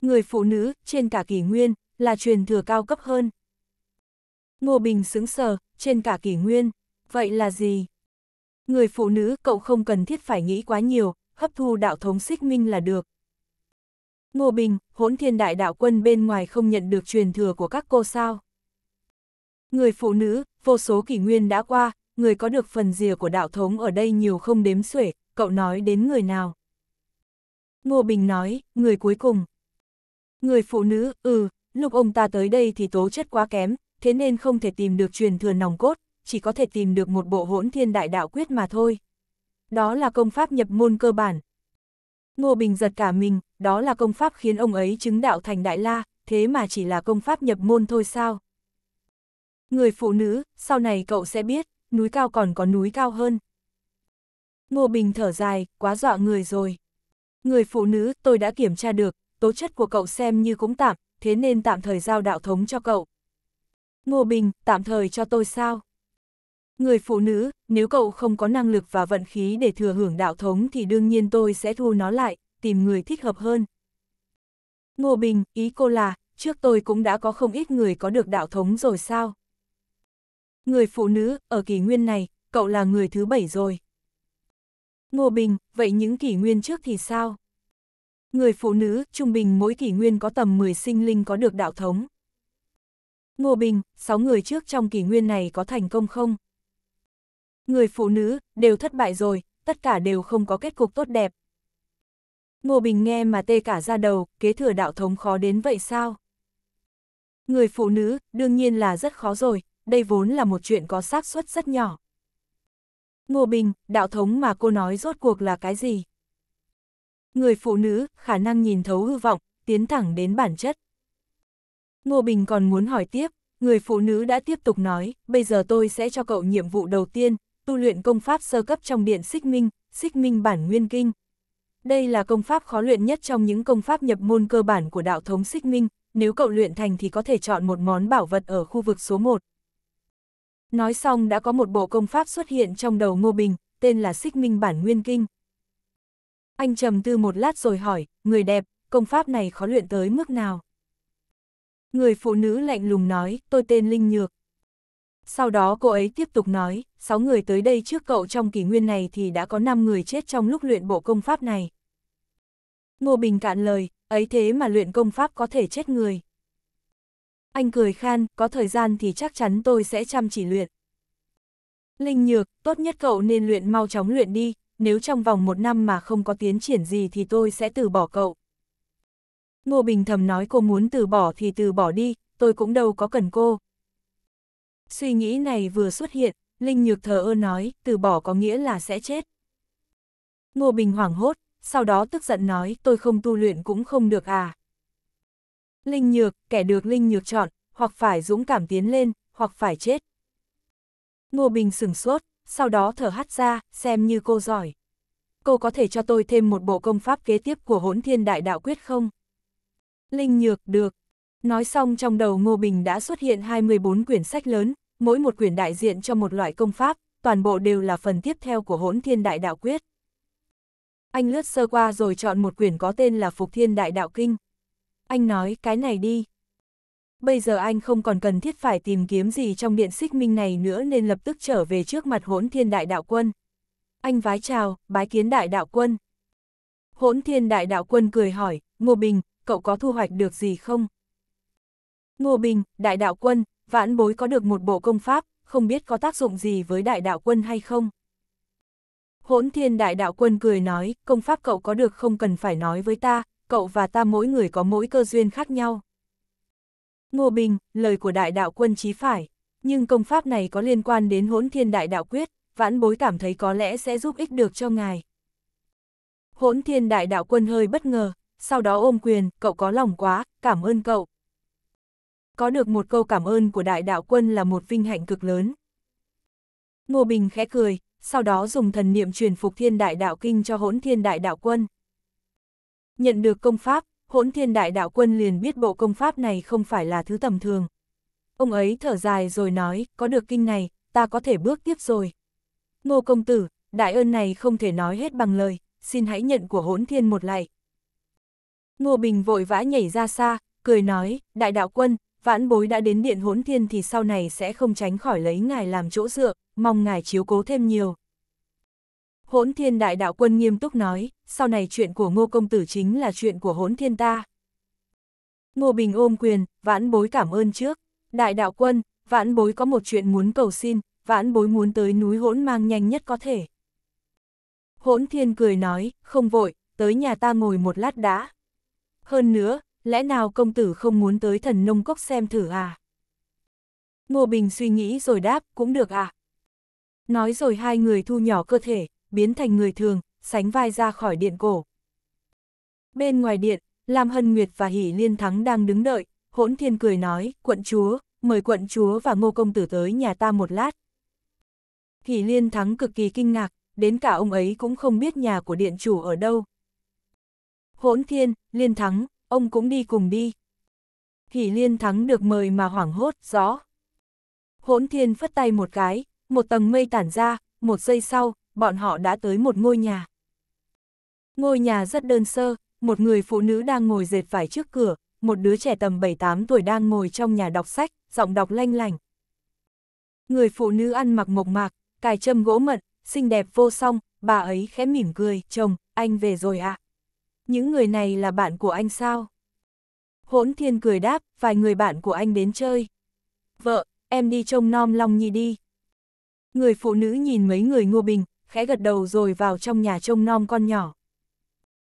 Người phụ nữ, trên cả kỷ nguyên, là truyền thừa cao cấp hơn. Ngô Bình sững sờ, trên cả kỷ nguyên, vậy là gì? Người phụ nữ, cậu không cần thiết phải nghĩ quá nhiều, hấp thu đạo thống xích minh là được. Ngô Bình, hỗn thiên đại đạo quân bên ngoài không nhận được truyền thừa của các cô sao. Người phụ nữ, vô số kỷ nguyên đã qua, người có được phần rìa của đạo thống ở đây nhiều không đếm xuể, cậu nói đến người nào. Ngô Bình nói, người cuối cùng. Người phụ nữ, ừ, lúc ông ta tới đây thì tố chất quá kém, thế nên không thể tìm được truyền thừa nòng cốt, chỉ có thể tìm được một bộ hỗn thiên đại đạo quyết mà thôi đó là công pháp nhập môn cơ bản. Ngô Bình giật cả mình, đó là công pháp khiến ông ấy chứng đạo thành đại la, thế mà chỉ là công pháp nhập môn thôi sao? Người phụ nữ, sau này cậu sẽ biết, núi cao còn có núi cao hơn. Ngô Bình thở dài, quá dọa người rồi. Người phụ nữ, tôi đã kiểm tra được, tố chất của cậu xem như cũng tạm, thế nên tạm thời giao đạo thống cho cậu. Ngô Bình, tạm thời cho tôi sao? Người phụ nữ, nếu cậu không có năng lực và vận khí để thừa hưởng đạo thống thì đương nhiên tôi sẽ thu nó lại, tìm người thích hợp hơn. Ngô Bình, ý cô là, trước tôi cũng đã có không ít người có được đạo thống rồi sao? Người phụ nữ, ở kỷ nguyên này, cậu là người thứ bảy rồi. Ngô Bình, vậy những kỷ nguyên trước thì sao? Người phụ nữ, trung bình mỗi kỷ nguyên có tầm 10 sinh linh có được đạo thống. Ngô Bình, 6 người trước trong kỷ nguyên này có thành công không? Người phụ nữ, đều thất bại rồi, tất cả đều không có kết cục tốt đẹp. Ngô Bình nghe mà tê cả ra đầu, kế thừa đạo thống khó đến vậy sao? Người phụ nữ, đương nhiên là rất khó rồi, đây vốn là một chuyện có xác suất rất nhỏ. Ngô Bình, đạo thống mà cô nói rốt cuộc là cái gì? Người phụ nữ, khả năng nhìn thấu hư vọng, tiến thẳng đến bản chất. Ngô Bình còn muốn hỏi tiếp, người phụ nữ đã tiếp tục nói, bây giờ tôi sẽ cho cậu nhiệm vụ đầu tiên, tu luyện công pháp sơ cấp trong điện xích minh, xích minh bản nguyên kinh. Đây là công pháp khó luyện nhất trong những công pháp nhập môn cơ bản của đạo thống xích minh, nếu cậu luyện thành thì có thể chọn một món bảo vật ở khu vực số 1. Nói xong đã có một bộ công pháp xuất hiện trong đầu Ngô Bình, tên là xích minh bản nguyên kinh. Anh trầm tư một lát rồi hỏi, người đẹp, công pháp này khó luyện tới mức nào? Người phụ nữ lạnh lùng nói, tôi tên Linh Nhược. Sau đó cô ấy tiếp tục nói, 6 người tới đây trước cậu trong kỷ nguyên này thì đã có 5 người chết trong lúc luyện bộ công pháp này. Ngô Bình cạn lời, ấy thế mà luyện công pháp có thể chết người. Anh cười khan, có thời gian thì chắc chắn tôi sẽ chăm chỉ luyện. Linh Nhược, tốt nhất cậu nên luyện mau chóng luyện đi, nếu trong vòng một năm mà không có tiến triển gì thì tôi sẽ từ bỏ cậu. Ngô Bình thầm nói cô muốn từ bỏ thì từ bỏ đi, tôi cũng đâu có cần cô, Suy nghĩ này vừa xuất hiện, Linh Nhược thờ ơ nói, từ bỏ có nghĩa là sẽ chết. Ngô Bình hoảng hốt, sau đó tức giận nói, tôi không tu luyện cũng không được à. Linh Nhược, kẻ được Linh Nhược chọn, hoặc phải dũng cảm tiến lên, hoặc phải chết. Ngô Bình sửng sốt, sau đó thở hắt ra, xem như cô giỏi. Cô có thể cho tôi thêm một bộ công pháp kế tiếp của hỗn thiên đại đạo quyết không? Linh Nhược, được. Nói xong trong đầu Ngô Bình đã xuất hiện 24 quyển sách lớn, mỗi một quyển đại diện cho một loại công pháp, toàn bộ đều là phần tiếp theo của hỗn thiên đại đạo quyết. Anh lướt sơ qua rồi chọn một quyển có tên là Phục Thiên Đại Đạo Kinh. Anh nói cái này đi. Bây giờ anh không còn cần thiết phải tìm kiếm gì trong điện xích minh này nữa nên lập tức trở về trước mặt hỗn thiên đại đạo quân. Anh vái chào, bái kiến đại đạo quân. Hỗn thiên đại đạo quân cười hỏi, Ngô Bình, cậu có thu hoạch được gì không? Ngô Bình, đại đạo quân, vãn bối có được một bộ công pháp, không biết có tác dụng gì với đại đạo quân hay không. Hỗn thiên đại đạo quân cười nói, công pháp cậu có được không cần phải nói với ta, cậu và ta mỗi người có mỗi cơ duyên khác nhau. Ngô Bình, lời của đại đạo quân chí phải, nhưng công pháp này có liên quan đến hỗn thiên đại đạo quyết, vãn bối cảm thấy có lẽ sẽ giúp ích được cho ngài. Hỗn thiên đại đạo quân hơi bất ngờ, sau đó ôm quyền, cậu có lòng quá, cảm ơn cậu có được một câu cảm ơn của đại đạo quân là một vinh hạnh cực lớn. Ngô Bình khẽ cười, sau đó dùng thần niệm truyền phục thiên đại đạo kinh cho hỗn thiên đại đạo quân. Nhận được công pháp, hỗn thiên đại đạo quân liền biết bộ công pháp này không phải là thứ tầm thường. Ông ấy thở dài rồi nói, có được kinh này, ta có thể bước tiếp rồi. Ngô công tử, đại ơn này không thể nói hết bằng lời, xin hãy nhận của hỗn thiên một lại. Ngô Bình vội vã nhảy ra xa, cười nói, đại đạo quân, vãn bối đã đến điện hỗn thiên thì sau này sẽ không tránh khỏi lấy ngài làm chỗ dựa, mong ngài chiếu cố thêm nhiều. Hỗn thiên đại đạo quân nghiêm túc nói, sau này chuyện của ngô công tử chính là chuyện của hỗn thiên ta. Ngô Bình ôm quyền, vãn bối cảm ơn trước. Đại đạo quân, vãn bối có một chuyện muốn cầu xin, vãn bối muốn tới núi hỗn mang nhanh nhất có thể. Hỗn thiên cười nói, không vội, tới nhà ta ngồi một lát đã. Hơn nữa, lẽ nào công tử không muốn tới thần nông cốc xem thử à? Ngô Bình suy nghĩ rồi đáp, cũng được à? Nói rồi hai người thu nhỏ cơ thể, biến thành người thường, sánh vai ra khỏi điện cổ. Bên ngoài điện, Lam Hân Nguyệt và Hỷ Liên Thắng đang đứng đợi, hỗn thiên cười nói, quận chúa, mời quận chúa và ngô công tử tới nhà ta một lát. Hỷ Liên Thắng cực kỳ kinh ngạc, đến cả ông ấy cũng không biết nhà của điện chủ ở đâu. Hỗn thiên, Liên Thắng, ông cũng đi cùng đi. Hỷ liên thắng được mời mà hoảng hốt, rõ. Hỗn thiên phất tay một cái, một tầng mây tản ra, một giây sau, bọn họ đã tới một ngôi nhà. Ngôi nhà rất đơn sơ, một người phụ nữ đang ngồi dệt vải trước cửa, một đứa trẻ tầm 7-8 tuổi đang ngồi trong nhà đọc sách, giọng đọc lanh lành. Người phụ nữ ăn mặc mộc mạc, cài châm gỗ mận, xinh đẹp vô song, bà ấy khẽ mỉm cười, chồng, anh về rồi ạ. À? những người này là bạn của anh sao? Hỗn thiên cười đáp, vài người bạn của anh đến chơi. Vợ, em đi trông nom Long Nhi đi. Người phụ nữ nhìn mấy người ngô bình, khẽ gật đầu rồi vào trong nhà trông nom con nhỏ.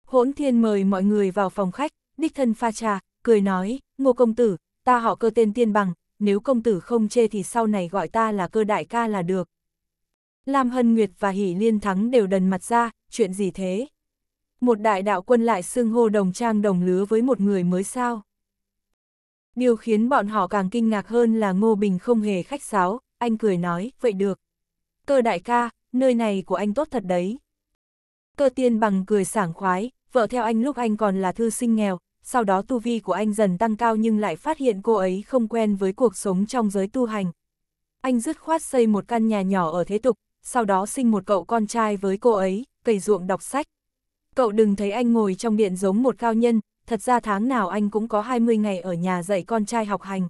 Hỗn thiên mời mọi người vào phòng khách, đích thân pha trà, cười nói, ngô công tử, ta họ cơ tên tiên bằng, nếu công tử không chê thì sau này gọi ta là cơ đại ca là được. Lam Hân Nguyệt và Hỷ Liên Thắng đều đần mặt ra, chuyện gì thế? một đại đạo quân lại xưng hô đồng trang đồng lứa với một người mới sao. Điều khiến bọn họ càng kinh ngạc hơn là Ngô Bình không hề khách sáo, anh cười nói, vậy được. Cơ đại ca, nơi này của anh tốt thật đấy. Cơ tiên bằng cười sảng khoái, vợ theo anh lúc anh còn là thư sinh nghèo, sau đó tu vi của anh dần tăng cao nhưng lại phát hiện cô ấy không quen với cuộc sống trong giới tu hành. Anh dứt khoát xây một căn nhà nhỏ ở thế tục, sau đó sinh một cậu con trai với cô ấy, cày ruộng đọc sách, Cậu đừng thấy anh ngồi trong điện giống một cao nhân, thật ra tháng nào anh cũng có 20 ngày ở nhà dạy con trai học hành.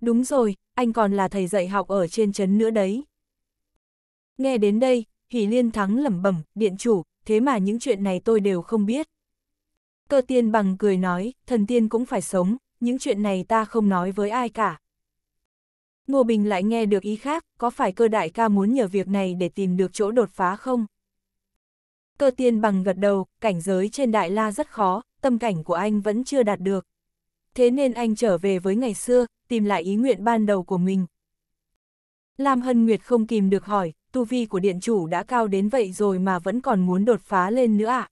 Đúng rồi, anh còn là thầy dạy học ở trên trấn nữa đấy. Nghe đến đây, Hỷ Liên Thắng lẩm bẩm, điện chủ, thế mà những chuyện này tôi đều không biết. Cơ tiên bằng cười nói, thần tiên cũng phải sống, những chuyện này ta không nói với ai cả. Ngô Bình lại nghe được ý khác, có phải cơ đại ca muốn nhờ việc này để tìm được chỗ đột phá không? Cơ tiên bằng gật đầu, cảnh giới trên đại la rất khó, tâm cảnh của anh vẫn chưa đạt được. Thế nên anh trở về với ngày xưa, tìm lại ý nguyện ban đầu của mình. Lam Hân Nguyệt không kìm được hỏi, tu vi của điện chủ đã cao đến vậy rồi mà vẫn còn muốn đột phá lên nữa À?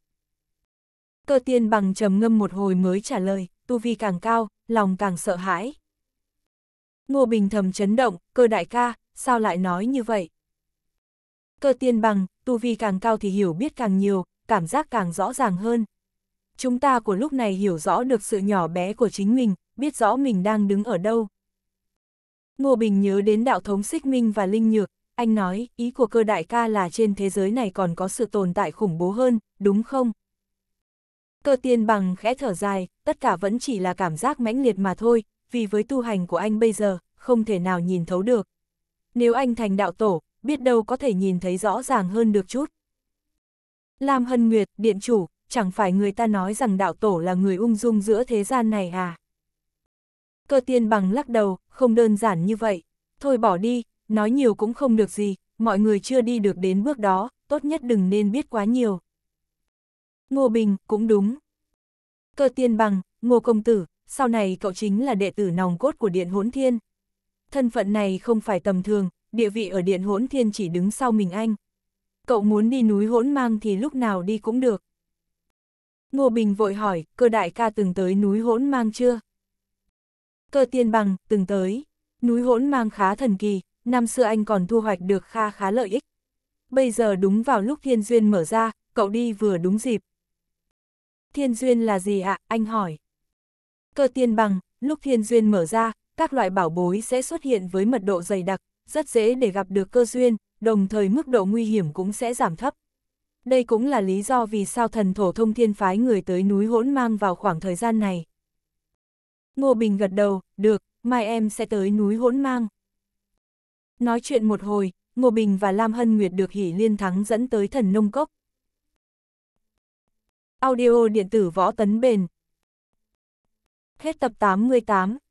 Cơ tiên bằng trầm ngâm một hồi mới trả lời, tu vi càng cao, lòng càng sợ hãi. Ngô Bình thầm chấn động, cơ đại ca, sao lại nói như vậy? Cơ tiên bằng, tu vi càng cao thì hiểu biết càng nhiều, cảm giác càng rõ ràng hơn. Chúng ta của lúc này hiểu rõ được sự nhỏ bé của chính mình, biết rõ mình đang đứng ở đâu. Ngô Bình nhớ đến đạo thống xích minh và linh nhược, anh nói, ý của cơ đại ca là trên thế giới này còn có sự tồn tại khủng bố hơn, đúng không? Cơ tiên bằng khẽ thở dài, tất cả vẫn chỉ là cảm giác mãnh liệt mà thôi, vì với tu hành của anh bây giờ, không thể nào nhìn thấu được. Nếu anh thành đạo tổ, biết đâu có thể nhìn thấy rõ ràng hơn được chút. Lam Hân Nguyệt, điện chủ, chẳng phải người ta nói rằng đạo tổ là người ung dung giữa thế gian này à? Cơ tiên bằng lắc đầu, không đơn giản như vậy. Thôi bỏ đi, nói nhiều cũng không được gì, mọi người chưa đi được đến bước đó, tốt nhất đừng nên biết quá nhiều. Ngô Bình, cũng đúng. Cơ tiên bằng, Ngô Công Tử, sau này cậu chính là đệ tử nòng cốt của Điện Hỗn Thiên. Thân phận này không phải tầm thường, địa vị ở điện hỗn thiên chỉ đứng sau mình anh. Cậu muốn đi núi hỗn mang thì lúc nào đi cũng được. Ngô Bình vội hỏi, cơ đại ca từng tới núi hỗn mang chưa? Cơ tiên bằng, từng tới. Núi hỗn mang khá thần kỳ, năm xưa anh còn thu hoạch được kha khá lợi ích. Bây giờ đúng vào lúc thiên duyên mở ra, cậu đi vừa đúng dịp. Thiên duyên là gì ạ? Anh hỏi. Cơ tiên bằng, lúc thiên duyên mở ra, các loại bảo bối sẽ xuất hiện với mật độ dày đặc, rất dễ để gặp được cơ duyên, đồng thời mức độ nguy hiểm cũng sẽ giảm thấp. Đây cũng là lý do vì sao thần thổ thông thiên phái người tới núi hỗn mang vào khoảng thời gian này. Ngô Bình gật đầu, được, mai em sẽ tới núi hỗn mang. Nói chuyện một hồi, Ngô Bình và Lam Hân Nguyệt được hỉ liên thắng dẫn tới thần nông cốc. Audio điện tử võ tấn bền. Hết tập 88